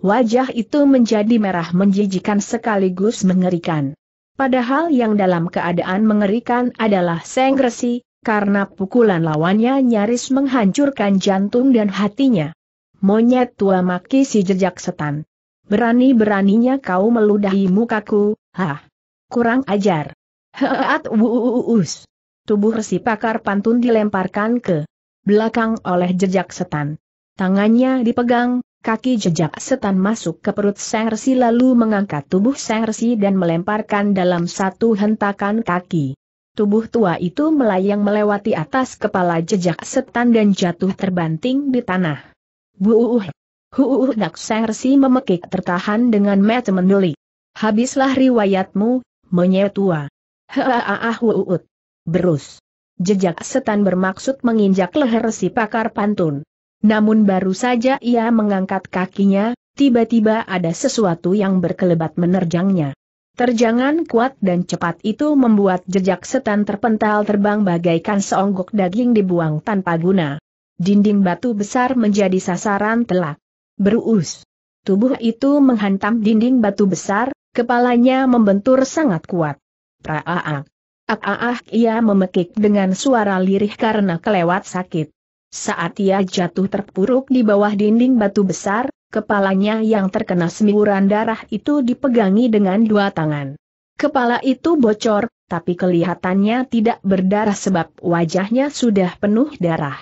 Wajah itu menjadi merah menjijikan sekaligus mengerikan. Padahal yang dalam keadaan mengerikan adalah Seng Resi, karena pukulan lawannya nyaris menghancurkan jantung dan hatinya. Monyet tua maki si jejak setan. Berani-beraninya kau meludahi mukaku, hah. Kurang ajar. Heat wuus. Tubuh resi pakar pantun dilemparkan ke belakang oleh jejak setan. Tangannya dipegang, kaki jejak setan masuk ke perut sang resi lalu mengangkat tubuh sang resi dan melemparkan dalam satu hentakan kaki. Tubuh tua itu melayang melewati atas kepala jejak setan dan jatuh terbanting di tanah. Buuh. Huuh Dak Sang memekik tertahan dengan mata menduli. Habislah riwayatmu, monyet tua. Haaah huuut. Berus. Jejak setan bermaksud menginjak leher si pakar pantun. Namun baru saja ia mengangkat kakinya, tiba-tiba ada sesuatu yang berkelebat menerjangnya. Terjangan kuat dan cepat itu membuat jejak setan terpental terbang bagaikan seonggok daging dibuang tanpa guna. Dinding batu besar menjadi sasaran telak. Berus Tubuh itu menghantam dinding batu besar, kepalanya membentur sangat kuat. Praaak. ak ia memekik dengan suara lirih karena kelewat sakit. Saat ia jatuh terpuruk di bawah dinding batu besar, Kepalanya yang terkena semburan darah itu dipegangi dengan dua tangan. Kepala itu bocor, tapi kelihatannya tidak berdarah sebab wajahnya sudah penuh darah.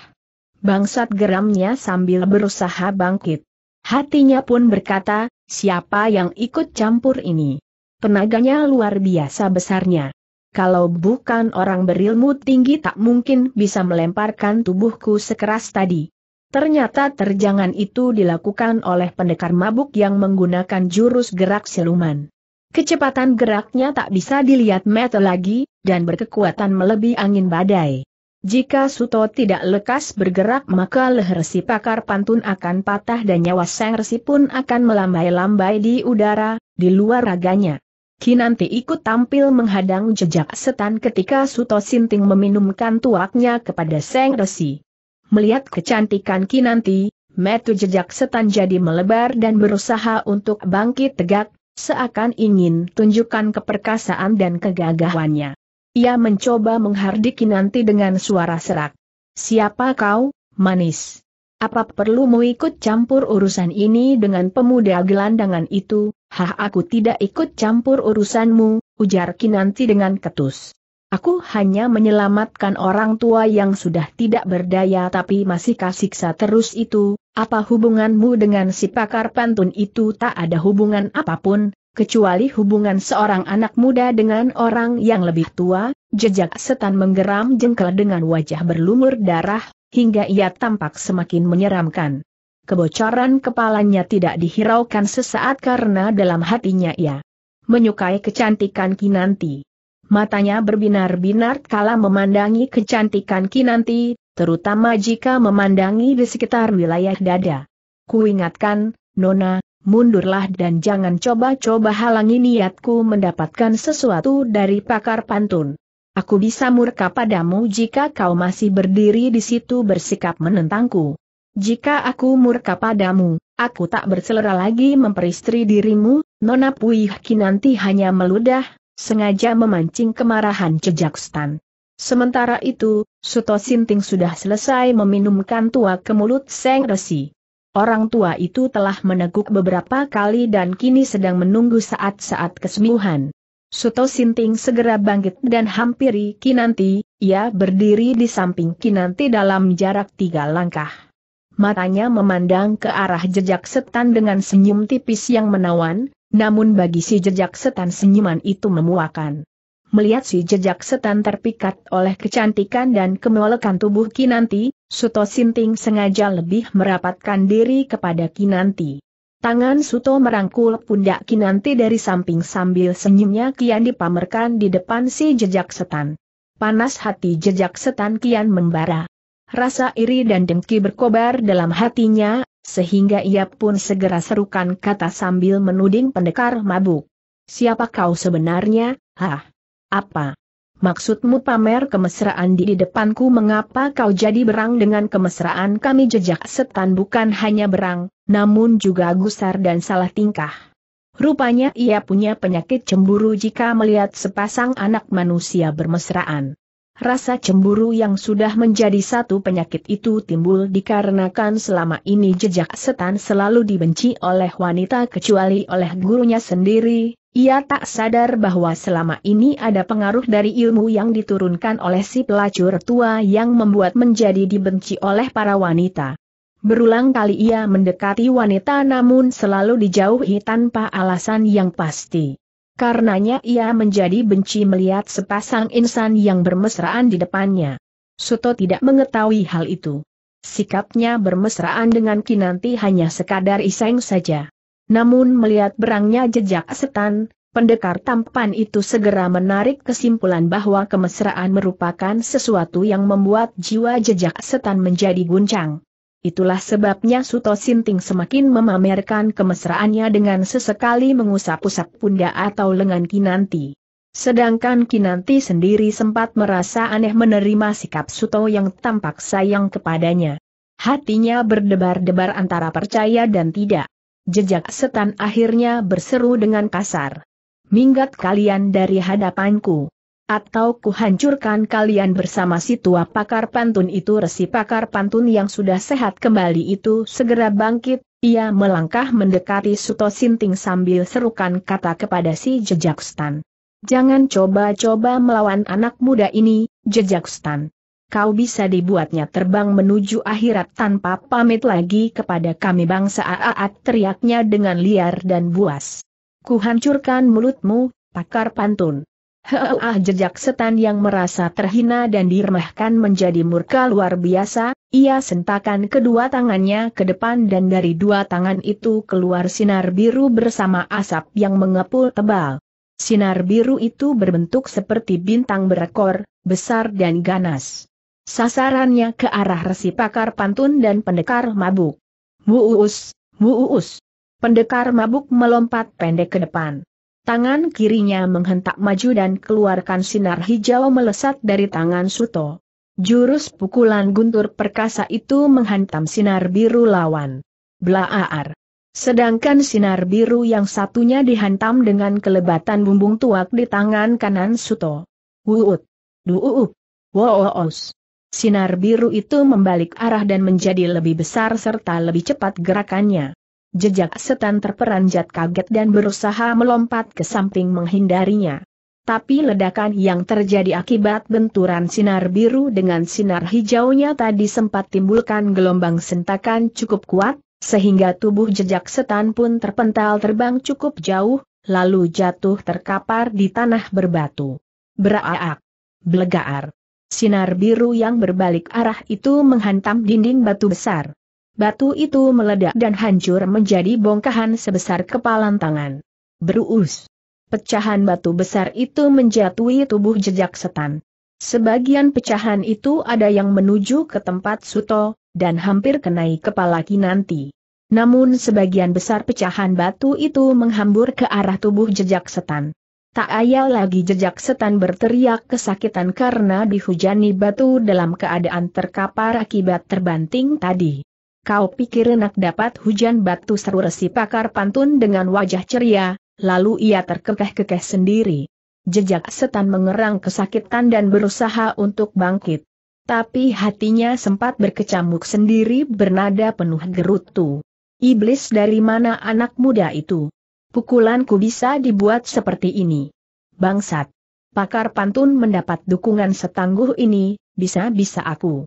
Bangsat geramnya sambil berusaha bangkit. Hatinya pun berkata, siapa yang ikut campur ini? Tenaganya luar biasa besarnya. Kalau bukan orang berilmu tinggi tak mungkin bisa melemparkan tubuhku sekeras tadi. Ternyata terjangan itu dilakukan oleh pendekar mabuk yang menggunakan jurus gerak siluman. Kecepatan geraknya tak bisa dilihat mata lagi, dan berkekuatan melebihi angin badai. Jika Suto tidak lekas bergerak maka leher si pakar pantun akan patah dan nyawa sang resi pun akan melambai-lambai di udara, di luar raganya. Kinanti ikut tampil menghadang jejak setan ketika Suto Sinting meminumkan tuaknya kepada Sang Resi. Melihat kecantikan Kinanti, metu jejak setan jadi melebar dan berusaha untuk bangkit tegak, seakan ingin tunjukkan keperkasaan dan kegagahannya. Ia mencoba menghardik Kinanti dengan suara serak. Siapa kau, manis? Apa perlu mu ikut campur urusan ini dengan pemuda gelandangan itu? Hah aku tidak ikut campur urusanmu, ujar Kinanti dengan ketus. Aku hanya menyelamatkan orang tua yang sudah tidak berdaya tapi masih kasiksa terus itu, apa hubunganmu dengan si pakar pantun itu tak ada hubungan apapun, kecuali hubungan seorang anak muda dengan orang yang lebih tua, jejak setan menggeram jengkel dengan wajah berlumur darah, hingga ia tampak semakin menyeramkan. Kebocoran kepalanya tidak dihiraukan sesaat karena dalam hatinya ia menyukai kecantikan Kinanti matanya berbinar-binar kala memandangi kecantikan Kinanti, terutama jika memandangi di sekitar wilayah dada. Kuingatkan, Nona, mundurlah dan jangan coba-coba halangi niatku mendapatkan sesuatu dari pakar pantun. Aku bisa murka padamu jika kau masih berdiri di situ bersikap menentangku. Jika aku murka padamu, aku tak berselera lagi memperistri dirimu, Nona Puih Kinanti hanya meludah, sengaja memancing kemarahan Jejak Stan. Sementara itu, Suto Sinting sudah selesai meminumkan tua ke mulut Seng Resi. Orang tua itu telah meneguk beberapa kali dan kini sedang menunggu saat-saat kesembuhan. Suto Sinting segera bangkit dan hampiri Kinanti, ia berdiri di samping Kinanti dalam jarak tiga langkah. Matanya memandang ke arah jejak setan dengan senyum tipis yang menawan, namun bagi si jejak setan senyuman itu memuakan. Melihat si jejak setan terpikat oleh kecantikan dan kemolekan tubuh Kinanti, Suto Sinting sengaja lebih merapatkan diri kepada Kinanti. Tangan Suto merangkul pundak Kinanti dari samping sambil senyumnya kian dipamerkan di depan si jejak setan. Panas hati jejak setan kian membara. Rasa iri dan dengki berkobar dalam hatinya, sehingga ia pun segera serukan kata sambil menuding pendekar mabuk. Siapa kau sebenarnya, hah? Apa? Maksudmu pamer kemesraan di, di depanku mengapa kau jadi berang dengan kemesraan kami jejak setan bukan hanya berang, namun juga gusar dan salah tingkah. Rupanya ia punya penyakit cemburu jika melihat sepasang anak manusia bermesraan. Rasa cemburu yang sudah menjadi satu penyakit itu timbul dikarenakan selama ini jejak setan selalu dibenci oleh wanita kecuali oleh gurunya sendiri, ia tak sadar bahwa selama ini ada pengaruh dari ilmu yang diturunkan oleh si pelacur tua yang membuat menjadi dibenci oleh para wanita. Berulang kali ia mendekati wanita namun selalu dijauhi tanpa alasan yang pasti. Karenanya ia menjadi benci melihat sepasang insan yang bermesraan di depannya. Suto tidak mengetahui hal itu. Sikapnya bermesraan dengan Kinanti hanya sekadar iseng saja. Namun melihat berangnya jejak setan, pendekar tampan itu segera menarik kesimpulan bahwa kemesraan merupakan sesuatu yang membuat jiwa jejak setan menjadi guncang. Itulah sebabnya Suto Sinting semakin memamerkan kemesraannya dengan sesekali mengusap-usap pundak atau lengan Kinanti. Sedangkan Kinanti sendiri sempat merasa aneh menerima sikap Suto yang tampak sayang kepadanya. Hatinya berdebar-debar antara percaya dan tidak. Jejak setan akhirnya berseru dengan kasar. Minggat kalian dari hadapanku. Atau kuhancurkan kalian bersama si tua pakar pantun itu resi pakar pantun yang sudah sehat kembali itu segera bangkit, ia melangkah mendekati Suto Sinting sambil serukan kata kepada si Jejak Stan. Jangan coba-coba melawan anak muda ini, Jejak Stan. Kau bisa dibuatnya terbang menuju akhirat tanpa pamit lagi kepada kami bangsa AAAT teriaknya dengan liar dan buas. Kuhancurkan mulutmu, pakar pantun. Ah jejak setan yang merasa terhina dan diremehkan menjadi murka luar biasa, ia sentakan kedua tangannya ke depan dan dari dua tangan itu keluar sinar biru bersama asap yang mengepul tebal. Sinar biru itu berbentuk seperti bintang berekor, besar dan ganas. Sasarannya ke arah resi pakar pantun dan pendekar mabuk. Muus, muus. Pendekar mabuk melompat pendek ke depan. Tangan kirinya menghentak maju dan keluarkan sinar hijau melesat dari tangan Suto. Jurus pukulan guntur perkasa itu menghantam sinar biru lawan. Blaar. Sedangkan sinar biru yang satunya dihantam dengan kelebatan bumbung tuak di tangan kanan Suto. Wuut. Duuup. Woos. Sinar biru itu membalik arah dan menjadi lebih besar serta lebih cepat gerakannya. Jejak setan terperanjat kaget dan berusaha melompat ke samping menghindarinya. Tapi ledakan yang terjadi akibat benturan sinar biru dengan sinar hijaunya tadi sempat timbulkan gelombang sentakan cukup kuat, sehingga tubuh jejak setan pun terpental terbang cukup jauh, lalu jatuh terkapar di tanah berbatu. Beraak! Blegaar! Sinar biru yang berbalik arah itu menghantam dinding batu besar. Batu itu meledak dan hancur menjadi bongkahan sebesar kepalan tangan. Berus. Pecahan batu besar itu menjatuhi tubuh jejak setan. Sebagian pecahan itu ada yang menuju ke tempat Suto, dan hampir kenai kepala Kinanti. Namun sebagian besar pecahan batu itu menghambur ke arah tubuh jejak setan. Tak ayal lagi jejak setan berteriak kesakitan karena dihujani batu dalam keadaan terkapar akibat terbanting tadi. Kau pikir enak dapat hujan batu seru resi pakar pantun dengan wajah ceria, lalu ia terkekeh-kekeh sendiri. Jejak setan mengerang kesakitan dan berusaha untuk bangkit. Tapi hatinya sempat berkecamuk sendiri bernada penuh gerutu. Iblis dari mana anak muda itu? Pukulanku bisa dibuat seperti ini. Bangsat. Pakar pantun mendapat dukungan setangguh ini, bisa-bisa aku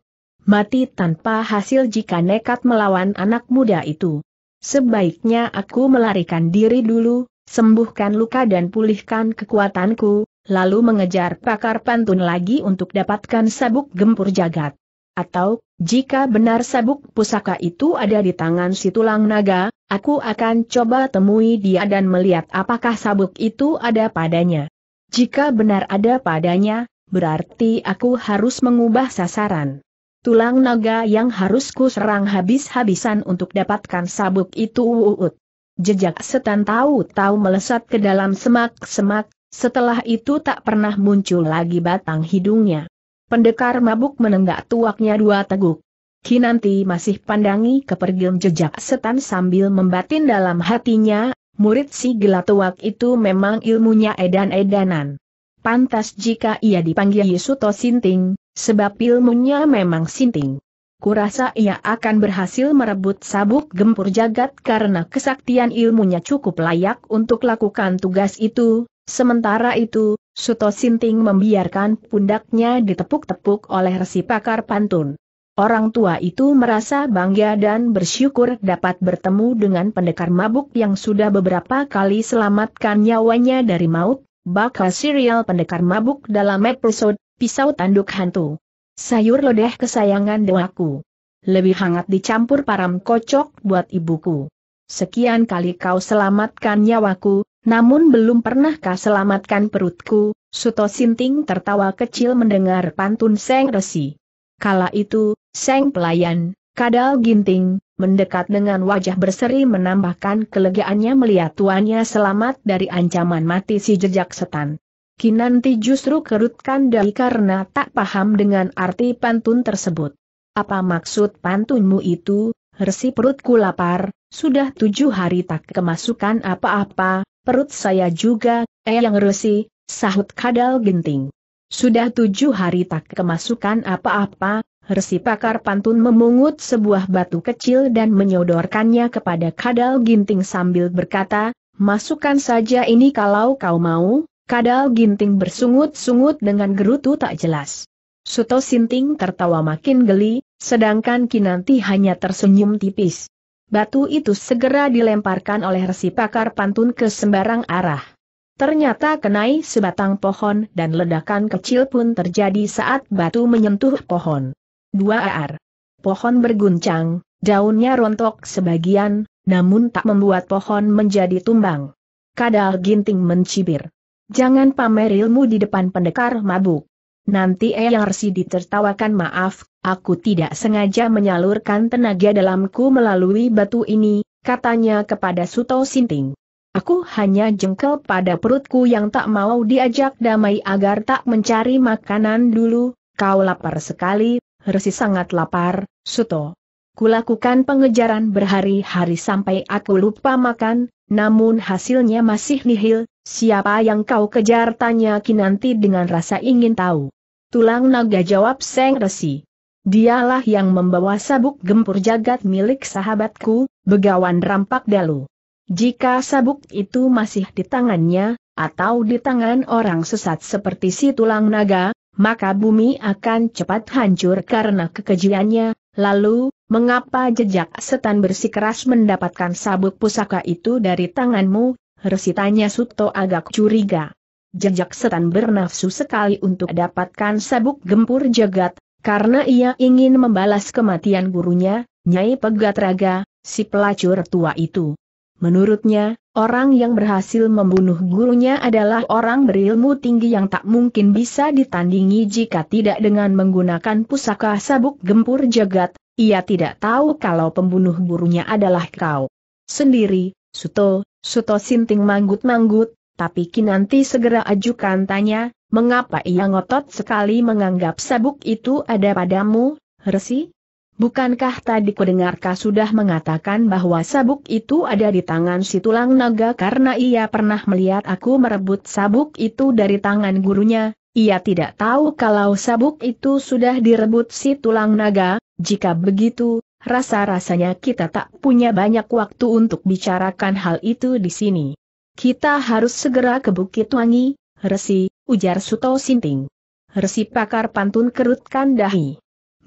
mati tanpa hasil jika nekat melawan anak muda itu. Sebaiknya aku melarikan diri dulu, sembuhkan luka dan pulihkan kekuatanku, lalu mengejar pakar pantun lagi untuk dapatkan sabuk gempur jagat. Atau, jika benar sabuk pusaka itu ada di tangan si tulang naga, aku akan coba temui dia dan melihat apakah sabuk itu ada padanya. Jika benar ada padanya, berarti aku harus mengubah sasaran tulang naga yang harus ku serang habis-habisan untuk dapatkan sabuk itu uut. Jejak setan tahu-tahu melesat ke dalam semak-semak, setelah itu tak pernah muncul lagi batang hidungnya. Pendekar mabuk menenggak tuaknya dua teguk. Kinanti masih pandangi kepergian jejak setan sambil membatin dalam hatinya, murid si tuak itu memang ilmunya edan-edanan. Pantas jika ia dipanggil Yusuto Sinting, Sebab ilmunya memang sinting. Kurasa ia akan berhasil merebut sabuk gempur jagat karena kesaktian ilmunya cukup layak untuk lakukan tugas itu. Sementara itu, Suto Sinting membiarkan pundaknya ditepuk-tepuk oleh resi pakar pantun. Orang tua itu merasa bangga dan bersyukur dapat bertemu dengan pendekar mabuk yang sudah beberapa kali selamatkan nyawanya dari maut, bakal serial pendekar mabuk dalam episode pisau tanduk hantu. Sayur lodeh kesayangan dewaku. Lebih hangat dicampur param kocok buat ibuku. Sekian kali kau selamatkan nyawaku, namun belum pernah kau selamatkan perutku, Suto Sinting tertawa kecil mendengar pantun Seng Resi. Kala itu, Seng Pelayan, Kadal Ginting, mendekat dengan wajah berseri menambahkan kelegaannya melihat tuannya selamat dari ancaman mati si jejak setan. Kinanti justru kerutkan dahi karena tak paham dengan arti pantun tersebut. Apa maksud pantunmu itu, Hersi perutku lapar, sudah tujuh hari tak kemasukan apa-apa, perut saya juga, eh yang resi, sahut kadal genting. Sudah tujuh hari tak kemasukan apa-apa, Hersi pakar pantun memungut sebuah batu kecil dan menyodorkannya kepada kadal ginting sambil berkata, masukkan saja ini kalau kau mau, Kadal Ginting bersungut-sungut dengan gerutu tak jelas. Suto Sinting tertawa makin geli, sedangkan Kinanti hanya tersenyum tipis. Batu itu segera dilemparkan oleh resi pakar pantun ke sembarang arah. Ternyata kenai sebatang pohon dan ledakan kecil pun terjadi saat batu menyentuh pohon. Dua ar. Pohon berguncang, daunnya rontok sebagian, namun tak membuat pohon menjadi tumbang. Kadal ginting mencibir. Jangan pamer ilmu di depan pendekar mabuk. Nanti ERC ditertawakan maaf, aku tidak sengaja menyalurkan tenaga dalamku melalui batu ini, katanya kepada Suto Sinting. Aku hanya jengkel pada perutku yang tak mau diajak damai agar tak mencari makanan dulu, kau lapar sekali, Resi sangat lapar, Suto. Kulakukan pengejaran berhari-hari sampai aku lupa makan, namun hasilnya masih nihil, siapa yang kau kejar tanya Kinanti dengan rasa ingin tahu. Tulang naga jawab Seng Resi. Dialah yang membawa sabuk gempur jagat milik sahabatku, begawan rampak dalu. Jika sabuk itu masih di tangannya, atau di tangan orang sesat seperti si tulang naga, maka bumi akan cepat hancur karena kekejiannya, Lalu, mengapa jejak setan bersikeras mendapatkan sabuk pusaka itu dari tanganmu? Resitanya Suto agak curiga. Jejak setan bernafsu sekali untuk dapatkan sabuk gempur jagat, karena ia ingin membalas kematian gurunya, Nyai Pegatraga, si pelacur tua itu. Menurutnya, orang yang berhasil membunuh gurunya adalah orang berilmu tinggi yang tak mungkin bisa ditandingi jika tidak dengan menggunakan pusaka sabuk gempur jagat, ia tidak tahu kalau pembunuh gurunya adalah kau. Sendiri, Suto, Suto Sinting manggut-manggut, tapi Kinanti segera ajukan tanya, mengapa ia ngotot sekali menganggap sabuk itu ada padamu, Resi? Bukankah tadi kudengarkah sudah mengatakan bahwa sabuk itu ada di tangan si tulang naga karena ia pernah melihat aku merebut sabuk itu dari tangan gurunya, ia tidak tahu kalau sabuk itu sudah direbut si tulang naga, jika begitu, rasa-rasanya kita tak punya banyak waktu untuk bicarakan hal itu di sini. Kita harus segera ke Bukit Wangi, Resi, ujar Suto Sinting. Resi pakar pantun kerutkan dahi.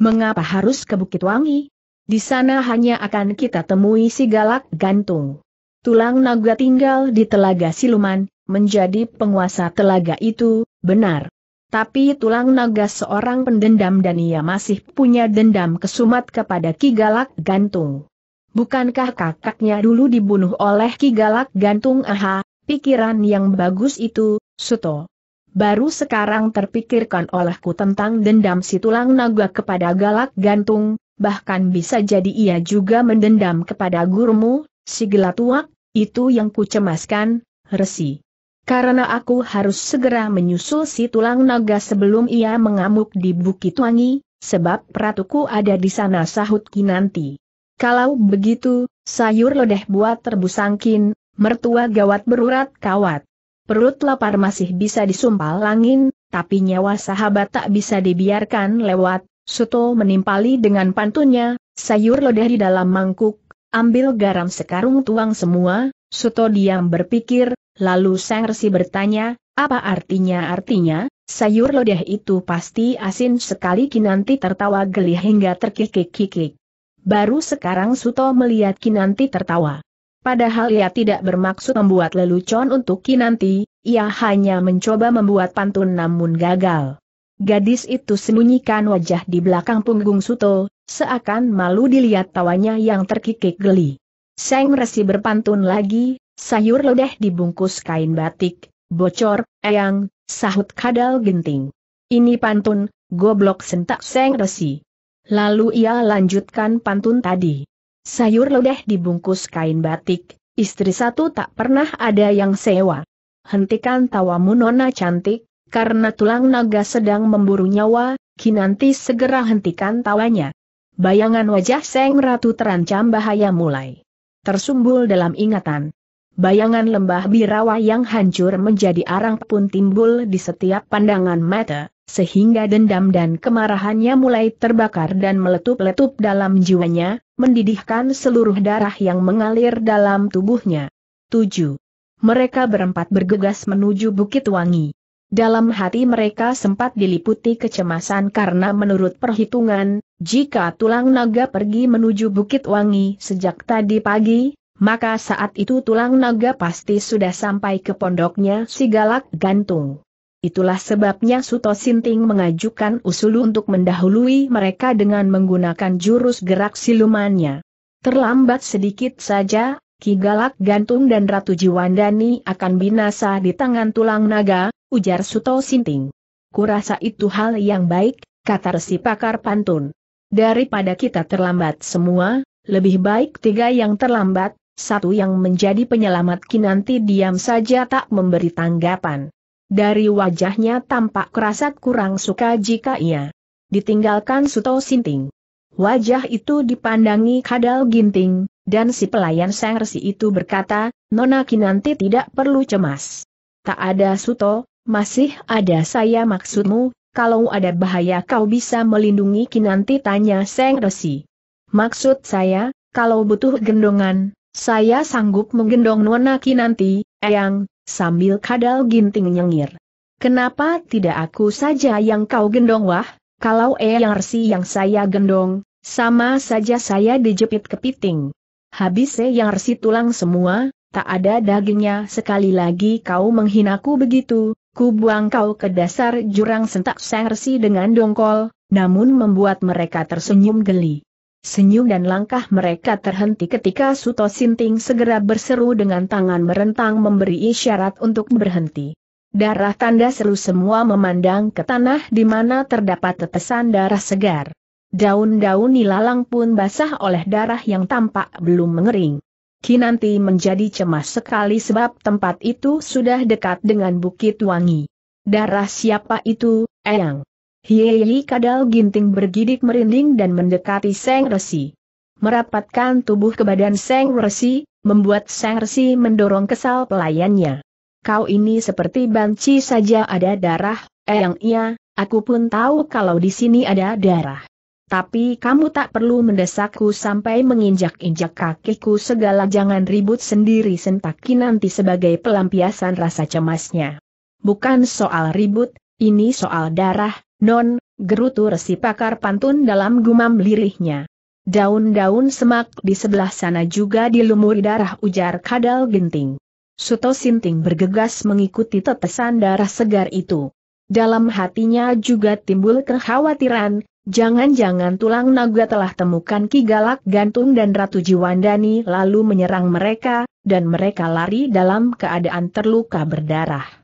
Mengapa harus ke Bukit Wangi? Di sana hanya akan kita temui si galak gantung. Tulang naga tinggal di telaga siluman, menjadi penguasa telaga itu, benar. Tapi tulang naga seorang pendendam dan ia masih punya dendam kesumat kepada Ki Galak Gantung. Bukankah kakaknya dulu dibunuh oleh Ki Galak Gantung aha, pikiran yang bagus itu, Suto, Baru sekarang terpikirkan olehku tentang dendam si tulang naga kepada galak gantung, bahkan bisa jadi ia juga mendendam kepada gurumu, si gelatuak, itu yang kucemaskan, resi. Karena aku harus segera menyusul si tulang naga sebelum ia mengamuk di Bukit Wangi, sebab ratuku ada di sana sahut Kinanti. Kalau begitu, sayur lodeh buat terbusangkin, mertua gawat berurat kawat. Perut lapar masih bisa disumpal langin. tapi nyawa sahabat tak bisa dibiarkan lewat. Suto menimpali dengan pantunnya, sayur lodeh di dalam mangkuk, ambil garam sekarung tuang semua, Suto diam berpikir, lalu sang resi bertanya, apa artinya artinya, sayur lodeh itu pasti asin sekali Kinanti tertawa geli hingga terkikik-kikik. Baru sekarang Suto melihat Kinanti tertawa. Padahal ia tidak bermaksud membuat lelucon untuk Kinanti, ia hanya mencoba membuat pantun namun gagal. Gadis itu sembunyikan wajah di belakang punggung Suto, seakan malu dilihat tawanya yang terkikik geli. Seng Resi berpantun lagi, sayur lodeh dibungkus kain batik, bocor, eyang, sahut kadal genting. Ini pantun, goblok sentak Seng Resi. Lalu ia lanjutkan pantun tadi. Sayur lodeh dibungkus kain batik, istri satu tak pernah ada yang sewa. Hentikan tawamu nona cantik, karena tulang naga sedang memburu nyawa, kinanti segera hentikan tawanya. Bayangan wajah Seng Ratu terancam bahaya mulai tersumbul dalam ingatan. Bayangan lembah birawa yang hancur menjadi arang pun timbul di setiap pandangan mata sehingga dendam dan kemarahannya mulai terbakar dan meletup-letup dalam jiwanya, mendidihkan seluruh darah yang mengalir dalam tubuhnya. 7. Mereka berempat bergegas menuju Bukit Wangi. Dalam hati mereka sempat diliputi kecemasan karena menurut perhitungan, jika tulang naga pergi menuju Bukit Wangi sejak tadi pagi, maka saat itu tulang naga pasti sudah sampai ke pondoknya si Galak Gantung. Itulah sebabnya Suto Sinting mengajukan usul untuk mendahului mereka dengan menggunakan jurus gerak silumannya. Terlambat sedikit saja, Ki Galak Gantung dan Ratu Jiwandani akan binasa di tangan tulang naga, ujar Suto Sinting. Kurasa itu hal yang baik, kata resi pakar pantun. Daripada kita terlambat semua, lebih baik tiga yang terlambat, satu yang menjadi penyelamat Ki Nanti diam saja tak memberi tanggapan. Dari wajahnya tampak kerasa kurang suka jika ia ditinggalkan Suto Sinting. Wajah itu dipandangi kadal ginting, dan si pelayan sang resi itu berkata, Nona Kinanti tidak perlu cemas. Tak ada Suto, masih ada saya maksudmu, kalau ada bahaya kau bisa melindungi Kinanti tanya sang resi. Maksud saya, kalau butuh gendongan, saya sanggup menggendong Nona Kinanti, Eyang, sambil kadal ginting nyengir. Kenapa tidak aku saja yang kau gendong wah, kalau Eyarsi yang saya gendong, sama saja saya dijepit kepiting. Habis Resi tulang semua, tak ada dagingnya sekali lagi kau menghinaku begitu, ku buang kau ke dasar jurang sentak Resi dengan dongkol, namun membuat mereka tersenyum geli. Senyum dan langkah mereka terhenti ketika Suto Sinting segera berseru dengan tangan merentang memberi isyarat untuk berhenti. Darah tanda seru semua memandang ke tanah di mana terdapat tetesan darah segar. Daun-daun nilalang pun basah oleh darah yang tampak belum mengering. Kinanti menjadi cemas sekali sebab tempat itu sudah dekat dengan Bukit Wangi. Darah siapa itu, Eyang? Hiei kadal ginting bergidik merinding dan mendekati Seng Resi. Merapatkan tubuh ke badan Seng Resi, membuat Seng Resi mendorong kesal pelayannya. Kau ini seperti banci saja ada darah, eyang iya, aku pun tahu kalau di sini ada darah. Tapi kamu tak perlu mendesakku sampai menginjak-injak kakiku segala jangan ribut sendiri sentaki nanti sebagai pelampiasan rasa cemasnya. Bukan soal ribut, ini soal darah, Non, gerutu resi pakar pantun dalam gumam lirihnya. Daun-daun semak di sebelah sana juga dilumuri darah ujar kadal genting. Suto Sinting bergegas mengikuti tetesan darah segar itu. Dalam hatinya juga timbul kekhawatiran, jangan-jangan tulang naga telah temukan Ki Galak Gantung dan Ratu Jiwandani lalu menyerang mereka, dan mereka lari dalam keadaan terluka berdarah.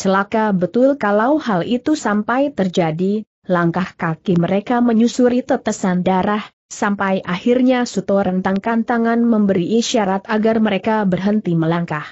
Celaka betul kalau hal itu sampai terjadi, langkah kaki mereka menyusuri tetesan darah, sampai akhirnya Suto rentangkan tangan memberi isyarat agar mereka berhenti melangkah.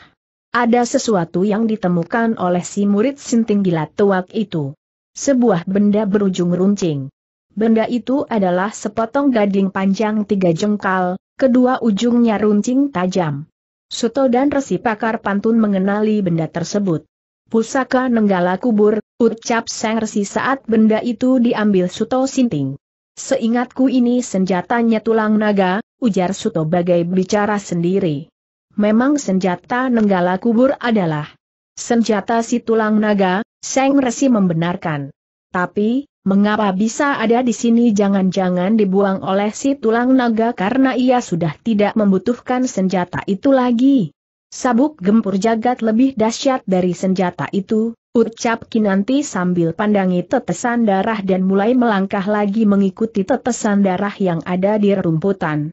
Ada sesuatu yang ditemukan oleh si murid sinting gila tuak itu. Sebuah benda berujung runcing. Benda itu adalah sepotong gading panjang tiga jengkal, kedua ujungnya runcing tajam. Suto dan Resi Pakar Pantun mengenali benda tersebut. Pusaka Nenggala Kubur, ucap Seng Resi saat benda itu diambil Suto Sinting. Seingatku ini senjatanya tulang naga, ujar Suto bagai bicara sendiri. Memang senjata Nenggala Kubur adalah senjata si tulang naga, Seng Resi membenarkan. Tapi, mengapa bisa ada di sini jangan-jangan dibuang oleh si tulang naga karena ia sudah tidak membutuhkan senjata itu lagi. Sabuk gempur jagat lebih dahsyat dari senjata itu, ucap Kinanti sambil pandangi tetesan darah dan mulai melangkah lagi mengikuti tetesan darah yang ada di rumputan.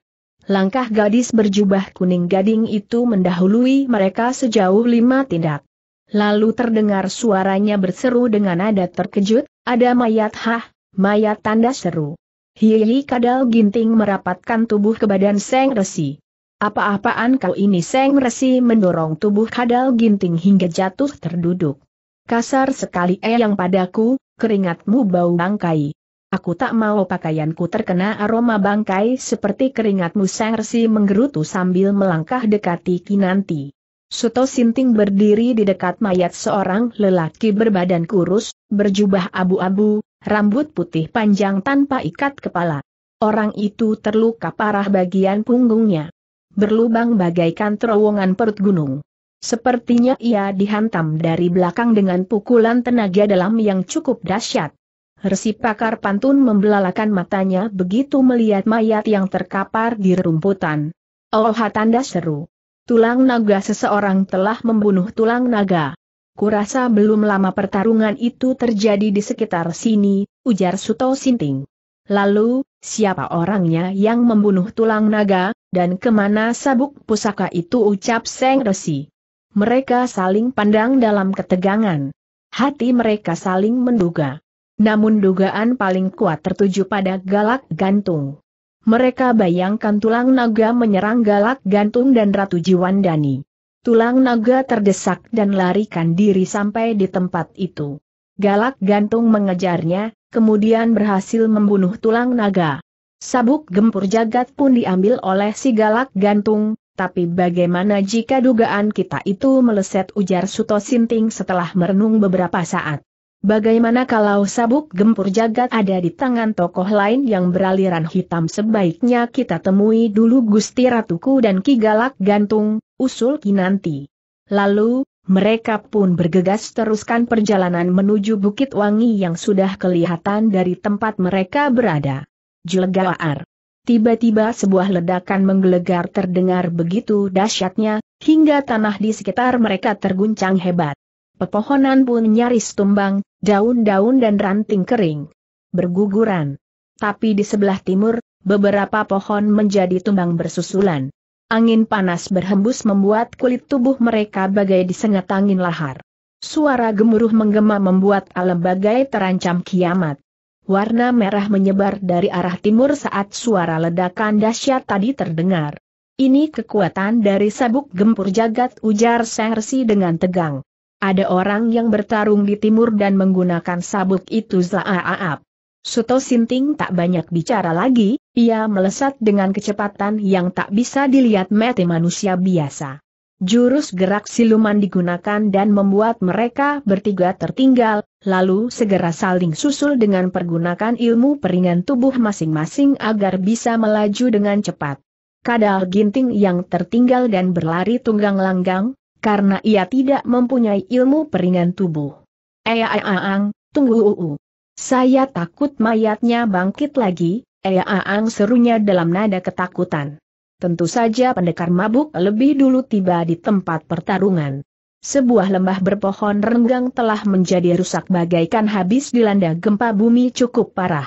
Langkah gadis berjubah kuning gading itu mendahului mereka sejauh lima tindak. Lalu terdengar suaranya berseru dengan nada terkejut, ada mayat hah, mayat tanda seru. Hiyi kadal ginting merapatkan tubuh ke badan Seng Resi. Apa-apaan kau ini Seng Resi mendorong tubuh kadal ginting hingga jatuh terduduk. Kasar sekali eh yang padaku, keringatmu bau bangkai. Aku tak mau pakaianku terkena aroma bangkai seperti keringatmu Seng Resi menggerutu sambil melangkah dekati Kinanti. Suto Sinting berdiri di dekat mayat seorang lelaki berbadan kurus, berjubah abu-abu, rambut putih panjang tanpa ikat kepala. Orang itu terluka parah bagian punggungnya berlubang bagaikan terowongan perut gunung. Sepertinya ia dihantam dari belakang dengan pukulan tenaga dalam yang cukup dahsyat. Resi pakar pantun membelalakan matanya begitu melihat mayat yang terkapar di rumputan. Oh tanda seru. Tulang naga seseorang telah membunuh tulang naga. Kurasa belum lama pertarungan itu terjadi di sekitar sini, ujar Suto Sinting. Lalu, siapa orangnya yang membunuh tulang naga? Dan kemana sabuk pusaka itu ucap Seng Resi. Mereka saling pandang dalam ketegangan. Hati mereka saling menduga. Namun dugaan paling kuat tertuju pada galak gantung. Mereka bayangkan tulang naga menyerang galak gantung dan Ratu Jiwandani. Tulang naga terdesak dan larikan diri sampai di tempat itu. Galak gantung mengejarnya, kemudian berhasil membunuh tulang naga. Sabuk gempur jagat pun diambil oleh si galak gantung, tapi bagaimana jika dugaan kita itu meleset ujar Suto Sinting setelah merenung beberapa saat. Bagaimana kalau sabuk gempur jagat ada di tangan tokoh lain yang beraliran hitam sebaiknya kita temui dulu Gusti Ratuku dan Ki Galak Gantung, usul Kinanti. Lalu, mereka pun bergegas teruskan perjalanan menuju Bukit Wangi yang sudah kelihatan dari tempat mereka berada. Jelegaar. Tiba-tiba sebuah ledakan menggelegar terdengar begitu dahsyatnya, hingga tanah di sekitar mereka terguncang hebat. Pepohonan pun nyaris tumbang, daun-daun dan ranting kering. Berguguran. Tapi di sebelah timur, beberapa pohon menjadi tumbang bersusulan. Angin panas berhembus membuat kulit tubuh mereka bagai disengat angin lahar. Suara gemuruh menggema membuat alam bagai terancam kiamat warna merah menyebar dari arah timur saat suara ledakan dahsyat tadi terdengar. Ini kekuatan dari sabuk gempur jagat ujar Sang Resi dengan tegang. Ada orang yang bertarung di timur dan menggunakan sabuk itu zaaap. Suto Sinting tak banyak bicara lagi, ia melesat dengan kecepatan yang tak bisa dilihat mata manusia biasa. Jurus gerak siluman digunakan dan membuat mereka bertiga tertinggal, lalu segera saling susul dengan pergunakan ilmu peringan tubuh masing-masing agar bisa melaju dengan cepat. Kadal ginting yang tertinggal dan berlari tunggang langgang, karena ia tidak mempunyai ilmu peringan tubuh. Eaaang, tunggu uu. Saya takut mayatnya bangkit lagi, Aang serunya dalam nada ketakutan. Tentu saja pendekar mabuk lebih dulu tiba di tempat pertarungan. Sebuah lembah berpohon renggang telah menjadi rusak bagaikan habis dilanda gempa bumi cukup parah.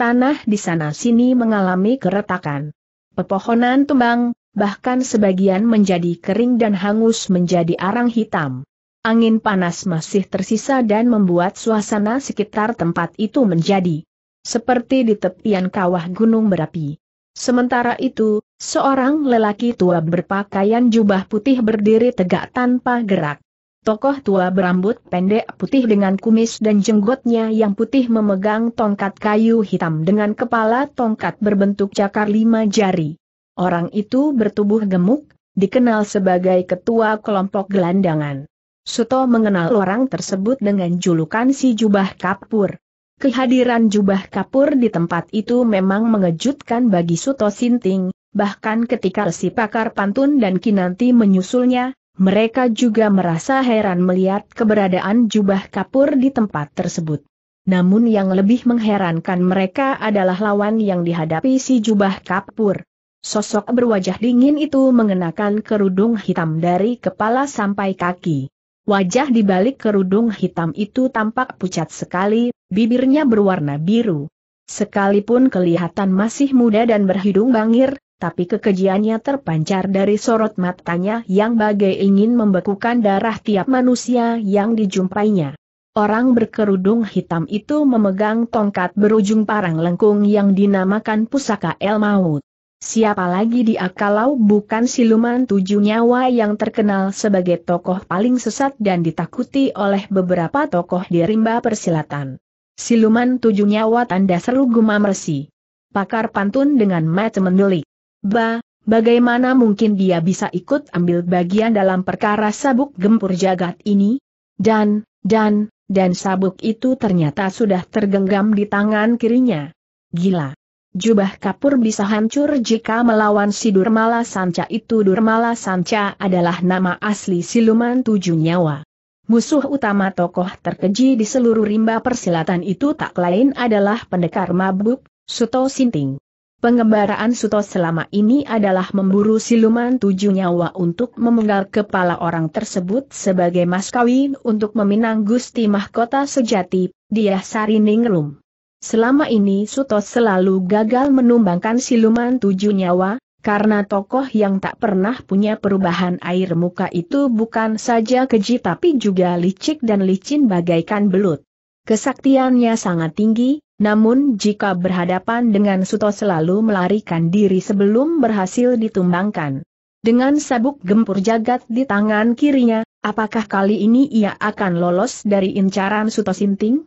Tanah di sana-sini mengalami keretakan. Pepohonan tumbang, bahkan sebagian menjadi kering dan hangus menjadi arang hitam. Angin panas masih tersisa dan membuat suasana sekitar tempat itu menjadi seperti di tepian kawah gunung berapi. Sementara itu, seorang lelaki tua berpakaian jubah putih berdiri tegak tanpa gerak. Tokoh tua berambut pendek putih dengan kumis dan jenggotnya yang putih memegang tongkat kayu hitam dengan kepala tongkat berbentuk cakar lima jari. Orang itu bertubuh gemuk, dikenal sebagai ketua kelompok gelandangan. Suto mengenal orang tersebut dengan julukan si Jubah Kapur. Kehadiran jubah kapur di tempat itu memang mengejutkan bagi Suto Sinting, bahkan ketika si pakar pantun dan Kinanti menyusulnya, mereka juga merasa heran melihat keberadaan jubah kapur di tempat tersebut. Namun yang lebih mengherankan mereka adalah lawan yang dihadapi si jubah kapur. Sosok berwajah dingin itu mengenakan kerudung hitam dari kepala sampai kaki. Wajah di balik kerudung hitam itu tampak pucat sekali, bibirnya berwarna biru. Sekalipun kelihatan masih muda dan berhidung bangir, tapi kekejiannya terpancar dari sorot matanya yang bagai ingin membekukan darah tiap manusia yang dijumpainya. Orang berkerudung hitam itu memegang tongkat berujung parang lengkung yang dinamakan pusaka El Maut. Siapa lagi dia kalau bukan siluman tujuh nyawa yang terkenal sebagai tokoh paling sesat dan ditakuti oleh beberapa tokoh di rimba persilatan. Siluman tujuh nyawa tanda seru gumam resi. Pakar pantun dengan mata menduli. Ba, bagaimana mungkin dia bisa ikut ambil bagian dalam perkara sabuk gempur jagat ini? Dan, dan, dan sabuk itu ternyata sudah tergenggam di tangan kirinya. Gila. Jubah kapur bisa hancur jika melawan si Durmala Sanca itu Durmala Sanca adalah nama asli siluman tujuh nyawa. Musuh utama tokoh terkeji di seluruh rimba persilatan itu tak lain adalah pendekar mabuk, Suto Sinting. Pengembaraan Suto selama ini adalah memburu siluman tujuh nyawa untuk memenggal kepala orang tersebut sebagai maskawin untuk meminang Gusti Mahkota Sejati, dia Ningrum. Selama ini Suto selalu gagal menumbangkan siluman tujuh nyawa, karena tokoh yang tak pernah punya perubahan air muka itu bukan saja keji tapi juga licik dan licin bagaikan belut. Kesaktiannya sangat tinggi, namun jika berhadapan dengan Suto selalu melarikan diri sebelum berhasil ditumbangkan. Dengan sabuk gempur jagat di tangan kirinya, apakah kali ini ia akan lolos dari incaran Suto Sinting?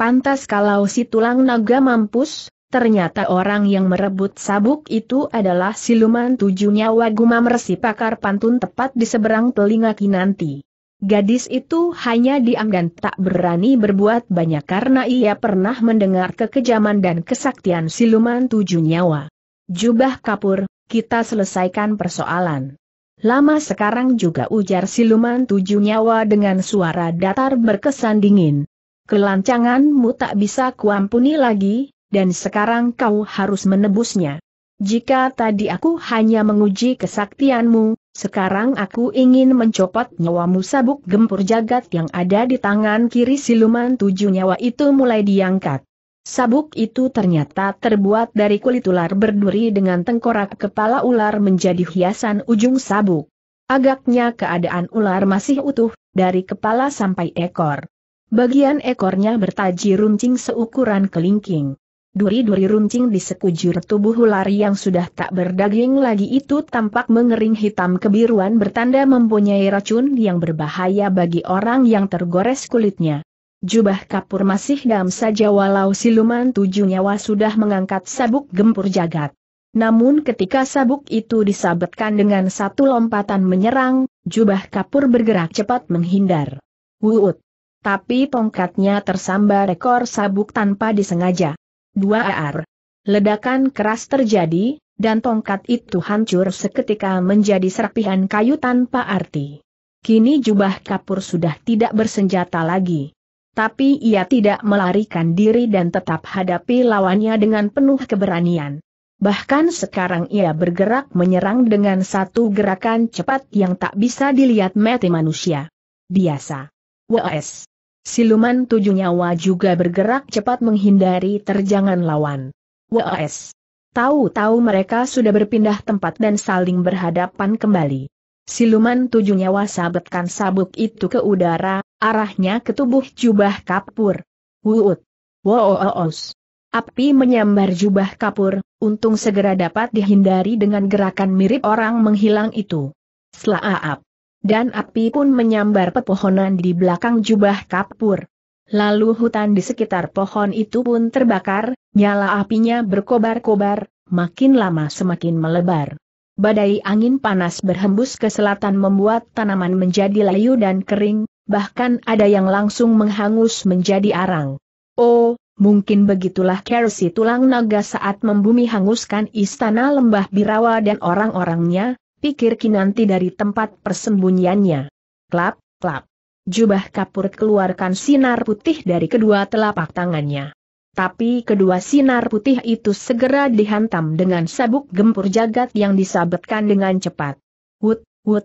Pantas kalau si tulang naga mampus, ternyata orang yang merebut sabuk itu adalah siluman tujuh nyawa gumam resi pakar pantun tepat di seberang telinga Kinanti. Gadis itu hanya diam dan tak berani berbuat banyak karena ia pernah mendengar kekejaman dan kesaktian siluman tujuh nyawa. Jubah kapur, kita selesaikan persoalan. Lama sekarang juga ujar siluman tujuh nyawa dengan suara datar berkesan dingin kelancanganmu tak bisa kuampuni lagi, dan sekarang kau harus menebusnya. Jika tadi aku hanya menguji kesaktianmu, sekarang aku ingin mencopot nyawamu sabuk gempur jagat yang ada di tangan kiri siluman tujuh nyawa itu mulai diangkat. Sabuk itu ternyata terbuat dari kulit ular berduri dengan tengkorak kepala ular menjadi hiasan ujung sabuk. Agaknya keadaan ular masih utuh, dari kepala sampai ekor. Bagian ekornya bertaji runcing seukuran kelingking. Duri-duri runcing di sekujur tubuh ular yang sudah tak berdaging lagi itu tampak mengering hitam kebiruan bertanda mempunyai racun yang berbahaya bagi orang yang tergores kulitnya. Jubah kapur masih dam saja walau siluman tujuh nyawa sudah mengangkat sabuk gempur jagat. Namun ketika sabuk itu disabetkan dengan satu lompatan menyerang, jubah kapur bergerak cepat menghindar. Wuut! tapi tongkatnya tersambar rekor sabuk tanpa disengaja. Dua ar. Ledakan keras terjadi, dan tongkat itu hancur seketika menjadi serpihan kayu tanpa arti. Kini jubah kapur sudah tidak bersenjata lagi. Tapi ia tidak melarikan diri dan tetap hadapi lawannya dengan penuh keberanian. Bahkan sekarang ia bergerak menyerang dengan satu gerakan cepat yang tak bisa dilihat mati manusia. Biasa. WS. Siluman tujuh nyawa juga bergerak cepat menghindari terjangan lawan. WAS. Tahu-tahu mereka sudah berpindah tempat dan saling berhadapan kembali. Siluman tujuh nyawa sabetkan sabuk itu ke udara, arahnya ke tubuh jubah kapur. Wuut. Woos. Api menyambar jubah kapur, untung segera dapat dihindari dengan gerakan mirip orang menghilang itu. Selaap. Dan api pun menyambar pepohonan di belakang jubah kapur. Lalu hutan di sekitar pohon itu pun terbakar, nyala apinya berkobar-kobar, makin lama semakin melebar. Badai angin panas berhembus ke selatan membuat tanaman menjadi layu dan kering, bahkan ada yang langsung menghangus menjadi arang. Oh, mungkin begitulah kersi tulang naga saat membumi hanguskan istana lembah Birawa dan orang-orangnya, pikir Kinanti dari tempat persembunyiannya. Klap, klap. Jubah kapur keluarkan sinar putih dari kedua telapak tangannya. Tapi kedua sinar putih itu segera dihantam dengan sabuk gempur jagat yang disabetkan dengan cepat. Wut, wut,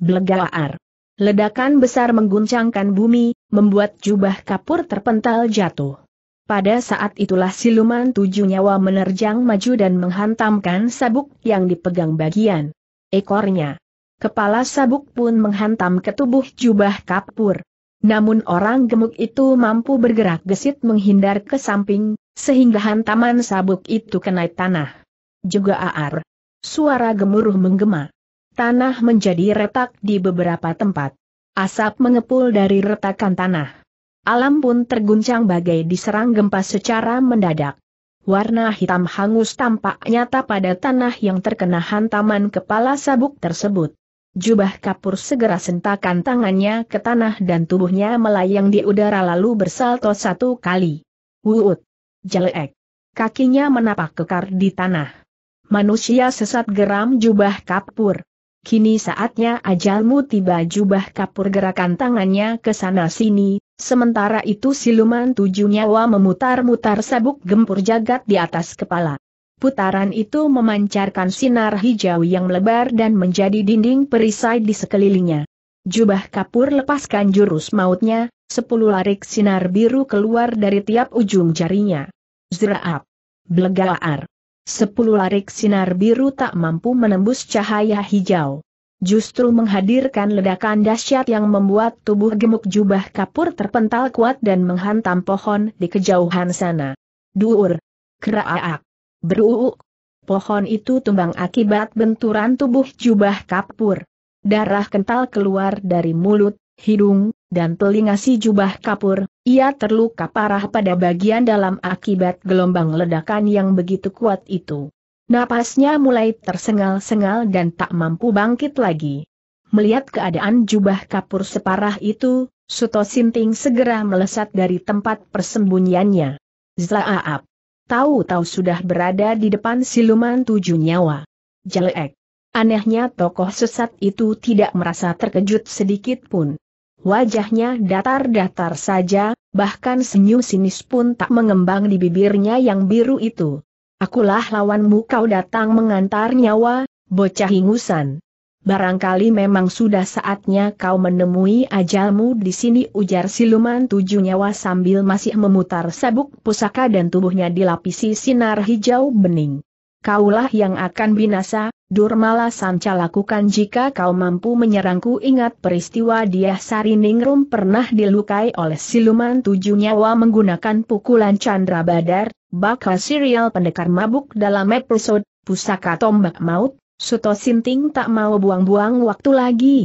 blegaar. Ledakan besar mengguncangkan bumi, membuat jubah kapur terpental jatuh. Pada saat itulah siluman tujuh nyawa menerjang maju dan menghantamkan sabuk yang dipegang bagian ekornya. Kepala sabuk pun menghantam ke tubuh jubah kapur. Namun orang gemuk itu mampu bergerak gesit menghindar ke samping, sehingga hantaman sabuk itu kena tanah. Juga ar, Suara gemuruh menggema. Tanah menjadi retak di beberapa tempat. Asap mengepul dari retakan tanah. Alam pun terguncang bagai diserang gempa secara mendadak. Warna hitam hangus tampak nyata pada tanah yang terkena hantaman kepala sabuk tersebut. Jubah kapur segera sentakan tangannya ke tanah dan tubuhnya melayang di udara lalu bersalto satu kali. Wuut! Jelek! Kakinya menapak kekar di tanah. Manusia sesat geram jubah kapur. Kini saatnya ajalmu tiba jubah kapur gerakan tangannya ke sana sini, Sementara itu siluman tujuh nyawa memutar-mutar sabuk gempur jagat di atas kepala. Putaran itu memancarkan sinar hijau yang lebar dan menjadi dinding perisai di sekelilingnya. Jubah kapur lepaskan jurus mautnya, sepuluh larik sinar biru keluar dari tiap ujung jarinya. Zraap. Blegaar. Sepuluh larik sinar biru tak mampu menembus cahaya hijau justru menghadirkan ledakan dahsyat yang membuat tubuh gemuk jubah kapur terpental kuat dan menghantam pohon di kejauhan sana. Duur! Keraak! Beruuk! Pohon itu tumbang akibat benturan tubuh jubah kapur. Darah kental keluar dari mulut, hidung, dan telinga si jubah kapur, ia terluka parah pada bagian dalam akibat gelombang ledakan yang begitu kuat itu. Napasnya mulai tersengal-sengal dan tak mampu bangkit lagi. Melihat keadaan jubah kapur separah itu, Suto Sinting segera melesat dari tempat persembunyiannya. Zlaaap. Tahu-tahu sudah berada di depan siluman tujuh nyawa. Jelek. Anehnya tokoh sesat itu tidak merasa terkejut sedikit pun. Wajahnya datar-datar saja, bahkan senyum sinis pun tak mengembang di bibirnya yang biru itu. Akulah lawanmu kau datang mengantar nyawa, bocah ingusan. Barangkali memang sudah saatnya kau menemui ajalmu di sini ujar siluman tujuh nyawa sambil masih memutar sabuk pusaka dan tubuhnya dilapisi sinar hijau bening. Kaulah yang akan binasa, Durmala Sanca lakukan jika kau mampu menyerangku ingat peristiwa dia Sariningrum pernah dilukai oleh siluman tujuh nyawa menggunakan pukulan Chandra Badar, bakal serial pendekar mabuk dalam episode Pusaka Tombak Maut, Suto Sinting tak mau buang-buang waktu lagi.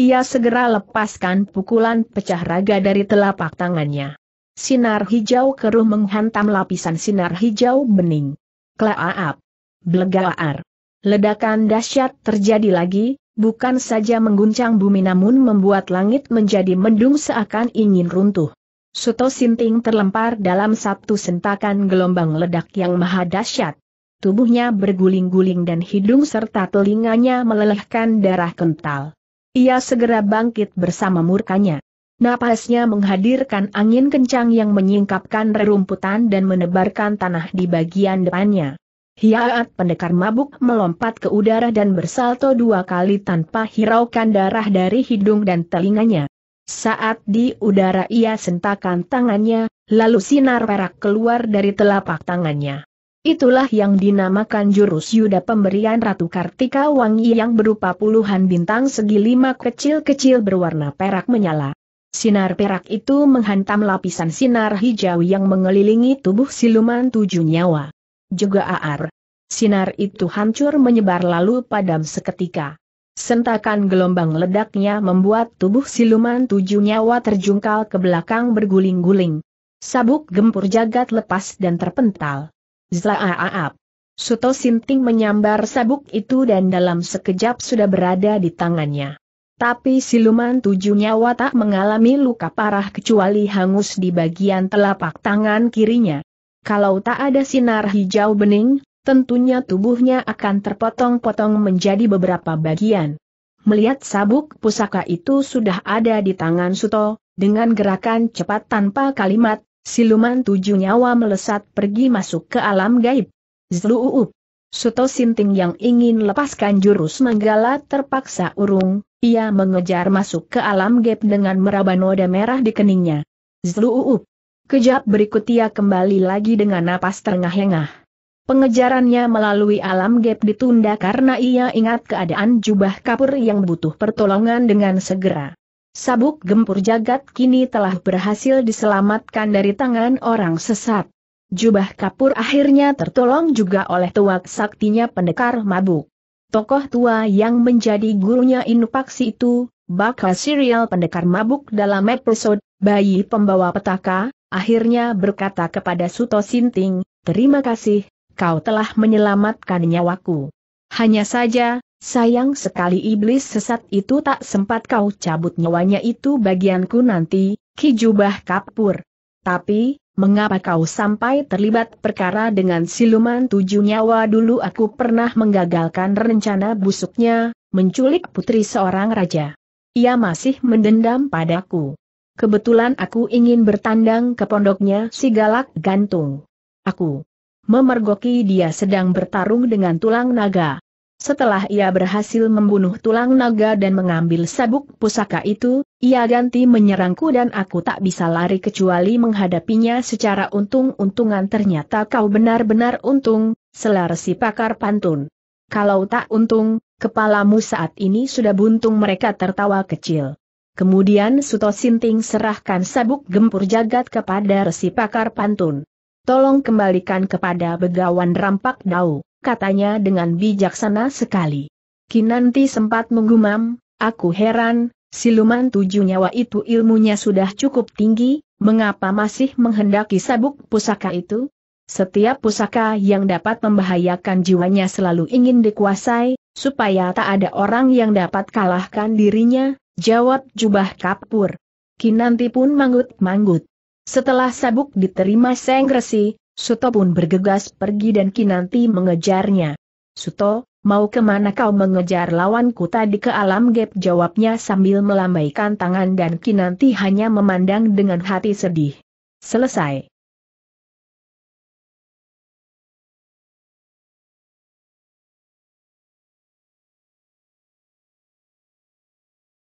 Ia segera lepaskan pukulan pecah raga dari telapak tangannya. Sinar hijau keruh menghantam lapisan sinar hijau bening. Klaaap. Blegaar. Ledakan dahsyat terjadi lagi, bukan saja mengguncang bumi namun membuat langit menjadi mendung seakan ingin runtuh. Suto Sinting terlempar dalam satu sentakan gelombang ledak yang maha dahsyat. Tubuhnya berguling-guling dan hidung serta telinganya melelehkan darah kental. Ia segera bangkit bersama murkanya. Napasnya menghadirkan angin kencang yang menyingkapkan rerumputan dan menebarkan tanah di bagian depannya. Hiaat pendekar mabuk melompat ke udara dan bersalto dua kali tanpa hiraukan darah dari hidung dan telinganya. Saat di udara ia sentakan tangannya, lalu sinar perak keluar dari telapak tangannya. Itulah yang dinamakan jurus Yuda pemberian Ratu Kartika Wangi yang berupa puluhan bintang segi lima kecil-kecil berwarna perak menyala. Sinar perak itu menghantam lapisan sinar hijau yang mengelilingi tubuh siluman tujuh nyawa. Juga aar. Sinar itu hancur menyebar lalu padam seketika. Sentakan gelombang ledaknya membuat tubuh siluman tujuh nyawa terjungkal ke belakang berguling-guling. Sabuk gempur jagat lepas dan terpental. Zlaaap. Suto Sinting menyambar sabuk itu dan dalam sekejap sudah berada di tangannya. Tapi siluman tujuh nyawa tak mengalami luka parah kecuali hangus di bagian telapak tangan kirinya. Kalau tak ada sinar hijau bening, tentunya tubuhnya akan terpotong-potong menjadi beberapa bagian. Melihat sabuk pusaka itu sudah ada di tangan Suto, dengan gerakan cepat tanpa kalimat, siluman tujuh nyawa melesat pergi masuk ke alam gaib. Zluup. Suto Sinting yang ingin lepaskan jurus menggala terpaksa urung, ia mengejar masuk ke alam gaib dengan meraba noda merah di keningnya. Zluup. Kejap berikut ia kembali lagi dengan napas terengah-engah. Pengejarannya melalui alam gap ditunda karena ia ingat keadaan jubah kapur yang butuh pertolongan dengan segera. Sabuk gempur jagat kini telah berhasil diselamatkan dari tangan orang sesat. Jubah kapur akhirnya tertolong juga oleh tuak saktinya pendekar mabuk. Tokoh tua yang menjadi gurunya Inupaksi itu, bakal serial pendekar mabuk dalam episode Bayi Pembawa Petaka, akhirnya berkata kepada Suto Sinting, Terima kasih, kau telah menyelamatkan nyawaku. Hanya saja, sayang sekali iblis sesat itu tak sempat kau cabut nyawanya itu bagianku nanti, Kijubah Kapur. Tapi, mengapa kau sampai terlibat perkara dengan siluman tujuh nyawa dulu aku pernah menggagalkan rencana busuknya, menculik putri seorang raja. Ia masih mendendam padaku. Kebetulan aku ingin bertandang ke pondoknya si galak gantung. Aku memergoki dia sedang bertarung dengan tulang naga. Setelah ia berhasil membunuh tulang naga dan mengambil sabuk pusaka itu, ia ganti menyerangku dan aku tak bisa lari kecuali menghadapinya secara untung-untungan ternyata kau benar-benar untung, selar si pakar pantun. Kalau tak untung, kepalamu saat ini sudah buntung mereka tertawa kecil. Kemudian Suto Sinting serahkan sabuk gempur jagat kepada resi pakar pantun. Tolong kembalikan kepada begawan rampak dau, katanya dengan bijaksana sekali. Kinanti sempat menggumam, aku heran, siluman tujuh nyawa itu ilmunya sudah cukup tinggi, mengapa masih menghendaki sabuk pusaka itu? Setiap pusaka yang dapat membahayakan jiwanya selalu ingin dikuasai, supaya tak ada orang yang dapat kalahkan dirinya, jawab jubah kapur. Kinanti pun manggut-manggut. Setelah sabuk diterima Seng Resi, Suto pun bergegas pergi dan Kinanti mengejarnya. Suto, mau kemana kau mengejar lawanku tadi ke alam gap jawabnya sambil melambaikan tangan dan Kinanti hanya memandang dengan hati sedih. Selesai.